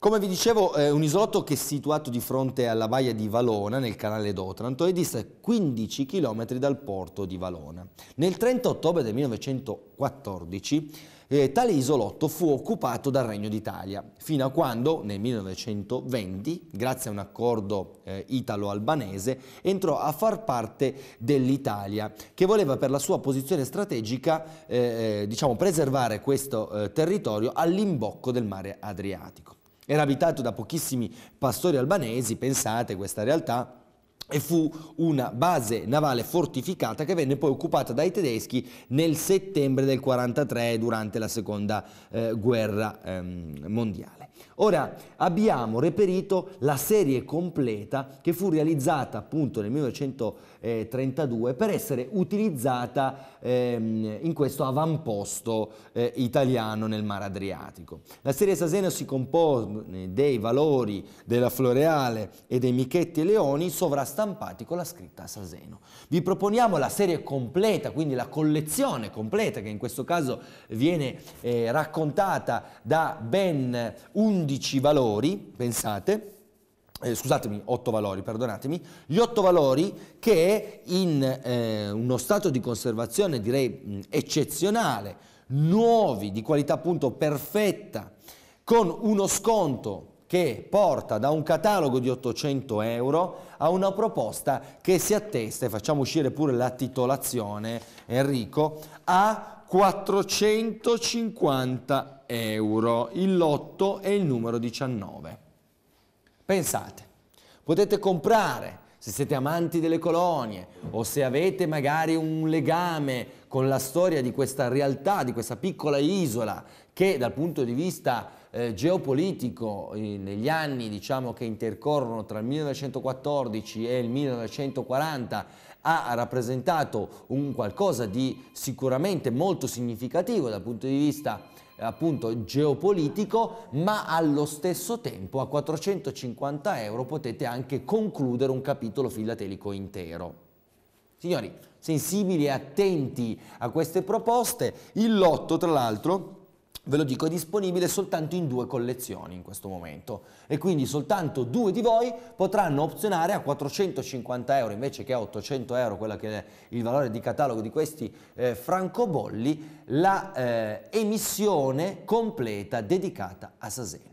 Come vi dicevo, è eh, un isolotto che è situato di fronte alla baia di Valona, nel canale d'Otranto, e dista 15 km dal porto di Valona. Nel 30 ottobre del 1914 eh, tale isolotto fu occupato dal Regno d'Italia, fino a quando, nel 1920, grazie a un accordo eh, italo-albanese, entrò a far parte dell'Italia, che voleva per la sua posizione strategica eh, eh diciamo, preservare questo eh, territorio all'imbocco del mare Adriatico. Era abitato da pochissimi pastori albanesi, pensate questa realtà, e fu una base navale fortificata che venne poi occupata dai tedeschi nel settembre del 1943 durante la seconda eh, guerra ehm, mondiale. Ora abbiamo reperito la serie completa che fu realizzata appunto nel 1943 eh, 32 per essere utilizzata ehm, in questo avamposto eh, italiano nel mare Adriatico. La serie Saseno si compone dei valori della Floreale e dei Michetti e Leoni sovrastampati con la scritta Saseno. Vi proponiamo la serie completa, quindi la collezione completa che in questo caso viene eh, raccontata da ben 11 valori, pensate, eh, scusatemi, otto valori, perdonatemi, gli otto valori che in eh, uno stato di conservazione direi eccezionale, nuovi, di qualità appunto perfetta, con uno sconto che porta da un catalogo di 800 euro a una proposta che si attesta, e facciamo uscire pure la titolazione Enrico, a 450 euro, il lotto è il numero 19. Pensate, potete comprare se siete amanti delle colonie o se avete magari un legame con la storia di questa realtà, di questa piccola isola che dal punto di vista eh, geopolitico eh, negli anni diciamo, che intercorrono tra il 1914 e il 1940 ha rappresentato un qualcosa di sicuramente molto significativo dal punto di vista appunto geopolitico, ma allo stesso tempo a 450 euro potete anche concludere un capitolo filatelico intero. Signori, sensibili e attenti a queste proposte, il lotto tra l'altro ve lo dico, è disponibile soltanto in due collezioni in questo momento e quindi soltanto due di voi potranno opzionare a 450 euro invece che a 800 euro, quello che è il valore di catalogo di questi eh, francobolli, la eh, emissione completa dedicata a Sasena.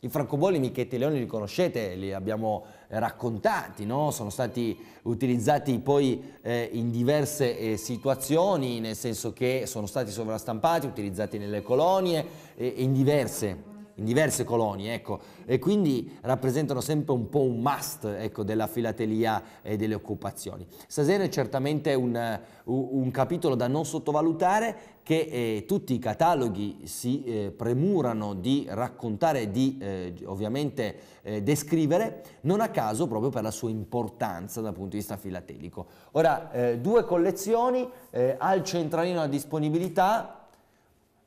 I francobolli Michetti e Leoni li conoscete, li abbiamo eh, raccontati, no? sono stati utilizzati poi eh, in diverse eh, situazioni, nel senso che sono stati sovrastampati, utilizzati nelle colonie, eh, in, diverse, in diverse colonie, ecco. e quindi rappresentano sempre un po' un must ecco, della filatelia e delle occupazioni. Stasera è certamente un, eh, un capitolo da non sottovalutare che eh, tutti i cataloghi si eh, premurano di raccontare, e di eh, ovviamente eh, descrivere, non a caso proprio per la sua importanza dal punto di vista filatelico. Ora, eh, due collezioni eh, al centralino a disponibilità,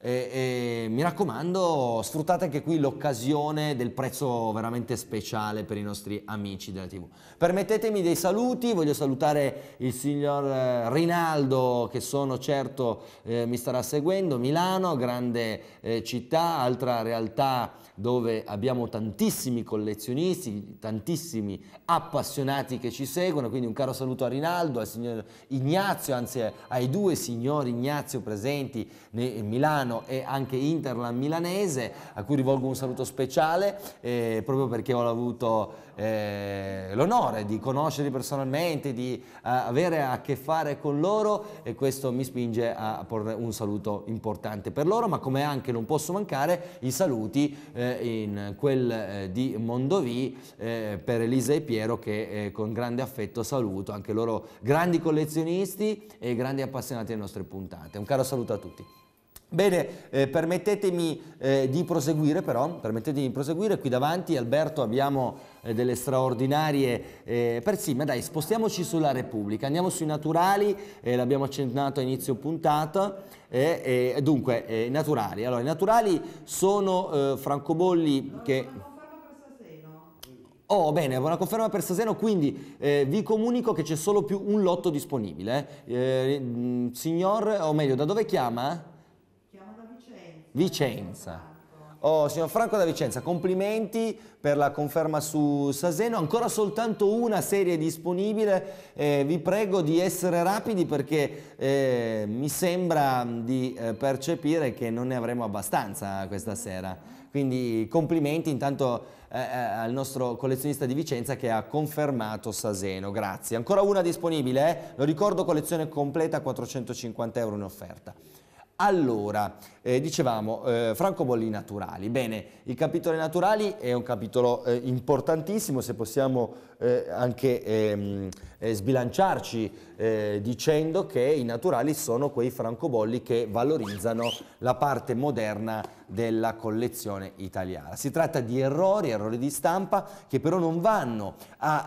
e, e, mi raccomando, sfruttate anche qui l'occasione del prezzo veramente speciale per i nostri amici della TV. Permettetemi dei saluti, voglio salutare il signor eh, Rinaldo che sono certo eh, mi starà seguendo, Milano, grande eh, città, altra realtà dove abbiamo tantissimi collezionisti, tantissimi appassionati che ci seguono, quindi un caro saluto a Rinaldo, al signor Ignazio, anzi eh, ai due signori Ignazio presenti in Milano e anche Interland milanese, a cui rivolgo un saluto speciale, eh, proprio perché ho avuto eh, l'onore di conoscerli personalmente, di eh, avere a che fare con loro e questo mi spinge a porre un saluto importante per loro, ma come anche non posso mancare i saluti eh, in quel eh, di Mondovì eh, per Elisa e Piero che con grande affetto saluto, anche loro grandi collezionisti e grandi appassionati alle nostre puntate. Un caro saluto a tutti. Bene, eh, permettetemi, eh, di però, permettetemi di proseguire, qui davanti Alberto abbiamo eh, delle straordinarie eh, ma dai spostiamoci sulla Repubblica, andiamo sui naturali, eh, l'abbiamo accennato a inizio puntata, eh, eh, dunque naturali, allora i naturali sono francobolli che... Oh bene, una conferma per Saseno, quindi eh, vi comunico che c'è solo più un lotto disponibile. signor, o meglio, da dove chiama? Vicenza. Oh, signor Franco da Vicenza, complimenti per la conferma su Saseno. Ancora soltanto una serie disponibile. Eh, vi prego di essere rapidi perché eh, mi sembra di eh, percepire che non ne avremo abbastanza questa sera. Quindi complimenti intanto eh, eh, al nostro collezionista di Vicenza che ha confermato Saseno. Grazie. Ancora una disponibile, eh? lo ricordo, collezione completa 450 euro in offerta. Allora, eh, dicevamo, eh, Franco Bolli naturali. Bene, il capitolo naturali è un capitolo eh, importantissimo, se possiamo eh, anche ehm, eh, sbilanciarci eh, dicendo che i naturali sono quei francobolli che valorizzano la parte moderna della collezione italiana. Si tratta di errori, errori di stampa, che però non vanno a,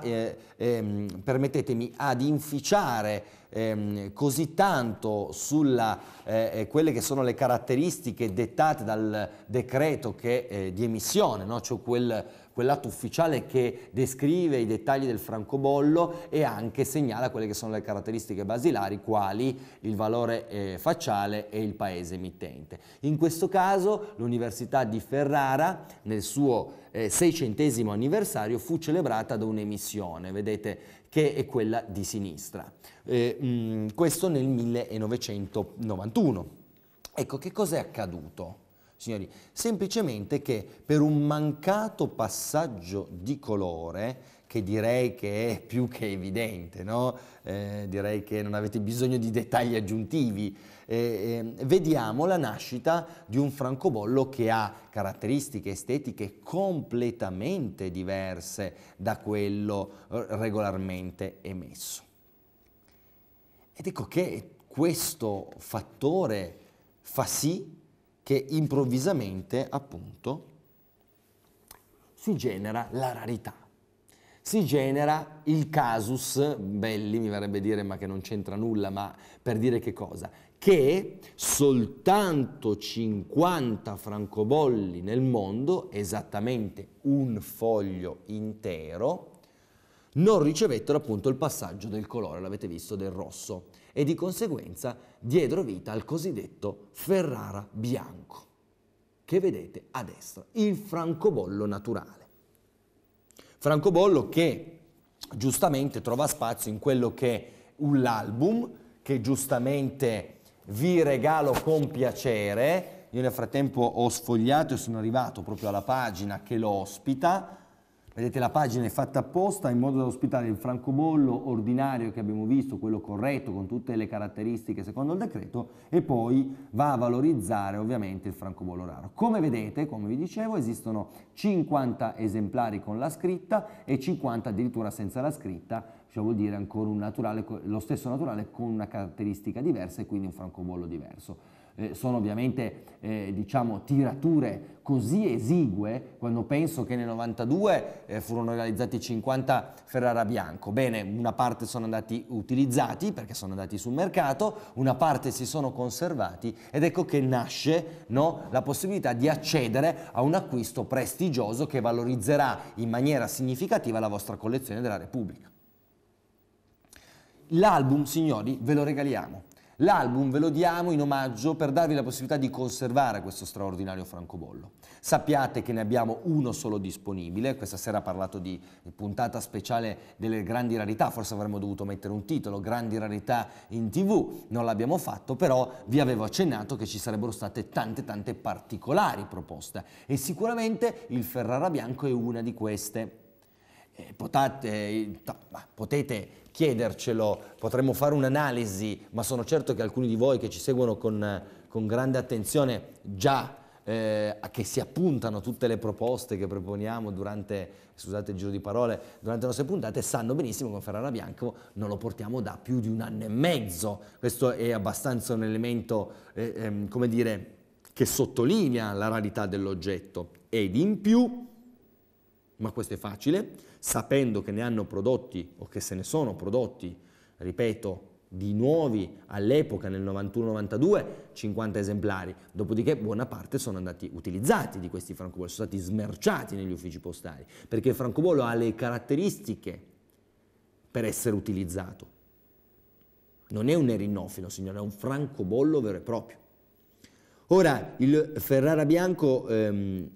ehm, permettetemi, ad inficiare ehm, così tanto sulle eh, eh, quelle che sono le caratteristiche dettate dal decreto che, eh, di emissione, no? cioè quel, quell'atto ufficiale che descrive i dettagli del francobollo e anche segnala quelle che sono le caratteristiche basilari, quali il valore eh, facciale e il paese emittente. In questo caso l'Università di Ferrara, nel suo eh, seicentesimo anniversario, fu celebrata da un'emissione. Vedete che è quella di sinistra. Eh, mh, mm, questo nel 1991. Ecco, che cos'è accaduto? Signori, semplicemente che per un mancato passaggio di colore che direi che è più che evidente, no? eh, direi che non avete bisogno di dettagli aggiuntivi eh, vediamo la nascita di un francobollo che ha caratteristiche estetiche completamente diverse da quello eh, regolarmente emesso. Ed ecco che questo fattore fa sì che improvvisamente, appunto, si genera la rarità si genera il casus belli, mi verrebbe dire, ma che non c'entra nulla, ma per dire che cosa? che soltanto 50 francobolli nel mondo, esattamente un foglio intero, non ricevettero appunto il passaggio del colore, l'avete visto, del rosso, e di conseguenza diedero vita al cosiddetto Ferrara bianco, che vedete a destra, il francobollo naturale. Francobollo che giustamente trova spazio in quello che è un album, che giustamente vi regalo con piacere. Io nel frattempo ho sfogliato e sono arrivato proprio alla pagina che lo ospita Vedete la pagina è fatta apposta in modo da ospitare il francobollo ordinario che abbiamo visto, quello corretto con tutte le caratteristiche secondo il decreto e poi va a valorizzare ovviamente il francobollo raro. Come vedete, come vi dicevo, esistono 50 esemplari con la scritta e 50 addirittura senza la scritta, cioè vuol dire ancora un naturale, lo stesso naturale con una caratteristica diversa e quindi un francobollo diverso. Eh, sono ovviamente eh, diciamo, tirature così esigue, quando penso che nel 92 eh, furono realizzati 50 Ferrara Bianco. Bene, una parte sono andati utilizzati perché sono andati sul mercato, una parte si sono conservati ed ecco che nasce no, la possibilità di accedere a un acquisto prestigioso che valorizzerà in maniera significativa la vostra collezione della Repubblica. L'album, signori, ve lo regaliamo. L'album ve lo diamo in omaggio per darvi la possibilità di conservare questo straordinario francobollo. Sappiate che ne abbiamo uno solo disponibile, questa sera ha parlato di puntata speciale delle grandi rarità, forse avremmo dovuto mettere un titolo, grandi rarità in tv, non l'abbiamo fatto, però vi avevo accennato che ci sarebbero state tante tante particolari proposte e sicuramente il Ferrara Bianco è una di queste eh, potate, potete chiedercelo, potremmo fare un'analisi, ma sono certo che alcuni di voi che ci seguono con, con grande attenzione già eh, che si appuntano tutte le proposte che proponiamo durante, scusate il giro di parole, durante le nostre puntate, sanno benissimo che Ferrara Bianco non lo portiamo da più di un anno e mezzo. Questo è abbastanza un elemento, eh, ehm, come dire, che sottolinea la rarità dell'oggetto. Ed in più, ma questo è facile, sapendo che ne hanno prodotti o che se ne sono prodotti, ripeto, di nuovi all'epoca nel 91-92 50 esemplari, dopodiché buona parte sono andati utilizzati di questi francobolli, sono stati smerciati negli uffici postali, perché il francobollo ha le caratteristiche per essere utilizzato. Non è un erinnofilo, signore, è un francobollo vero e proprio. Ora, il Ferrara Bianco ehm,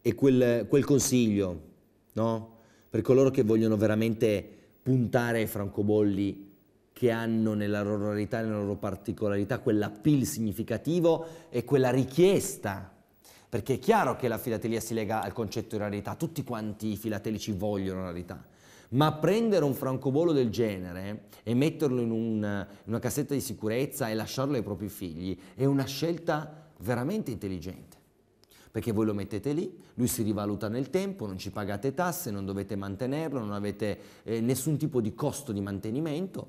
e quel, quel consiglio no? Per coloro che vogliono veramente puntare ai francobolli che hanno nella loro rarità, nella loro particolarità, quell'appeal significativo e quella richiesta. Perché è chiaro che la filatelia si lega al concetto di rarità, tutti quanti i filatelici vogliono rarità. Ma prendere un francobollo del genere e metterlo in, un, in una cassetta di sicurezza e lasciarlo ai propri figli è una scelta veramente intelligente perché voi lo mettete lì, lui si rivaluta nel tempo, non ci pagate tasse, non dovete mantenerlo, non avete eh, nessun tipo di costo di mantenimento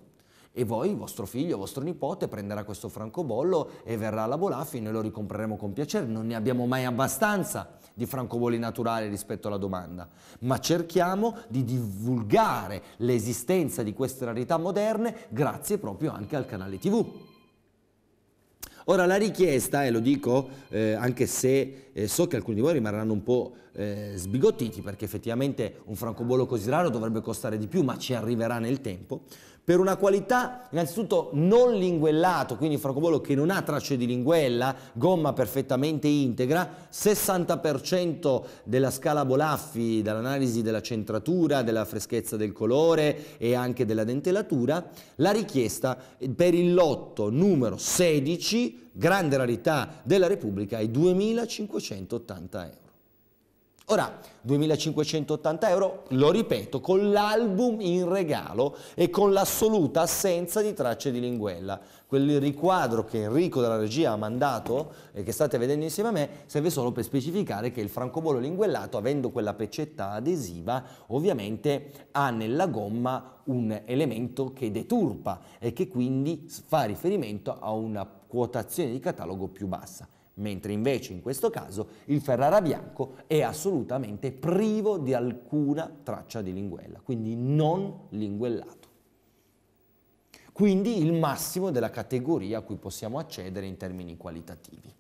e voi, vostro figlio, vostro nipote, prenderà questo francobollo e verrà alla Bolafi, noi lo ricompreremo con piacere, non ne abbiamo mai abbastanza di francobolli naturali rispetto alla domanda, ma cerchiamo di divulgare l'esistenza di queste rarità moderne grazie proprio anche al canale TV. Ora la richiesta, e lo dico eh, anche se eh, so che alcuni di voi rimarranno un po' eh, sbigottiti perché effettivamente un francobollo così raro dovrebbe costare di più, ma ci arriverà nel tempo, per una qualità innanzitutto non linguellato, quindi francobollo che non ha tracce di linguella, gomma perfettamente integra, 60% della scala Bolaffi dall'analisi della centratura, della freschezza del colore e anche della dentellatura, la richiesta per il lotto numero 16, grande rarità della Repubblica, è 2580 euro. Ora, 2580 euro, lo ripeto, con l'album in regalo e con l'assoluta assenza di tracce di Linguella. Quel riquadro che Enrico dalla regia ha mandato e che state vedendo insieme a me serve solo per specificare che il francobollo linguellato, avendo quella peccetta adesiva, ovviamente ha nella gomma un elemento che deturpa e che quindi fa riferimento a una quotazione di catalogo più bassa mentre invece in questo caso il Ferrara bianco è assolutamente privo di alcuna traccia di linguella, quindi non linguellato. Quindi il massimo della categoria a cui possiamo accedere in termini qualitativi.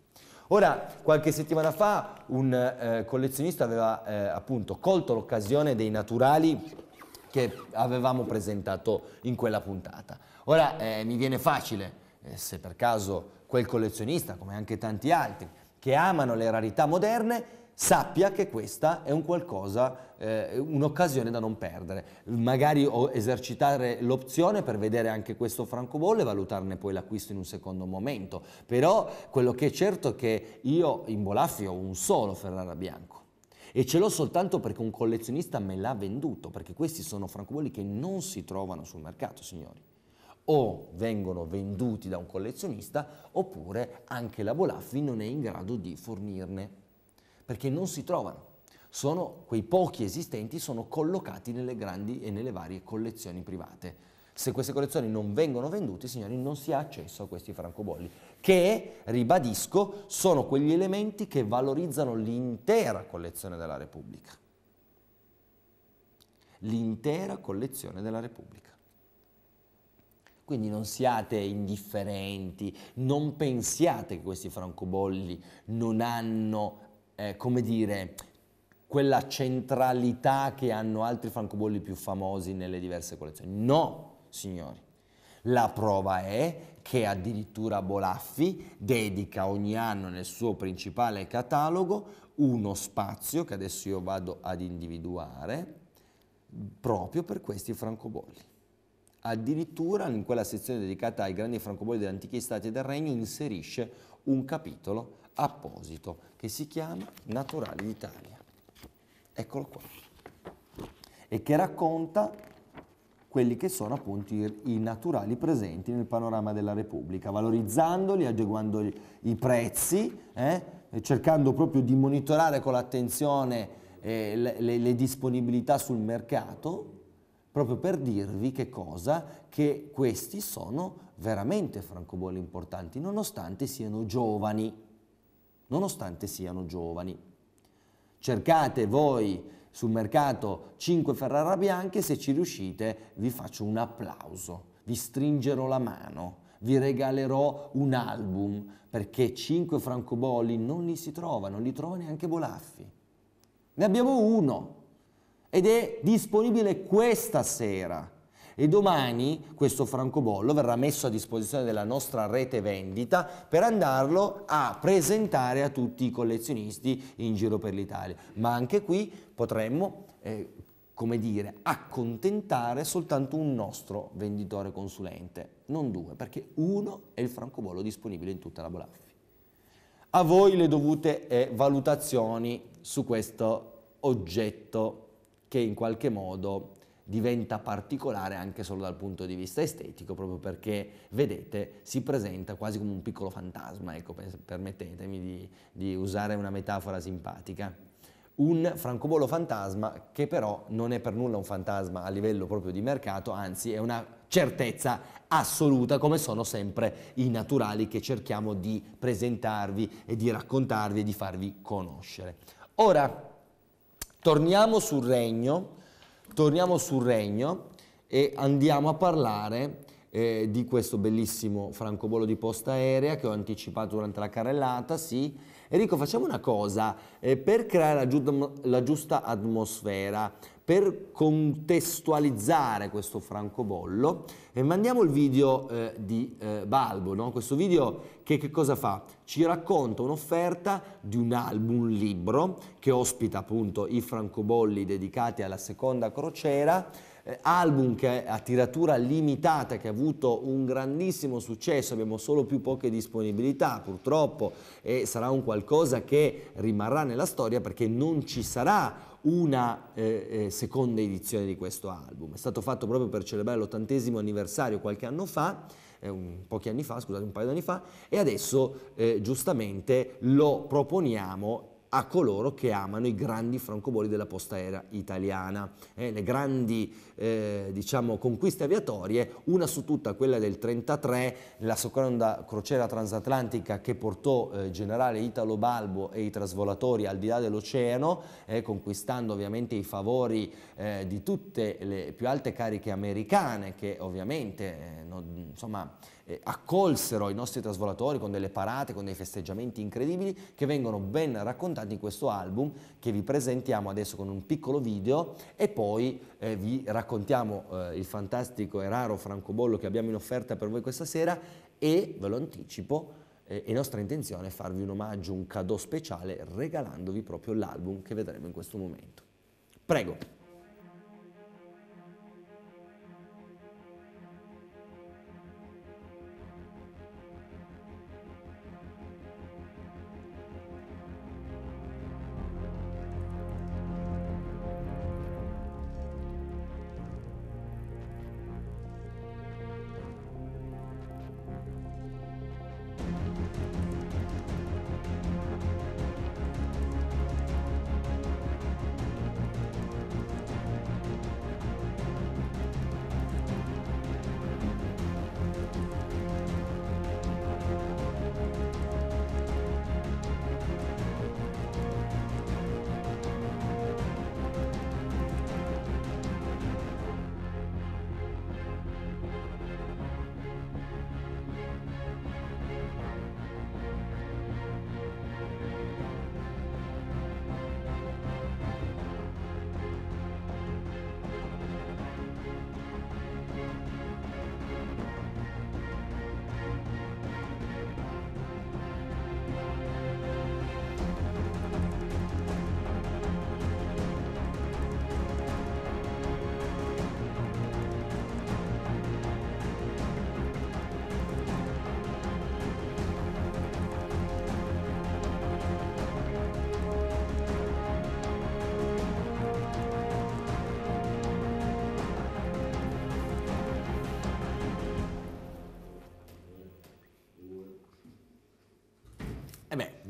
Ora, qualche settimana fa un eh, collezionista aveva eh, appunto colto l'occasione dei naturali che avevamo presentato in quella puntata. Ora eh, mi viene facile, eh, se per caso quel collezionista, come anche tanti altri, che amano le rarità moderne, sappia che questa è un qualcosa, eh, un'occasione da non perdere. Magari esercitare l'opzione per vedere anche questo francobollo e valutarne poi l'acquisto in un secondo momento. Però quello che è certo è che io in Bolaffi ho un solo Ferrara bianco. E ce l'ho soltanto perché un collezionista me l'ha venduto, perché questi sono francobolli che non si trovano sul mercato, signori o vengono venduti da un collezionista oppure anche la Bolaffi non è in grado di fornirne, perché non si trovano. Sono, quei pochi esistenti sono collocati nelle grandi e nelle varie collezioni private. Se queste collezioni non vengono vendute, signori, non si ha accesso a questi francobolli, che, ribadisco, sono quegli elementi che valorizzano l'intera collezione della Repubblica. L'intera collezione della Repubblica. Quindi non siate indifferenti, non pensiate che questi francobolli non hanno, eh, come dire, quella centralità che hanno altri francobolli più famosi nelle diverse collezioni. No, signori. La prova è che addirittura Bolaffi dedica ogni anno nel suo principale catalogo uno spazio che adesso io vado ad individuare proprio per questi francobolli addirittura in quella sezione dedicata ai grandi francobolli degli antichi stati del regno inserisce un capitolo apposito che si chiama Naturali d'Italia. Eccolo qua. E che racconta quelli che sono appunto i, i, naturali presenti nel panorama della Repubblica, valorizzandoli, ageguando i prezzi, eh, cercando proprio di monitorare con l'attenzione eh, le, le, le disponibilità sul mercato proprio per dirvi che cosa? Che questi sono veramente francobolli importanti, nonostante siano giovani, nonostante siano giovani. Cercate voi sul mercato 5 Ferrara bianche, se ci riuscite vi faccio un applauso, vi stringerò la mano, vi regalerò un album, perché 5 francobolli non li si trova, non li trova neanche Bolaffi. Ne abbiamo uno, ed è disponibile questa sera. E domani questo francobollo verrà messo a disposizione della nostra rete vendita per andarlo a presentare a tutti i collezionisti in giro per l'Italia. Ma anche qui potremmo eh, come dire, accontentare soltanto un nostro venditore consulente, non due, perché uno è il francobollo disponibile in tutta la Bolaffi. A voi le dovute eh, valutazioni su questo oggetto che in qualche modo diventa particolare anche solo dal punto di vista estetico, proprio perché, vedete, si presenta quasi come un piccolo fantasma, ecco, permettetemi di, di usare una metafora simpatica. Un francobollo fantasma che però non è per nulla un fantasma a livello proprio di mercato, anzi è una certezza assoluta come sono sempre i naturali che cerchiamo di presentarvi e di raccontarvi e di farvi conoscere. Ora, Torniamo sul regno, torniamo sul regno e andiamo a parlare eh, di questo bellissimo francobollo di posta aerea che ho anticipato durante la carrellata, sì. Enrico, facciamo una cosa, eh, per creare la, giu la giusta atmosfera, per contestualizzare questo francobollo e eh, mandiamo il video eh, di eh, Balbo, no? questo video che, che, cosa fa? Ci racconta un'offerta di un album, libro che ospita appunto i francobolli dedicati alla seconda crociera, eh, album che a tiratura limitata che ha avuto un grandissimo successo, abbiamo solo più poche disponibilità purtroppo e sarà un qualcosa che rimarrà nella storia perché non ci sarà una eh, eh, seconda edizione di questo album. È stato fatto proprio per celebrare l'ottantesimo anniversario qualche anno fa, eh, un, pochi anni fa, scusate, un paio di anni fa, e adesso eh, giustamente lo proponiamo a coloro che amano i grandi francobolli della posta aerea italiana, eh, le grandi eh, diciamo, conquiste aviatorie, una su tutta quella del 1933, la seconda crociera transatlantica che portò eh, generale Italo Balbo e i trasvolatori al di là dell'oceano, eh, conquistando ovviamente i favori eh, di tutte le più alte cariche americane che ovviamente eh, non, insomma, eh, accolsero i nostri trasvolatori con delle parate, con dei festeggiamenti incredibili che vengono ben raccontati in questo album che vi presentiamo adesso con un piccolo video e poi eh, vi raccontiamo eh, il fantastico e raro francobollo che abbiamo in offerta per voi questa sera e ve lo anticipo, eh, è nostra intenzione farvi un omaggio, un cadeau speciale regalandovi proprio l'album che vedremo in questo momento. Prego.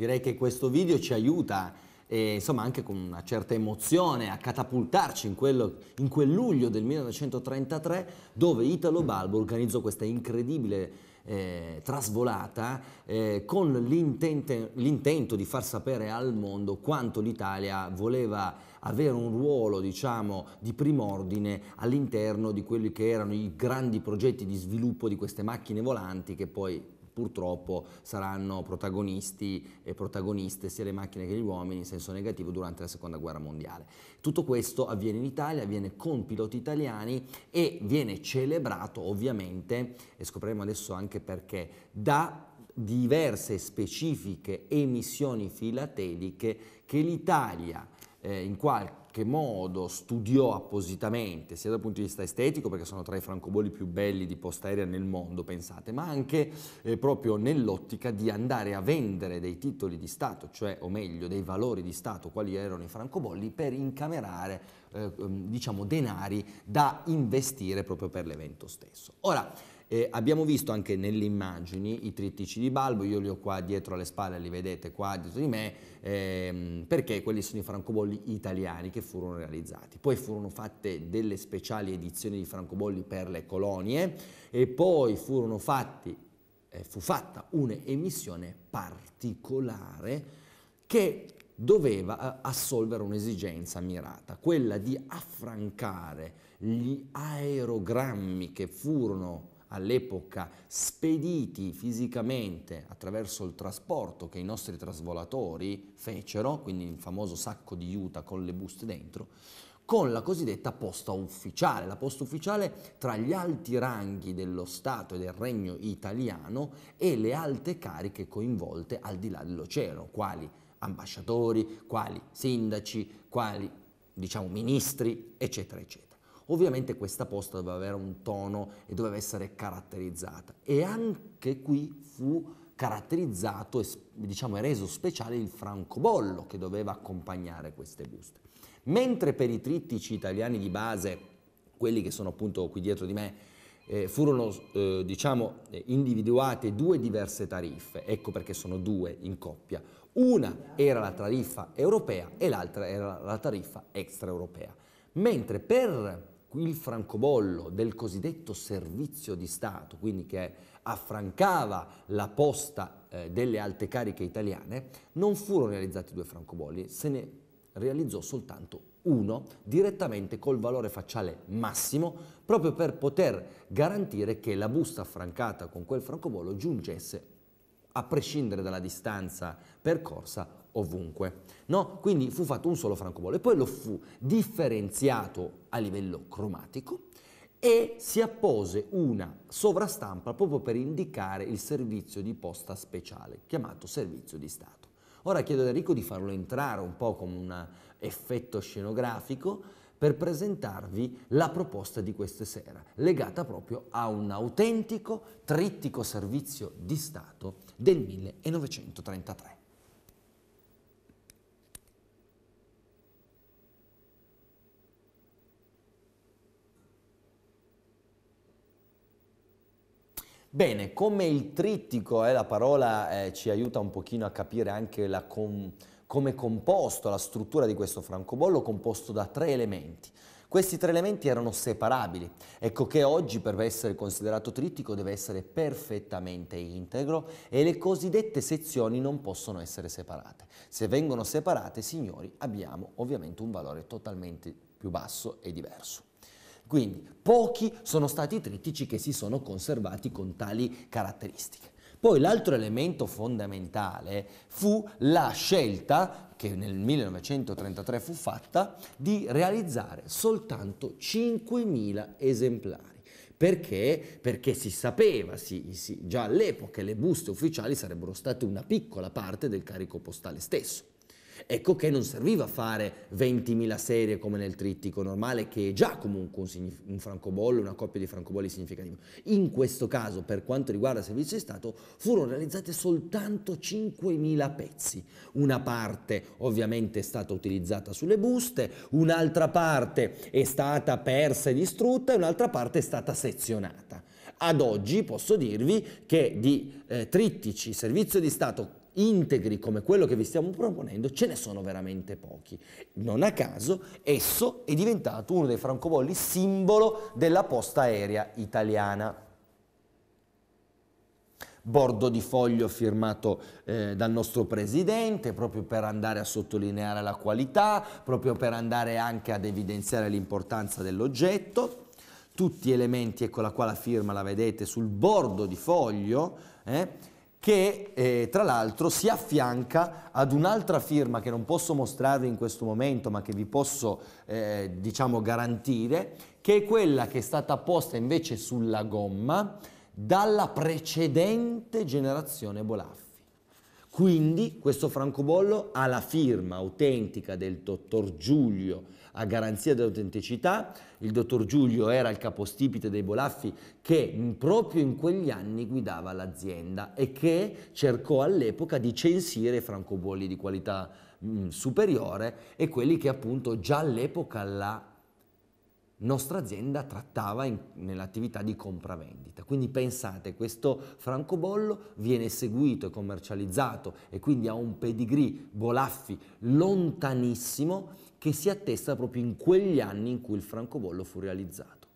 direi che questo video ci aiuta e, eh, insomma anche con una certa emozione a catapultarci in, quello, in quel luglio del 1933 dove Italo Balbo organizzò questa incredibile eh, trasvolata eh, con l'intento di far sapere al mondo quanto l'Italia voleva avere un ruolo diciamo di prim'ordine all'interno di quelli che erano i grandi progetti di sviluppo di queste macchine volanti che poi purtroppo saranno protagonisti e protagoniste sia le macchine che gli uomini in senso negativo durante la seconda guerra mondiale. Tutto questo avviene in Italia, avviene con piloti italiani e viene celebrato ovviamente, e scopriremo adesso anche perché, da diverse specifiche emissioni filateliche che l'Italia eh, in qualche qualche modo studiò appositamente, sia dal punto di vista estetico, perché sono tra i francobolli più belli di posta aerea nel mondo, pensate, ma anche eh, proprio nell'ottica di andare a vendere dei titoli di Stato, cioè, o meglio, dei valori di Stato, quali erano i francobolli, per incamerare eh, ehm, diciamo denari da investire proprio per l'evento stesso. Ora, eh, abbiamo visto anche nelle immagini i trittici di Balbo, io li ho qua dietro alle spalle, li vedete qua dietro di me, ehm, perché quelli sono i francobolli italiani che furono realizzati. Poi furono fatte delle speciali edizioni di francobolli per le colonie e poi fatti, eh, fu fatta un'emissione particolare che doveva eh, assolvere un'esigenza mirata, quella di affrancare gli aerogrammi che furono all'epoca spediti fisicamente attraverso il trasporto che i nostri trasvolatori fecero, quindi il famoso sacco di juta con le buste dentro, con la cosiddetta posta ufficiale. La posta ufficiale tra gli alti ranghi dello Stato e del Regno italiano e le alte cariche coinvolte al di là dell'oceano, quali ambasciatori, quali sindaci, quali diciamo ministri, eccetera, eccetera. Ovviamente questa posta doveva avere un tono e doveva essere caratterizzata e anche qui fu caratterizzato e diciamo, reso speciale il francobollo che doveva accompagnare queste buste. Mentre per i trittici italiani di base, quelli che sono appunto qui dietro di me, eh, furono eh, diciamo, eh, individuate due diverse tariffe, ecco perché sono due in coppia. Una era la tariffa europea e l'altra era la tariffa extraeuropea. Mentre per il francobollo del cosiddetto servizio di Stato, quindi che affrancava la posta eh, delle alte cariche italiane, non furono realizzati due francobolli, se ne realizzò soltanto uno direttamente col valore facciale massimo, proprio per poter garantire che la busta affrancata con quel francobollo giungesse, a prescindere dalla distanza percorsa, ovunque. No? Quindi fu fatto un solo francobollo e poi lo fu differenziato a livello cromatico e si appose una sovrastampa proprio per indicare il servizio di posta speciale, chiamato servizio di Stato. Ora chiedo ad Enrico di farlo entrare un po' come un effetto scenografico per presentarvi la proposta di questa sera, legata proprio a un autentico trittico servizio di Stato del 1933. Bene, come il trittico, eh, la parola eh, ci aiuta un pochino a capire anche com come è composto la struttura di questo francobollo, composto da tre elementi. Questi tre elementi erano separabili, ecco che oggi per essere considerato trittico deve essere perfettamente integro e le cosiddette sezioni non possono essere separate. Se vengono separate, signori, abbiamo ovviamente un valore totalmente più basso e diverso. Quindi pochi sono stati i trittici che si sono conservati con tali caratteristiche. Poi l'altro elemento fondamentale fu la scelta, che nel 1933 fu fatta, di realizzare soltanto 5.000 esemplari. Perché? Perché si sapeva, si, si, già all'epoca che le buste ufficiali sarebbero state una piccola parte del carico postale stesso. Ecco che non serviva fare 20.000 serie come nel trittico normale, che è già comunque un, un francobollo, una coppia di francobolli significativa. In questo caso, per quanto riguarda il servizio di Stato, furono realizzate soltanto 5.000 pezzi. Una parte ovviamente è stata utilizzata sulle buste, un'altra parte è stata persa e distrutta e un'altra parte è stata sezionata. Ad oggi posso dirvi che di eh, trittici, servizio di Stato integri come quello che vi stiamo proponendo ce ne sono veramente pochi. Non a caso esso è diventato uno dei francobolli simbolo della posta aerea italiana. Bordo di foglio firmato eh, dal nostro presidente proprio per andare a sottolineare la qualità, proprio per andare anche ad evidenziare l'importanza dell'oggetto tutti elementi, ecco la qua la firma la vedete sul bordo di foglio, eh? che eh, tra l'altro si affianca ad un'altra firma che non posso mostrarvi in questo momento ma che vi posso eh, diciamo garantire che è quella che è stata posta invece sulla gomma dalla precedente generazione Bolaffi. Quindi questo francobollo ha la firma autentica del dottor Giulio a garanzia dell'autenticità. Il dottor Giulio era il capostipite dei Bolaffi che proprio in quegli anni guidava l'azienda e che cercò all'epoca di censire i francobolli di qualità mh, superiore e quelli che appunto già all'epoca la nostra azienda trattava nell'attività di compravendita. Quindi pensate, questo francobollo viene seguito e commercializzato e quindi ha un pedigree Bolaffi lontanissimo che si attesta proprio in quegli anni in cui il francobollo fu realizzato.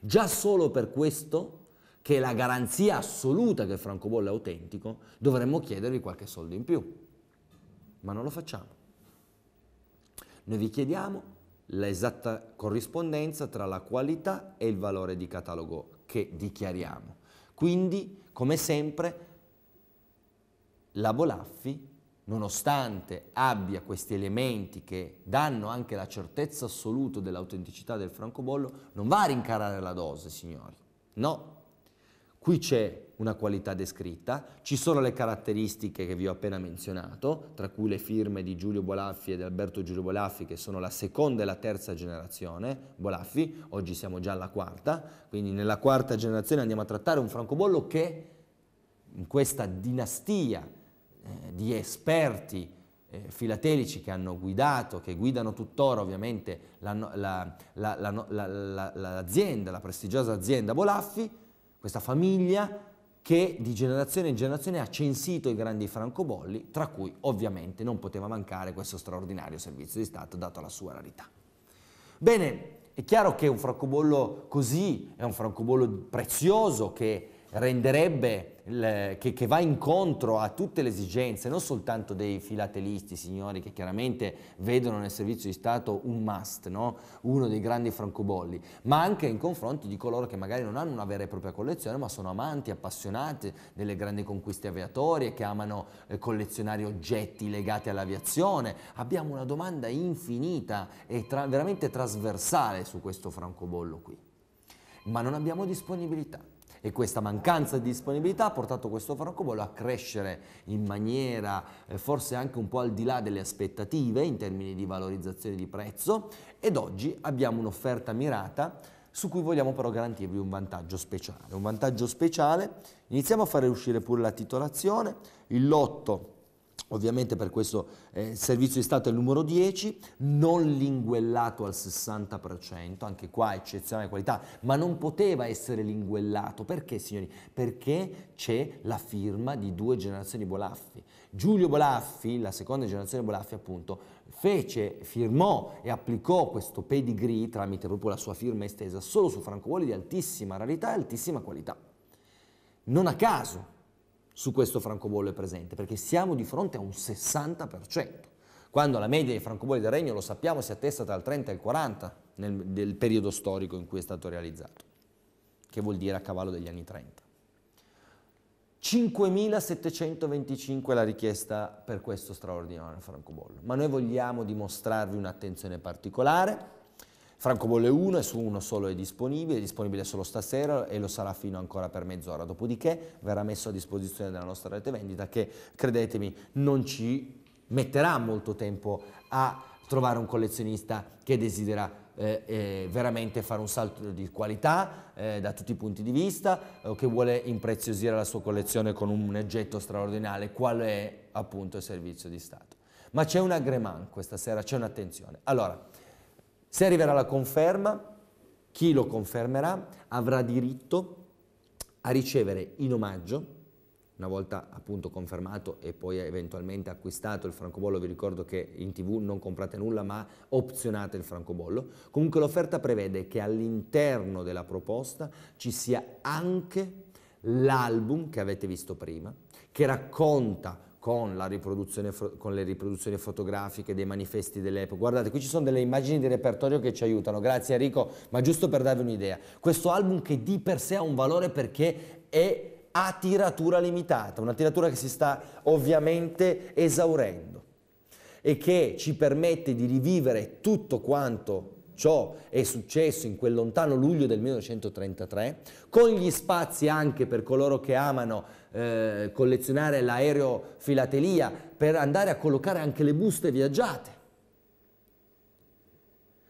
Già solo per questo, che è la garanzia assoluta che il francobollo è autentico, dovremmo chiedervi qualche soldo in più. Ma non lo facciamo. Noi vi chiediamo l'esatta corrispondenza tra la qualità e il valore di catalogo che dichiariamo. Quindi, come sempre, la Bolaffi nonostante abbia questi elementi che danno anche la certezza assoluta dell'autenticità del francobollo, non va a rincarare la dose, signori. No. Qui c'è una qualità descritta, ci sono le caratteristiche che vi ho appena menzionato, tra cui le firme di Giulio Bolaffi e di Alberto Giulio Bolaffi, che sono la seconda e la terza generazione Bolaffi, oggi siamo già alla quarta, quindi nella quarta generazione andiamo a trattare un francobollo che in questa dinastia eh, di esperti eh, filatelici che hanno guidato, che guidano tuttora ovviamente l'azienda, la, la, la, la prestigiosa azienda Bolaffi, questa famiglia che di generazione in generazione ha censito i grandi francobolli, tra cui ovviamente non poteva mancare questo straordinario servizio di Stato dato la sua rarità. Bene, è chiaro che un francobollo così è un francobollo prezioso che renderebbe il, che, che, va incontro a tutte le esigenze, non soltanto dei filatelisti, signori, che chiaramente vedono nel servizio di Stato un must, no? uno dei grandi francobolli, ma anche in confronto di coloro che magari non hanno una vera e propria collezione, ma sono amanti, appassionati delle grandi conquiste aviatorie, che amano eh, collezionare oggetti legati all'aviazione. Abbiamo una domanda infinita e tra, veramente trasversale su questo francobollo qui, ma non abbiamo disponibilità e questa mancanza di disponibilità ha portato questo francobollo a crescere in maniera eh, forse anche un po' al di là delle aspettative in termini di valorizzazione di prezzo ed oggi abbiamo un'offerta mirata su cui vogliamo però garantirvi un vantaggio speciale. Un vantaggio speciale, iniziamo a fare uscire pure la titolazione, il lotto Ovviamente per questo eh, servizio di Stato è il numero 10, non linguellato al 60%, anche qua eccezionale qualità, ma non poteva essere linguellato. Perché signori? Perché c'è la firma di due generazioni Bolaffi. Giulio Bolaffi, la seconda generazione Bolaffi appunto, fece, firmò e applicò questo pedigree tramite proprio la sua firma estesa solo su francobolli di altissima rarità e altissima qualità. Non a caso su questo francobollo è presente, perché siamo di fronte a un 60%, quando la media dei francobolli del regno, lo sappiamo, si attesta tra il 30 e il 40 nel, del periodo storico in cui è stato realizzato, che vuol dire a cavallo degli anni 30. 5.725 è la richiesta per questo straordinario francobollo, ma noi vogliamo dimostrarvi un'attenzione particolare, Francobolle 1 è su uno solo è disponibile, è disponibile solo stasera e lo sarà fino ancora per mezz'ora, dopodiché verrà messo a disposizione della nostra rete vendita che, credetemi, non ci metterà molto tempo a trovare un collezionista che desidera eh, eh, veramente fare un salto di qualità eh, da tutti i punti di vista o eh, che vuole impreziosire la sua collezione con un oggetto straordinario, qual è appunto il servizio di Stato. Ma c'è un agreman questa sera, c'è un'attenzione. Allora, se arriverà la conferma, chi lo confermerà avrà diritto a ricevere in omaggio, una volta appunto confermato e poi eventualmente acquistato il francobollo, vi ricordo che in tv non comprate nulla ma opzionate il francobollo, comunque l'offerta prevede che all'interno della proposta ci sia anche l'album che avete visto prima, che racconta con, con, le riproduzioni fotografiche dei manifesti dell'epoca. Guardate, qui ci sono delle immagini di repertorio che ci aiutano, grazie Enrico, ma giusto per darvi un'idea. Questo album che di per sé ha un valore perché è a tiratura limitata, una tiratura che si sta ovviamente esaurendo e che ci permette di rivivere tutto quanto ciò è successo in quel lontano luglio del 1933, con gli spazi anche per coloro che amano eh, collezionare l'aereo filatelia per andare a collocare anche le buste viaggiate.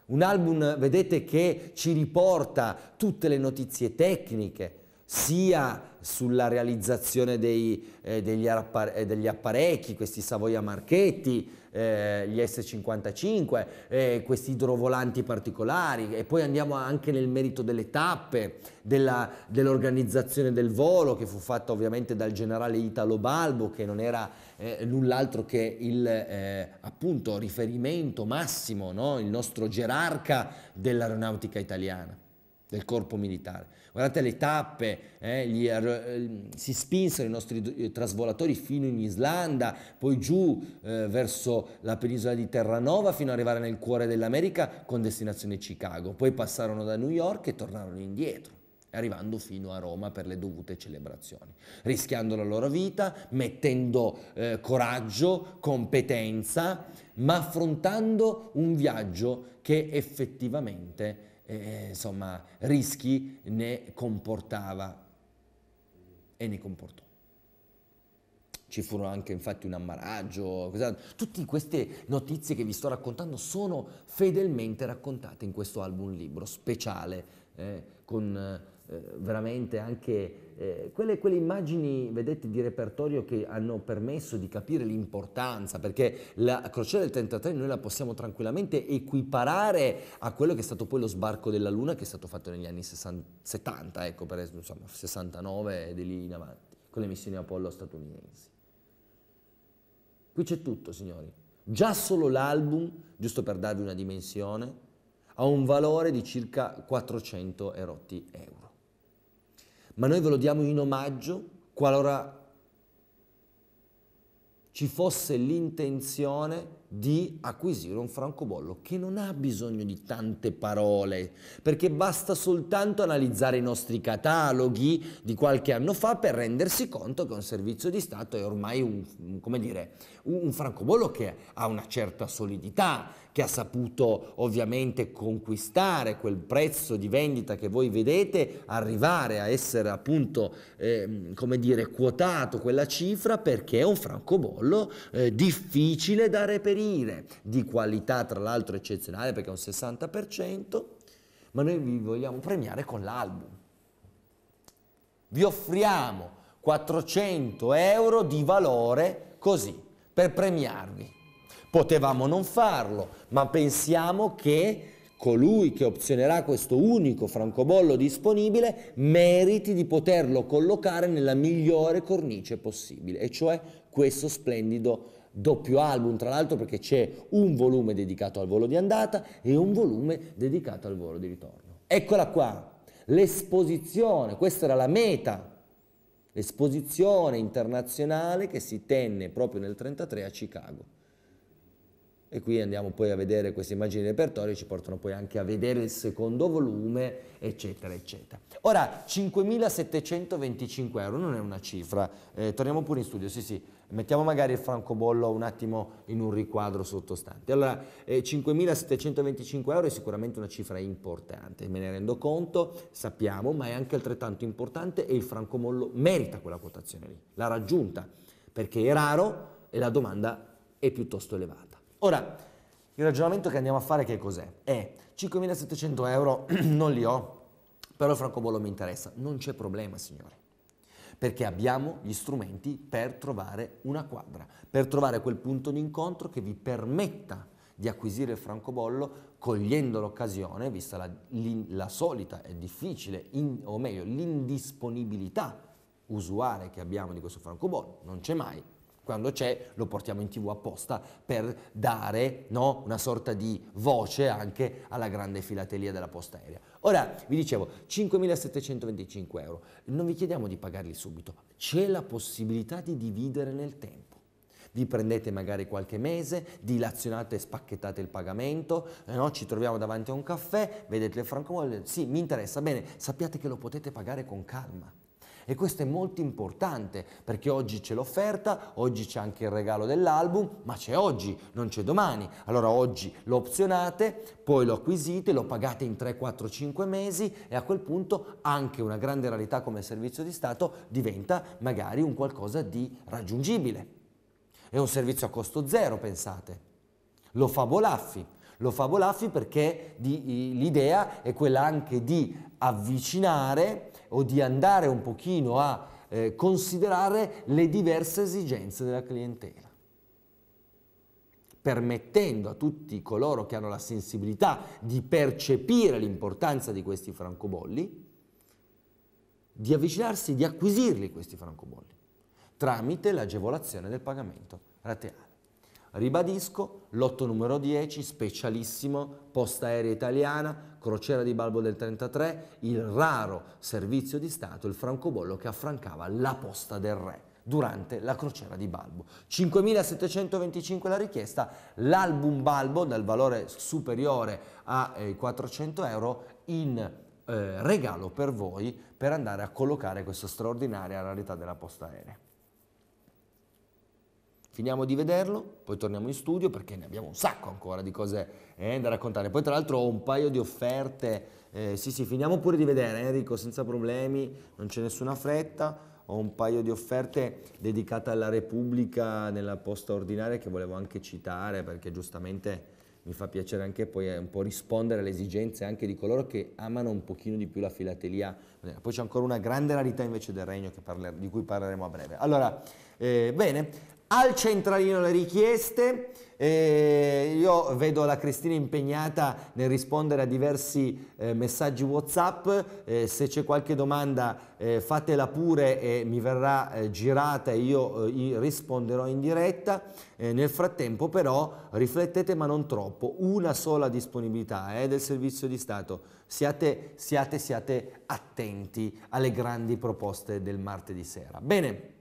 Un album, vedete, che ci riporta tutte le notizie tecniche, sia sulla realizzazione dei, eh, degli, eh, apparecchi, questi Savoia Marchetti, eh, gli S55, eh, questi idrovolanti particolari e poi andiamo anche nel merito delle tappe, dell'organizzazione dell del volo che fu fatta ovviamente dal generale Italo Balbo che non era eh, null'altro che il eh, appunto riferimento massimo, no? il nostro gerarca dell'aeronautica italiana, del corpo militare guardate le tappe, eh, gli, eh, si spinsero i nostri trasvolatori fino in Islanda, poi giù eh, verso la penisola di Terranova fino ad arrivare nel cuore dell'America con destinazione Chicago, poi passarono da New York e tornarono indietro arrivando fino a Roma per le dovute celebrazioni, rischiando la loro vita, mettendo eh, coraggio, competenza, ma affrontando un viaggio che effettivamente eh, insomma, rischi ne comportava e ne comportò. Ci furono anche infatti un ammaraggio, tutte queste notizie che vi sto raccontando sono fedelmente raccontate in questo album libro speciale eh, con eh, veramente anche eh, quelle, quelle immagini, vedete, di repertorio che hanno permesso di capire l'importanza, perché la crociera del 33 noi la possiamo tranquillamente equiparare a quello che è stato poi lo sbarco della Luna che è stato fatto negli anni 60, 70, ecco, per insomma, 69 e di lì in avanti, con le missioni Apollo statunitensi. Qui c'è tutto, signori. Già solo l'album, giusto per darvi una dimensione, ha un valore di circa 400 erotti euro ma noi ve lo diamo in omaggio qualora ci fosse l'intenzione di acquisire un francobollo che non ha bisogno di tante parole, perché basta soltanto analizzare i nostri cataloghi di qualche anno fa per rendersi conto che un servizio di Stato è ormai un, dire, un francobollo che ha una certa solidità, che ha saputo ovviamente conquistare quel prezzo di vendita che voi vedete, arrivare a essere appunto, eh, come dire, quotato quella cifra perché è un francobollo eh, difficile da reperire, di qualità tra l'altro eccezionale perché è un 60%, ma noi vi vogliamo premiare con l'album. Vi offriamo 400 euro di valore così, per premiarvi. Potevamo non farlo, ma pensiamo che colui che opzionerà questo unico francobollo disponibile meriti di poterlo collocare nella migliore cornice possibile, e cioè questo splendido doppio album, tra l'altro perché c'è un volume dedicato al volo di andata e un volume dedicato al volo di ritorno. Eccola qua, l'esposizione, questa era la meta, l'esposizione internazionale che si tenne proprio nel 1933 a Chicago e qui andiamo poi a vedere queste immagini di repertorio ci portano poi anche a vedere il secondo volume eccetera eccetera ora 5.725 euro non è una cifra eh, torniamo pure in studio sì sì mettiamo magari il francobollo un attimo in un riquadro sottostante allora eh, 5.725 euro è sicuramente una cifra importante me ne rendo conto sappiamo ma è anche altrettanto importante e il francobollo merita quella quotazione lì l'ha raggiunta perché è raro e la domanda è piuttosto elevata Ora, il ragionamento che andiamo a fare che cos'è? È 5.700 euro non li ho, però il francobollo mi interessa. Non c'è problema, signori perché abbiamo gli strumenti per trovare una quadra, per trovare quel punto d'incontro che vi permetta di acquisire il francobollo cogliendo l'occasione, vista la, la solita e difficile, in, o meglio l'indisponibilità usuale che abbiamo di questo francobollo, non c'è mai, quando c'è lo portiamo in tv apposta per dare no, una sorta di voce anche alla grande filatelia della posta aerea. Ora, vi dicevo, 5.725 euro, non vi chiediamo di pagarli subito, c'è la possibilità di dividere nel tempo. Vi prendete magari qualche mese, dilazionate e spacchettate il pagamento, eh, no, ci troviamo davanti a un caffè, vedete il francobollo, sì, mi interessa, bene, sappiate che lo potete pagare con calma e questo è molto importante perché oggi c'è l'offerta, oggi c'è anche il regalo dell'album, ma c'è oggi, non c'è domani. Allora oggi lo opzionate, poi lo acquisite, lo pagate in 3, 4, 5 mesi e a quel punto anche una grande rarità come servizio di Stato diventa magari un qualcosa di raggiungibile. È un servizio a costo zero, pensate. Lo fa Bolaffi, lo fa Bolaffi perché l'idea è quella anche di avvicinare o di andare un pochino a eh, considerare le diverse esigenze della clientela, permettendo a tutti coloro che hanno la sensibilità di percepire l'importanza di questi francobolli, di avvicinarsi, di acquisirli questi francobolli, tramite l'agevolazione del pagamento rateale. Ribadisco, lotto numero 10, specialissimo, posta aerea italiana, crociera di Balbo del 33, il raro servizio di Stato, il francobollo che affrancava la posta del re durante la crociera di Balbo. 5.725 la richiesta, l'album Balbo dal valore superiore ai 400 eh, euro in eh, regalo per voi per andare a collocare questa straordinaria rarità della posta aerea. Finiamo di vederlo, poi torniamo in studio perché ne abbiamo un sacco ancora di cose eh, da raccontare. Poi tra l'altro ho un paio di offerte, eh, sì sì, finiamo pure di vedere eh, Enrico, senza problemi, non c'è nessuna fretta. Ho un paio di offerte dedicate alla Repubblica nella posta ordinaria che volevo anche citare perché giustamente mi fa piacere anche poi eh, un po' rispondere alle esigenze anche di coloro che amano un pochino di più la filatelia. Poi c'è ancora una grande rarità invece del regno di cui parleremo a breve. Allora, eh, bene, al centralino le richieste. E io vedo la Cristina impegnata nel rispondere a diversi eh, messaggi Whatsapp, eh, se c'è qualche domanda eh, fatela pure e mi verrà eh, girata e io eh, risponderò in diretta. Eh, nel frattempo però riflettete ma non troppo, una sola disponibilità del servizio di Stato, siate, siate, siate attenti alle grandi proposte del martedì sera. Bene,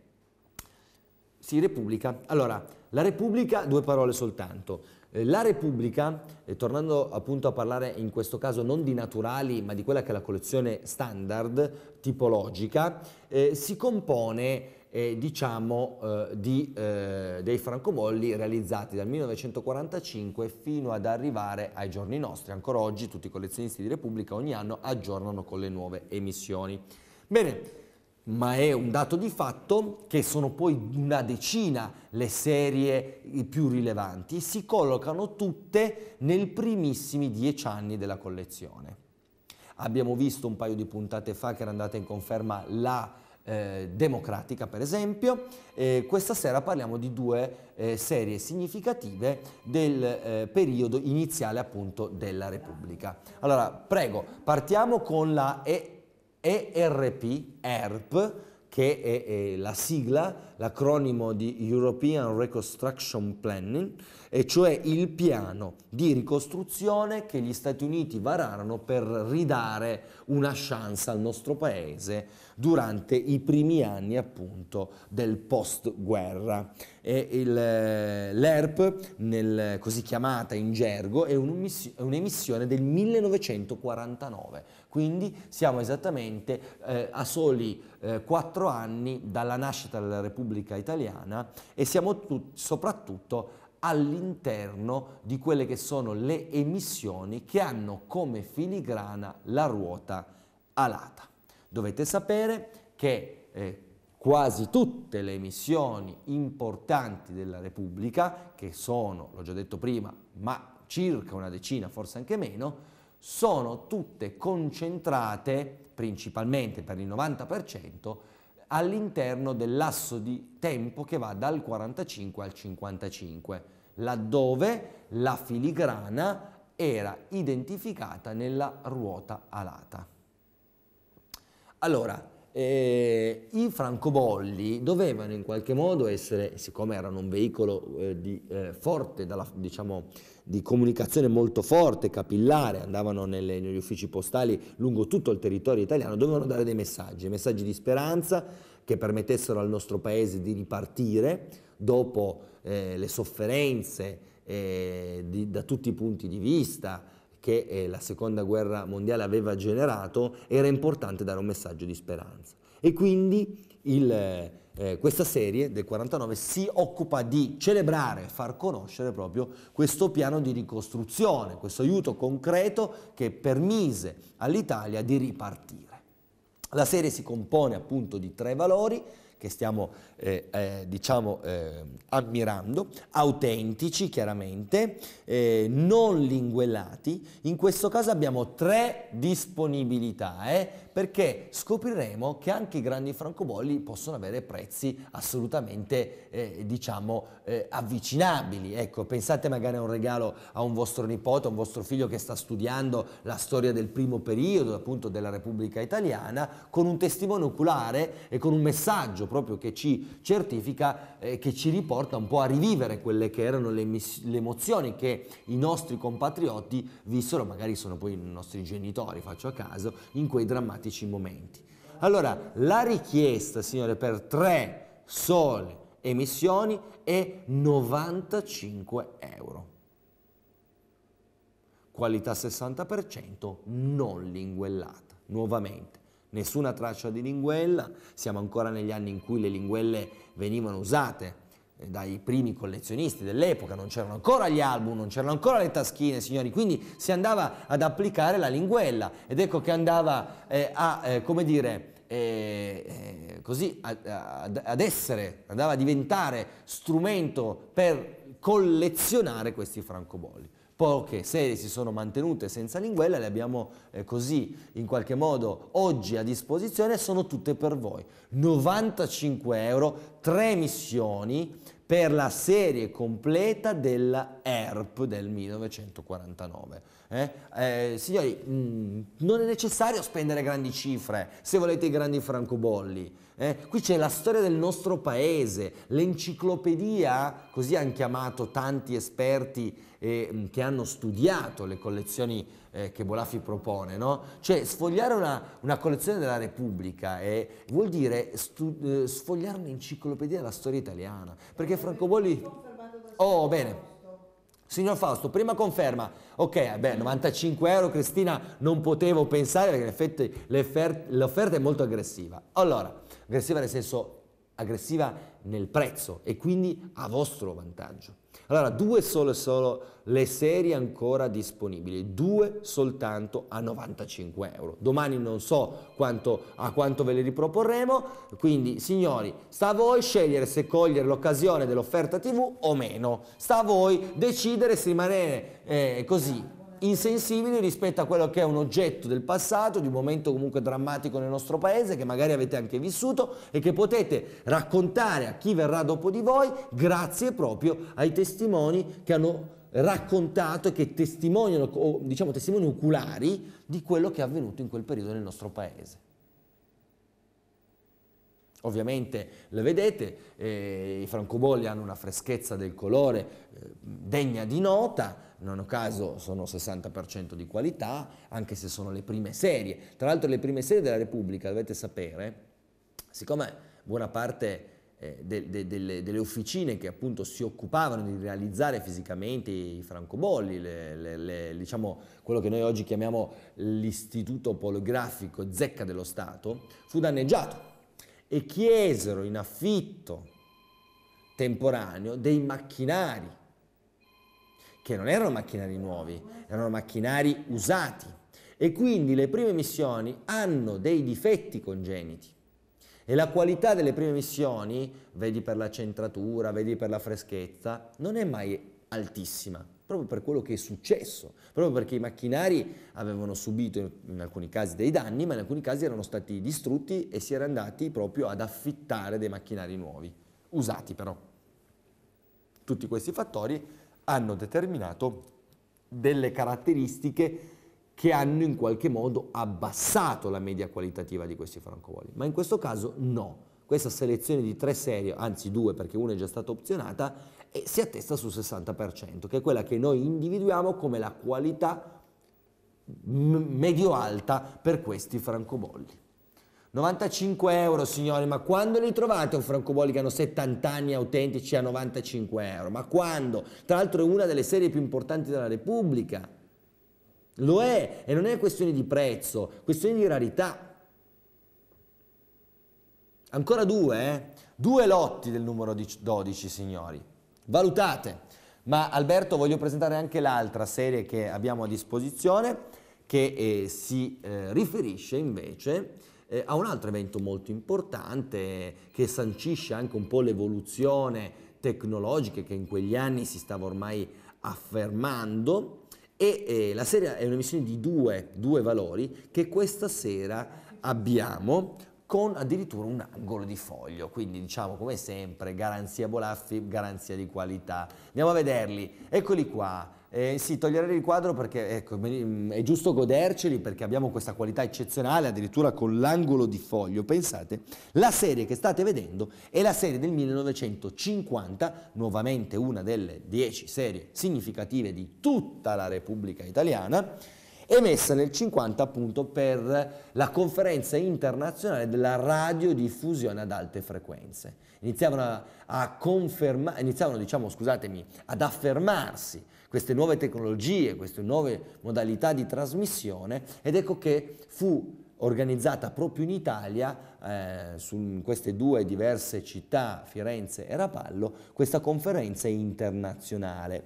si Repubblica. Allora, la Repubblica, due parole soltanto. Eh, la Repubblica, eh, tornando appunto a parlare in questo caso non di naturali ma di quella che è la collezione standard, tipologica, eh, si compone eh, diciamo eh, di, eh, dei francobolli realizzati dal 1945 fino ad arrivare ai giorni nostri. Ancora oggi tutti i collezionisti di Repubblica ogni anno aggiornano con le nuove emissioni. Bene, ma è un dato di fatto che sono poi una decina le serie più rilevanti, si collocano tutte nei primissimi dieci anni della collezione. Abbiamo visto un paio di puntate fa che era andata in conferma la eh, democratica per esempio, eh, questa sera parliamo di due eh, serie significative del eh, periodo iniziale appunto della Repubblica. Allora prego, partiamo con la E ERP, ERP, che è, è la sigla l'acronimo di European Reconstruction Planning, e cioè il piano di ricostruzione che gli Stati Uniti vararono per ridare una chance al nostro paese durante i primi anni appunto del post-guerra. Eh, L'ERP, nel, così chiamata in gergo, è, un'emissione, è un'emissione del 1949, quindi siamo esattamente eh, a soli eh, anni dalla nascita della Repubblica Repubblica Italiana e siamo soprattutto all'interno di quelle che sono le emissioni che hanno come filigrana la ruota alata. Dovete sapere che eh, quasi tutte le emissioni importanti della Repubblica, che sono, l'ho già detto prima, ma circa una decina, forse anche meno, sono tutte concentrate principalmente per il 90% all'interno del lasso di tempo che va dal 45 al 55, laddove la filigrana era identificata nella ruota alata. Allora, eh, i francobolli dovevano in qualche modo essere, siccome erano un veicolo eh, di, eh, forte dalla, diciamo, di comunicazione molto forte, capillare, andavano nelle, negli uffici postali lungo tutto il territorio italiano, dovevano dare dei messaggi, messaggi di speranza che permettessero al nostro paese di ripartire dopo eh, le sofferenze eh, di, da tutti i punti di vista che eh, la seconda guerra mondiale aveva generato, era importante dare un messaggio di speranza. E quindi il eh, questa serie del 49 si occupa di celebrare, far conoscere proprio questo piano di ricostruzione, questo aiuto concreto che permise all'Italia di ripartire. La serie si compone appunto di tre valori che stiamo eh, eh, diciamo eh, ammirando, autentici chiaramente, eh, non linguellati. In questo caso abbiamo tre disponibilità, eh perché scopriremo che anche i grandi francobolli possono avere prezzi assolutamente, eh, diciamo, eh, avvicinabili. Ecco, pensate magari a un regalo a un vostro nipote, a un vostro figlio che sta studiando la storia del primo periodo, appunto, della Repubblica Italiana, con un testimone oculare e con un messaggio proprio che ci certifica, eh, che ci riporta un po' a rivivere quelle che erano le, le emozioni che i nostri compatrioti vissero, magari sono poi i nostri genitori, faccio a caso, in quei drammatici drammatici momenti. Allora, la richiesta, Signore, per tre sole emissioni è 95 euro. Qualità 60% non linguellata, nuovamente. Nessuna traccia di linguella, siamo ancora negli anni in cui le linguelle venivano usate dai primi collezionisti dell'epoca, non c'erano ancora gli album, non c'erano ancora le taschine, signori, quindi si andava ad applicare la linguella ed ecco che andava eh, a, eh, come dire, eh, eh così, a, ad essere, andava a diventare strumento per collezionare questi francobolli. Poche serie si sono mantenute senza linguella, le abbiamo eh, così in qualche modo oggi a disposizione, sono tutte per voi. 95 euro, 3 missioni, per la serie completa della ERP del 1949. Eh? Eh, signori, mh, mm, non è necessario spendere grandi cifre se volete i grandi francobolli. Eh? Qui c'è la storia del nostro paese, l'enciclopedia, così hanno chiamato tanti esperti eh, che hanno studiato le collezioni eh, che Bolaffi propone, no? Cioè sfogliare una, una, collezione della Repubblica eh, vuol dire stu- eh, sfogliare un'enciclopedia della storia italiana, perché Francobolli... Oh, bene. Signor Fausto, prima conferma, ok, eh, beh, 95 euro Cristina non potevo pensare perché in effetti l'offerta è molto aggressiva. Allora, aggressiva nel senso aggressiva nel prezzo e quindi a vostro vantaggio. Allora, due solo e solo le serie ancora disponibili, due soltanto a 95 euro. Domani non so quanto, a quanto ve le riproporremo, quindi signori, sta a voi scegliere se cogliere l'occasione dell'offerta TV o meno, sta a voi decidere se rimanere eh, così insensibili rispetto a quello che è un oggetto del passato, di un momento comunque drammatico nel nostro paese, che magari avete anche vissuto e che potete raccontare a chi verrà dopo di voi grazie proprio ai testimoni che hanno raccontato e che testimoniano, o diciamo testimoni oculari di quello che è avvenuto in quel periodo nel nostro paese. Ovviamente le vedete, eh, i francobolli hanno una freschezza del colore eh, degna di nota, non a caso sono 60% di qualità, anche se sono le prime serie. Tra l'altro le prime serie della Repubblica, dovete sapere, siccome buona parte eh, de, de, de, delle, officine che appunto si occupavano di realizzare fisicamente i francobolli, le, le, le, diciamo quello che noi oggi chiamiamo l'istituto poligrafico zecca dello Stato, fu danneggiato e chiesero in affitto temporaneo dei macchinari, che non erano macchinari nuovi, erano macchinari usati. E quindi le prime missioni hanno dei difetti congeniti. E la qualità delle prime missioni, vedi per la centratura, vedi per la freschezza, non è mai altissima proprio per quello che è successo, proprio perché i macchinari avevano subito in alcuni casi dei danni, ma in alcuni casi erano stati distrutti e si era andati proprio ad affittare dei macchinari nuovi, usati però. Tutti questi fattori hanno determinato delle caratteristiche che hanno in qualche modo abbassato la media qualitativa di questi francobolli, ma in questo caso no. Questa selezione di tre serie, anzi due perché una è già stata opzionata, e si attesta sul 60%, che è quella che noi individuiamo come la qualità medio-alta per questi francobolli. 95 euro signori, ma quando li trovate un francobolli che hanno 70 anni autentici a 95 euro? Ma quando? Tra l'altro è una delle serie più importanti della Repubblica. Lo è e non è questione di prezzo, questione di rarità. Ancora due, eh? due lotti del numero 12 signori. Valutate. Ma Alberto voglio presentare anche l'altra serie che abbiamo a disposizione che eh, si eh, riferisce invece eh, a un altro evento molto importante che sancisce anche un po' l'evoluzione tecnologica che in quegli anni si stava ormai affermando e eh, la serie è un'emissione di due, due valori che questa sera abbiamo con addirittura un angolo di foglio, quindi diciamo come sempre garanzia Bolaffi, garanzia di qualità. Andiamo a vederli, eccoli qua. Eh, sì, toglierei il quadro perché ecco, mm, è giusto goderceli perché abbiamo questa qualità eccezionale, addirittura con l'angolo di foglio. Pensate, la serie che state vedendo è la serie del 1950, nuovamente una delle 10 serie significative di tutta la Repubblica Italiana emessa nel 50 appunto per la conferenza internazionale della radiodiffusione ad alte frequenze. Iniziavano, a, a conferma, iniziavano diciamo, scusatemi, ad affermarsi queste nuove tecnologie, queste nuove modalità di trasmissione ed ecco che fu organizzata proprio in Italia, eh, su, in queste due diverse città, Firenze e Rapallo, questa conferenza internazionale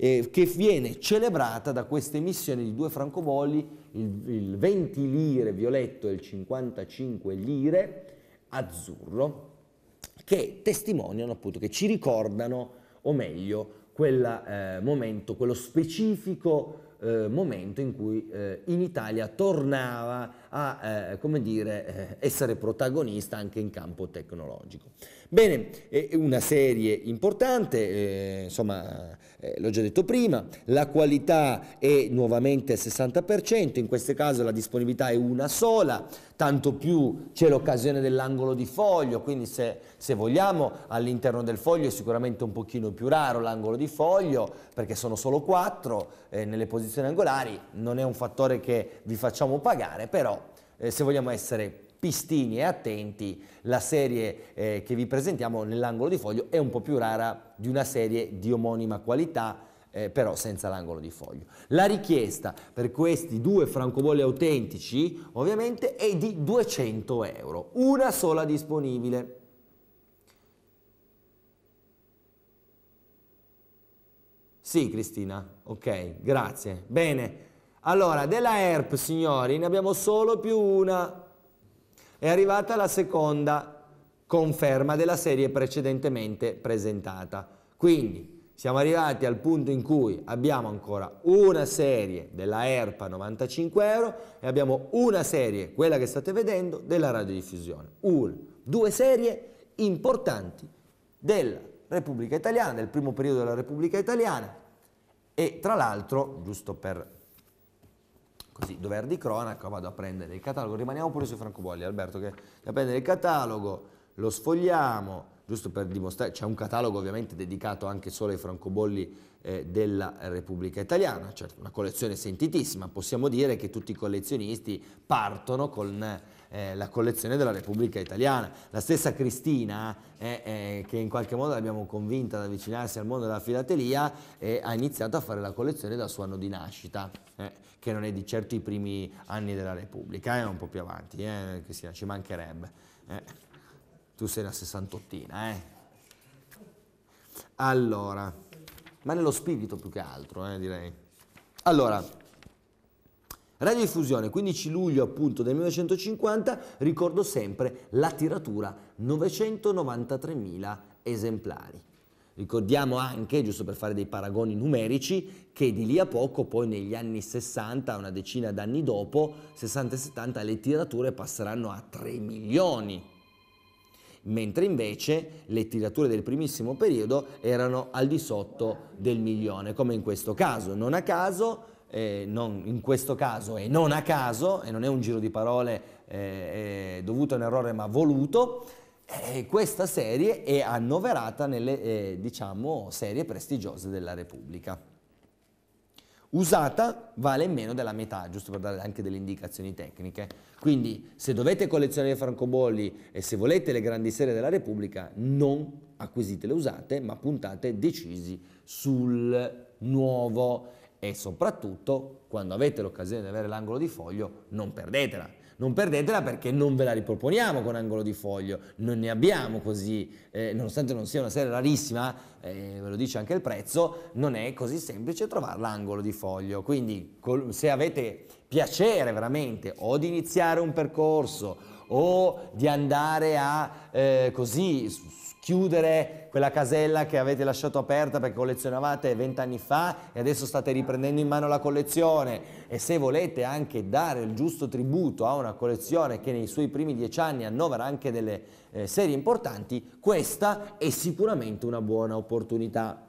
eh, che viene celebrata da questa emissione di due francobolli, il, il 20 lire violetto e il 55 lire azzurro, che testimoniano appunto, che ci ricordano, o meglio, quel eh, momento, quello specifico eh, momento in cui eh, in Italia tornava a eh, come dire, eh, essere protagonista anche in campo tecnologico. Bene, una serie importante, eh, insomma eh, l'ho già detto prima, la qualità è nuovamente 60%, in questo caso la disponibilità è una sola, tanto più c'è l'occasione dell'angolo di foglio, quindi se, se vogliamo all'interno del foglio è sicuramente un pochino più raro l'angolo di foglio perché sono solo quattro eh, nelle posizioni angolari, non è un fattore che vi facciamo pagare, però eh, se vogliamo essere pistini e attenti, la serie eh, che vi presentiamo nell'angolo di foglio è un po' più rara di una serie di omonima qualità, eh, però senza l'angolo di foglio. La richiesta per questi due francobolli autentici, ovviamente, è di 200 euro, una sola disponibile. Sì, Cristina, ok, grazie. Bene. Allora, della ERP, signori, ne abbiamo solo più una. È arrivata la seconda conferma della serie precedentemente presentata. Quindi siamo arrivati al punto in cui abbiamo ancora una serie della ERP a 95 euro e abbiamo una serie, quella che state vedendo, della radiodiffusione. Una, due serie importanti della Repubblica Italiana, del primo periodo della Repubblica Italiana e tra l'altro, giusto per così, dover di cronaca, vado a prendere il catalogo, rimaniamo pure su Francobolli, Alberto, che da prendere il catalogo, lo sfogliamo, giusto per dimostrare, c'è un catalogo ovviamente dedicato anche solo ai francobolli eh, della Repubblica Italiana, certo, una collezione sentitissima, possiamo dire che tutti i collezionisti partono con eh, la collezione della Repubblica Italiana. La stessa Cristina, eh, eh che in qualche modo l'abbiamo convinta ad avvicinarsi al mondo della filatelia, eh, ha iniziato a fare la collezione dal suo anno di nascita. eh che non è di certo i primi anni della Repubblica, è eh? un po' più avanti, eh? Cristina, ci mancherebbe. Eh? Tu sei la sessantottina, eh? Allora, ma nello spirito più che altro, eh, direi. Allora, Radiodifusione 15 luglio appunto del 1950, ricordo sempre la tiratura 993.000 esemplari. Ricordiamo anche, giusto per fare dei paragoni numerici, che di lì a poco, poi negli anni 60, una decina d'anni dopo, 60 e 70, le tirature passeranno a 3 milioni, mentre invece le tirature del primissimo periodo erano al di sotto del milione, come in questo caso. Non a caso eh, non, in questo caso e non a caso, e non è un giro di parole eh, eh dovuto a un errore ma voluto, eh, questa serie è annoverata nelle eh, diciamo, serie prestigiose della Repubblica. Usata vale meno della metà, giusto per dare anche delle indicazioni tecniche. Quindi se dovete collezionare i francobolli e se volete le grandi serie della Repubblica, non acquisite le usate, ma puntate decisi sul nuovo e soprattutto quando avete l'occasione di avere l'angolo di foglio, non perdetela, non perdetela perché non ve la riproponiamo con angolo di foglio, non ne abbiamo così, eh, nonostante non sia una serie rarissima, eh, ve lo dice anche il prezzo, non è così semplice trovarla angolo di foglio, quindi col, se avete piacere veramente o di iniziare un percorso o di andare a eh, così chiudere quella casella che avete lasciato aperta perché collezionavate vent'anni fa e adesso state riprendendo in mano la collezione e se volete anche dare il giusto tributo a una collezione che nei suoi primi dieci anni annovera anche delle eh, serie importanti, questa è sicuramente una buona opportunità.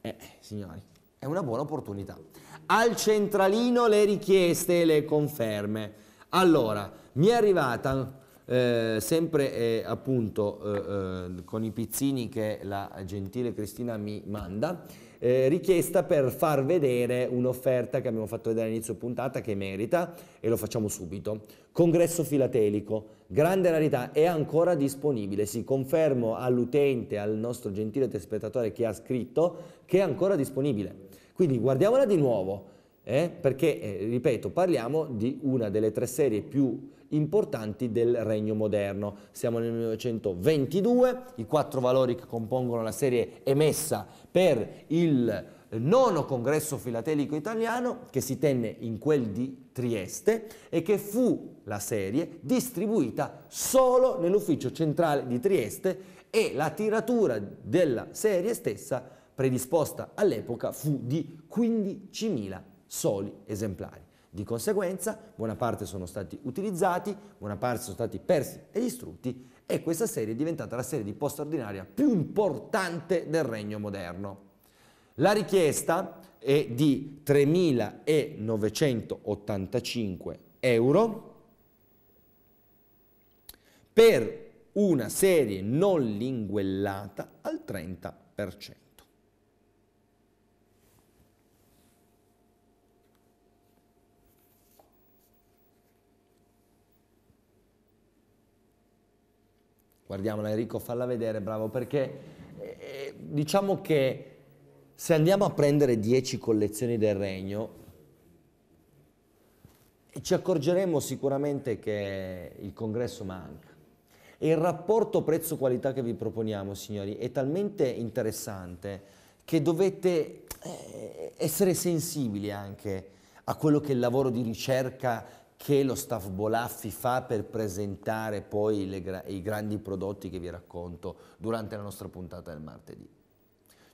Eh, signori, è una buona opportunità. Al centralino le richieste e le conferme. Allora, mi è arrivata eh, sempre eh, appunto eh, eh, con i pizzini che la gentile Cristina mi manda, eh, richiesta per far vedere un'offerta che abbiamo fatto vedere all'inizio puntata che merita e lo facciamo subito. Congresso filatelico, grande rarità, è ancora disponibile. Si confermo all'utente, al nostro gentile telespettatore che ha scritto, che è ancora disponibile. Quindi guardiamola di nuovo. Eh? perché, eh, ripeto, parliamo di una delle tre serie più importanti del regno moderno. Siamo nel 1922, i quattro valori che compongono la serie emessa per il nono congresso filatelico italiano che si tenne in quel di Trieste e che fu la serie distribuita solo nell'ufficio centrale di Trieste e la tiratura della serie stessa predisposta all'epoca fu di 15.000 soli esemplari. Di conseguenza buona parte sono stati utilizzati, buona parte sono stati persi e distrutti e questa serie è diventata la serie di posta ordinaria più importante del regno moderno. La richiesta è di 3.985 euro per una serie non linguellata al 30%. guardiamola Enrico, falla vedere, bravo, perché eh, eh diciamo che se andiamo a prendere 10 collezioni del regno, ci accorgeremo sicuramente che il congresso manca. E il rapporto prezzo-qualità che vi proponiamo, signori, è talmente interessante che dovete eh, essere sensibili anche a quello che è il lavoro di ricerca che lo staff Bolaffi fa per presentare poi le, i grandi prodotti che vi racconto durante la nostra puntata del martedì.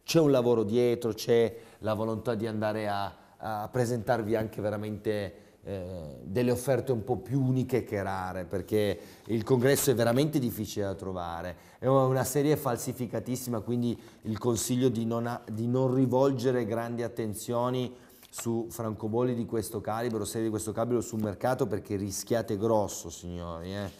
C'è un lavoro dietro, c'è la volontà di andare a, a presentarvi anche veramente eh, delle offerte un po' più uniche che rare, perché il congresso è veramente difficile da trovare, è una serie falsificatissima, quindi il consiglio di non, a, di non rivolgere grandi attenzioni su francobolli di questo calibro, serie di questo calibro sul mercato perché rischiate grosso signori, eh?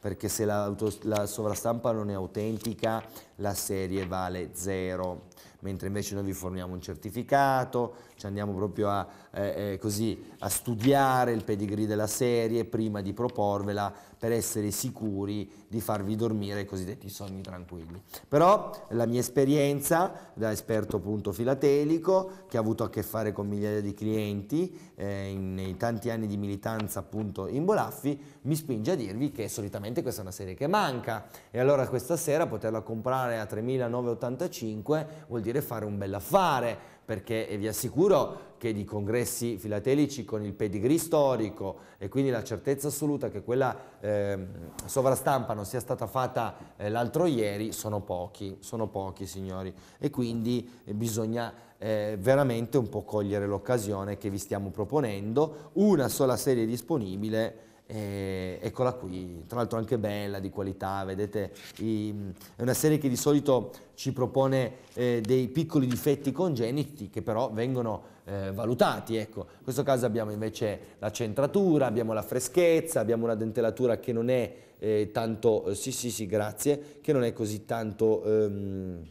perché se la, la sovrastampa non è autentica la serie vale zero, mentre invece noi vi forniamo un certificato, ci andiamo proprio a, eh, eh, così, a studiare il pedigree della serie prima di proporvela per essere sicuri di farvi dormire i cosiddetti sogni tranquilli. Però la mia esperienza da esperto appunto filatelico, che ha avuto a che fare con migliaia di clienti eh, in, nei tanti anni di militanza appunto in Bolaffi, mi spinge a dirvi che solitamente questa è una serie che manca e allora questa sera poterla comprare a 3.985 vuol dire fare un bel affare perché vi assicuro che di congressi filatelici con il pedigree storico e quindi la certezza assoluta che quella eh, sovrastampa non sia stata fatta eh, l'altro ieri sono pochi, sono pochi signori e quindi eh, bisogna eh, veramente un po' cogliere l'occasione che vi stiamo proponendo, una sola serie disponibile e eccola qui, tra l'altro anche bella, di qualità, vedete, i, è una serie che di solito ci propone eh, dei piccoli difetti congeniti che però vengono eh, valutati, ecco. In questo caso abbiamo invece la centratura, abbiamo la freschezza, abbiamo una dentellatura che non è eh, tanto, eh, sì sì sì grazie, che non è così tanto ehm,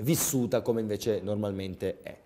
vissuta come invece normalmente è.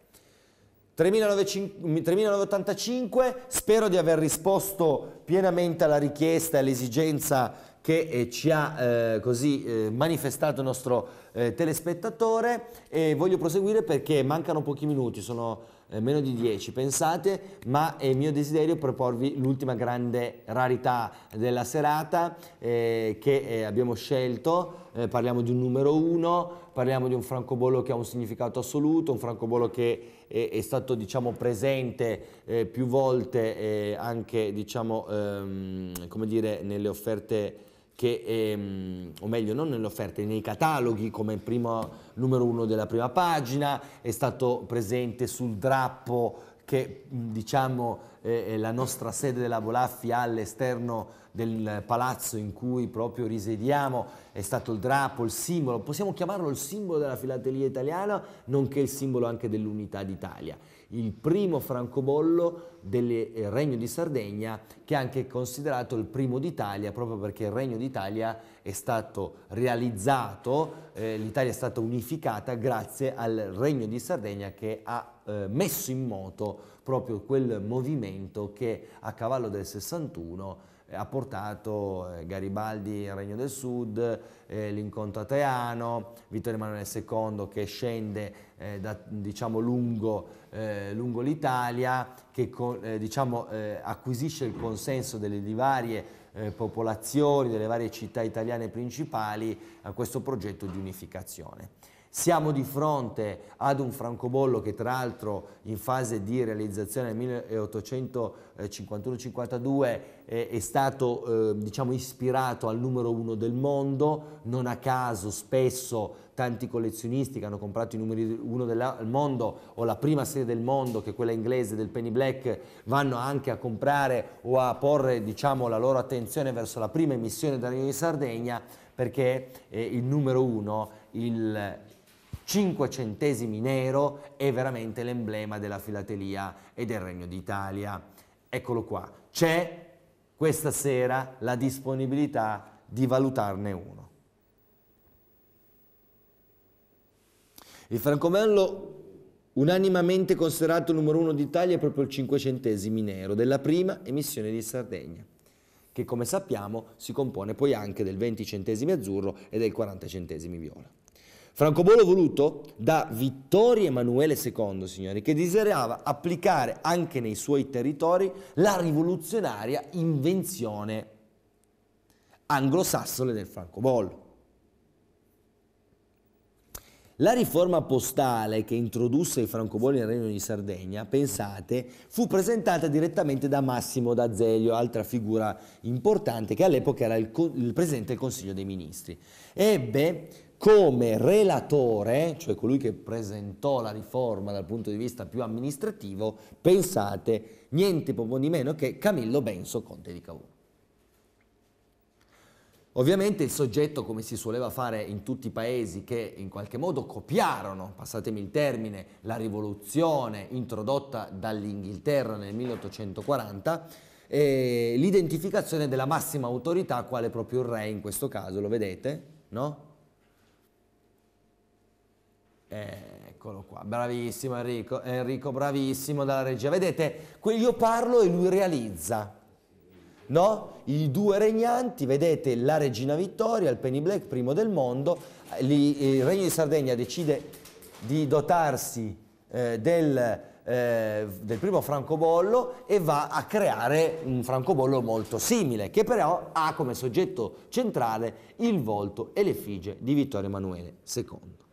3985, spero di aver risposto pienamente alla richiesta e all'esigenza che eh, ci ha eh, così eh, manifestato il nostro eh, telespettatore e voglio proseguire perché mancano pochi minuti, sono eh, meno di 10 pensate, ma è mio desiderio proporvi l'ultima grande rarità della serata eh, che eh, abbiamo scelto, eh, parliamo di un numero uno, parliamo di un francobollo che ha un significato assoluto, un francobollo che è, è stato diciamo, presente eh, più volte eh, anche diciamo, ehm, come dire, nelle offerte che, ehm, o meglio non nelle offerte, nei cataloghi come primo, numero uno della prima pagina, è stato presente sul drappo che diciamo, eh, la nostra sede della Bolaffi ha all'esterno del palazzo in cui proprio risediamo, è stato il drappo, il simbolo, possiamo chiamarlo il simbolo della filatelia italiana, nonché il simbolo anche dell'unità d'Italia, il primo francobollo del eh, Regno di Sardegna che è anche considerato il primo d'Italia proprio perché il Regno d'Italia è stato realizzato, eh, l'Italia è stata unificata grazie al Regno di Sardegna che ha eh, messo in moto proprio quel movimento che a cavallo del 61 ha portato eh, Garibaldi in Regno del Sud, eh, l'incontro a Teano, Vittorio Emanuele II che scende eh, da, diciamo, lungo, eh, lungo l'Italia, che con, eh, diciamo, eh, acquisisce il consenso delle varie popolazioni, delle varie città italiane principali a questo progetto di unificazione. Siamo di fronte ad un francobollo che tra l'altro in fase di realizzazione nel 1851-52 eh, è stato eh, diciamo ispirato al numero uno del mondo, non a caso spesso tanti collezionisti che hanno comprato i numeri uno del mondo o la prima serie del mondo che è quella inglese del Penny Black vanno anche a comprare o a porre diciamo, la loro attenzione verso la prima emissione della Regione di Sardegna perché eh, il numero uno, il 5 centesimi nero è veramente l'emblema della filatelia e del Regno d'Italia. Eccolo qua, c'è questa sera la disponibilità di valutarne uno. Il francomello unanimamente considerato numero uno d'Italia è proprio il 5 centesimi nero della prima emissione di Sardegna, che come sappiamo si compone poi anche del 20 centesimi azzurro e del 40 centesimi viola. Francobollo voluto da Vittorio Emanuele II, signori, che desiderava applicare anche nei suoi territori la rivoluzionaria invenzione anglosassone del francobollo. La riforma postale che introdusse i francobolli nel Regno di Sardegna, pensate, fu presentata direttamente da Massimo d'Azeglio, altra figura importante che all'epoca era il, il Presidente del Consiglio dei Ministri. Ebbe come relatore, cioè colui che presentò la riforma dal punto di vista più amministrativo, pensate, niente poco di meno che Camillo Benso Conte di Cavour. Ovviamente il soggetto, come si soleva fare in tutti i paesi che in qualche modo copiarono, passatemi il termine, la rivoluzione introdotta dall'Inghilterra nel 1840, eh, l'identificazione della massima autorità quale proprio il re in questo caso, lo vedete? No? Eh, eccolo qua, bravissimo Enrico, Enrico bravissimo dalla regia. Vedete, io parlo e lui realizza, no? I due regnanti, vedete la regina Vittoria, il Penny Black, primo del mondo, eh, eh, il regno di Sardegna decide di dotarsi eh, del, eh, del primo francobollo e va a creare un francobollo molto simile, che però ha come soggetto centrale il volto e l'effigie di Vittorio Emanuele II.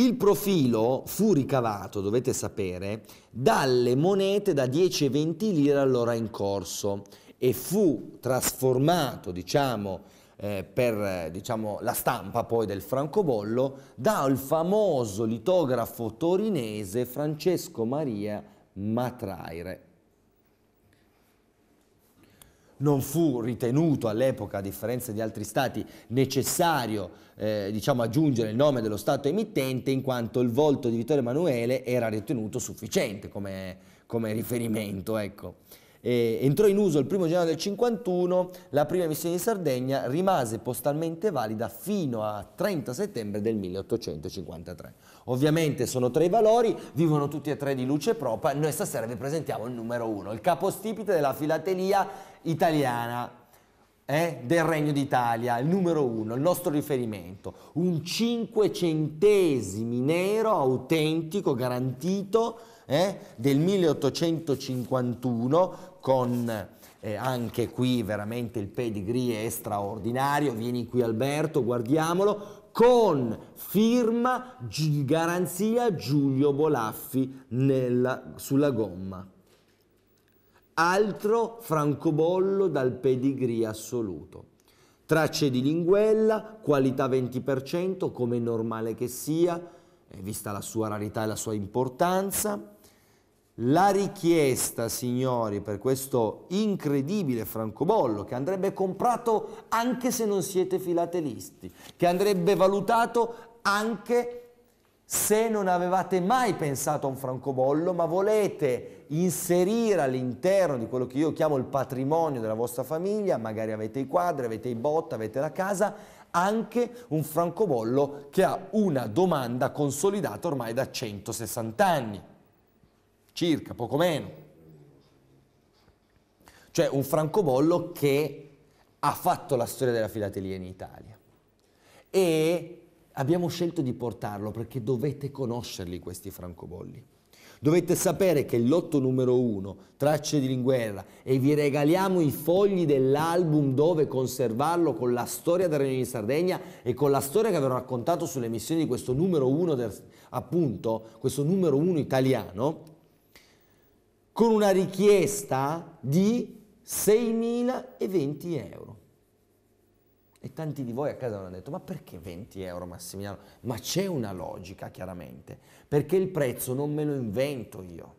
Il profilo fu ricavato, dovete sapere, dalle monete da 10 e 20 lire all'ora in corso e fu trasformato, diciamo, eh, per diciamo, la stampa poi del francobollo dal famoso litografo torinese Francesco Maria Matraire. Non fu ritenuto all'epoca, a differenza di altri stati, necessario eh, diciamo, aggiungere il nome dello Stato emittente in quanto il volto di Vittorio Emanuele era ritenuto sufficiente come, come riferimento. Ecco. E entrò in uso il 1 gennaio del 51, la prima emissione di Sardegna rimase postalmente valida fino a 30 settembre del 1853. Ovviamente sono tre i valori, vivono tutti e tre di luce propria, noi stasera vi presentiamo il numero uno, il capostipite della filatelia italiana, eh, del Regno d'Italia, il numero uno, il nostro riferimento, un 5 centesimi nero autentico, garantito, eh, del 1851 con... Eh, anche qui veramente il pedigree è straordinario, vieni qui Alberto, guardiamolo, con firma di garanzia Giulio Bolaffi nella, sulla gomma altro francobollo dal pedigree assoluto. Tracce di linguella, qualità 20% come è normale che sia, eh, vista la sua rarità e la sua importanza. La richiesta, signori, per questo incredibile francobollo che andrebbe comprato anche se non siete filatelisti, che andrebbe valutato anche se non avevate mai pensato a un francobollo, ma volete inserire all'interno di quello che io chiamo il patrimonio della vostra famiglia, magari avete i quadri, avete i bot, avete la casa, anche un francobollo che ha una domanda consolidata ormai da 160 anni, circa, poco meno. Cioè un francobollo che ha fatto la storia della filatelia in Italia. E Abbiamo scelto di portarlo perché dovete conoscerli questi francobolli. Dovete sapere che il lotto numero 1, Tracce di guerra, e vi regaliamo i fogli dell'album dove conservarlo con la storia del Regno di Sardegna e con la storia che avevo raccontato sulle missioni di questo numero 1, appunto, questo numero 1 italiano, con una richiesta di 6.020 euro. E tanti di voi a casa hanno detto, ma perché 20 euro Massimiliano? Ma c'è una logica, chiaramente, perché il prezzo non me lo invento io.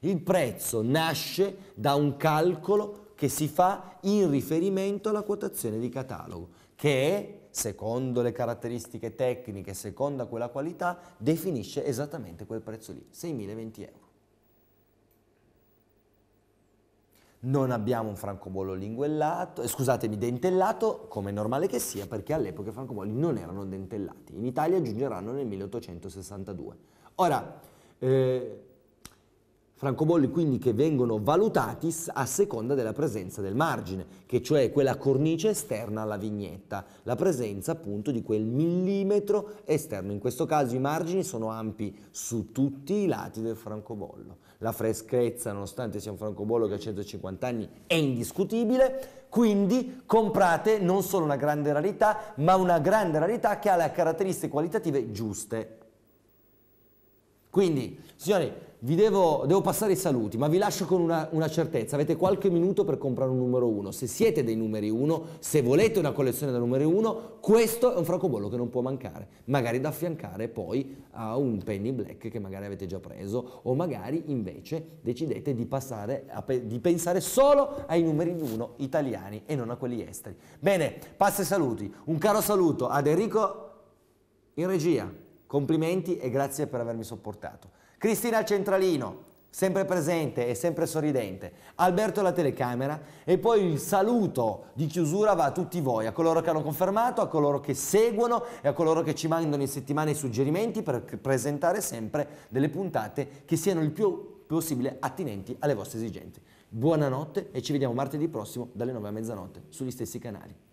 Il prezzo nasce da un calcolo che si fa in riferimento alla quotazione di catalogo, che è secondo le caratteristiche tecniche, secondo quella qualità, definisce esattamente quel prezzo lì, 6.020 euro. non abbiamo un francobollo linguellato, eh, scusatemi, dentellato, come è normale che sia, perché all'epoca i francobolli non erano dentellati. In Italia giungeranno nel 1862. Ora, eh, francobolli quindi che vengono valutati a seconda della presenza del margine, che cioè quella cornice esterna alla vignetta, la presenza appunto di quel millimetro esterno. In questo caso i margini sono ampi su tutti i lati del francobollo la freschezza, nonostante sia un francobollo che ha 150 anni, è indiscutibile. Quindi comprate non solo una grande rarità, ma una grande rarità che ha le caratteristiche qualitative giuste. Quindi, signori, vi devo, devo, passare i saluti, ma vi lascio con una, una, certezza. Avete qualche minuto per comprare un numero 1. Se siete dei numeri 1, se volete una collezione da numeri 1, questo è un francobollo che non può mancare. Magari da affiancare poi a un penny black che magari avete già preso, o magari invece decidete di, passare a, di pensare solo ai numeri 1 italiani e non a quelli esteri. Bene, passa i saluti. Un caro saluto ad Enrico in regia. Complimenti e grazie per avermi sopportato. Cristina Centralino, sempre presente e sempre sorridente, Alberto la telecamera e poi il saluto di chiusura va a tutti voi, a coloro che hanno confermato, a coloro che seguono e a coloro che ci mandano in settimana i suggerimenti per presentare sempre delle puntate che siano il più possibile attinenti alle vostre esigenze. Buonanotte e ci vediamo martedì prossimo dalle 9 a mezzanotte sugli stessi canali.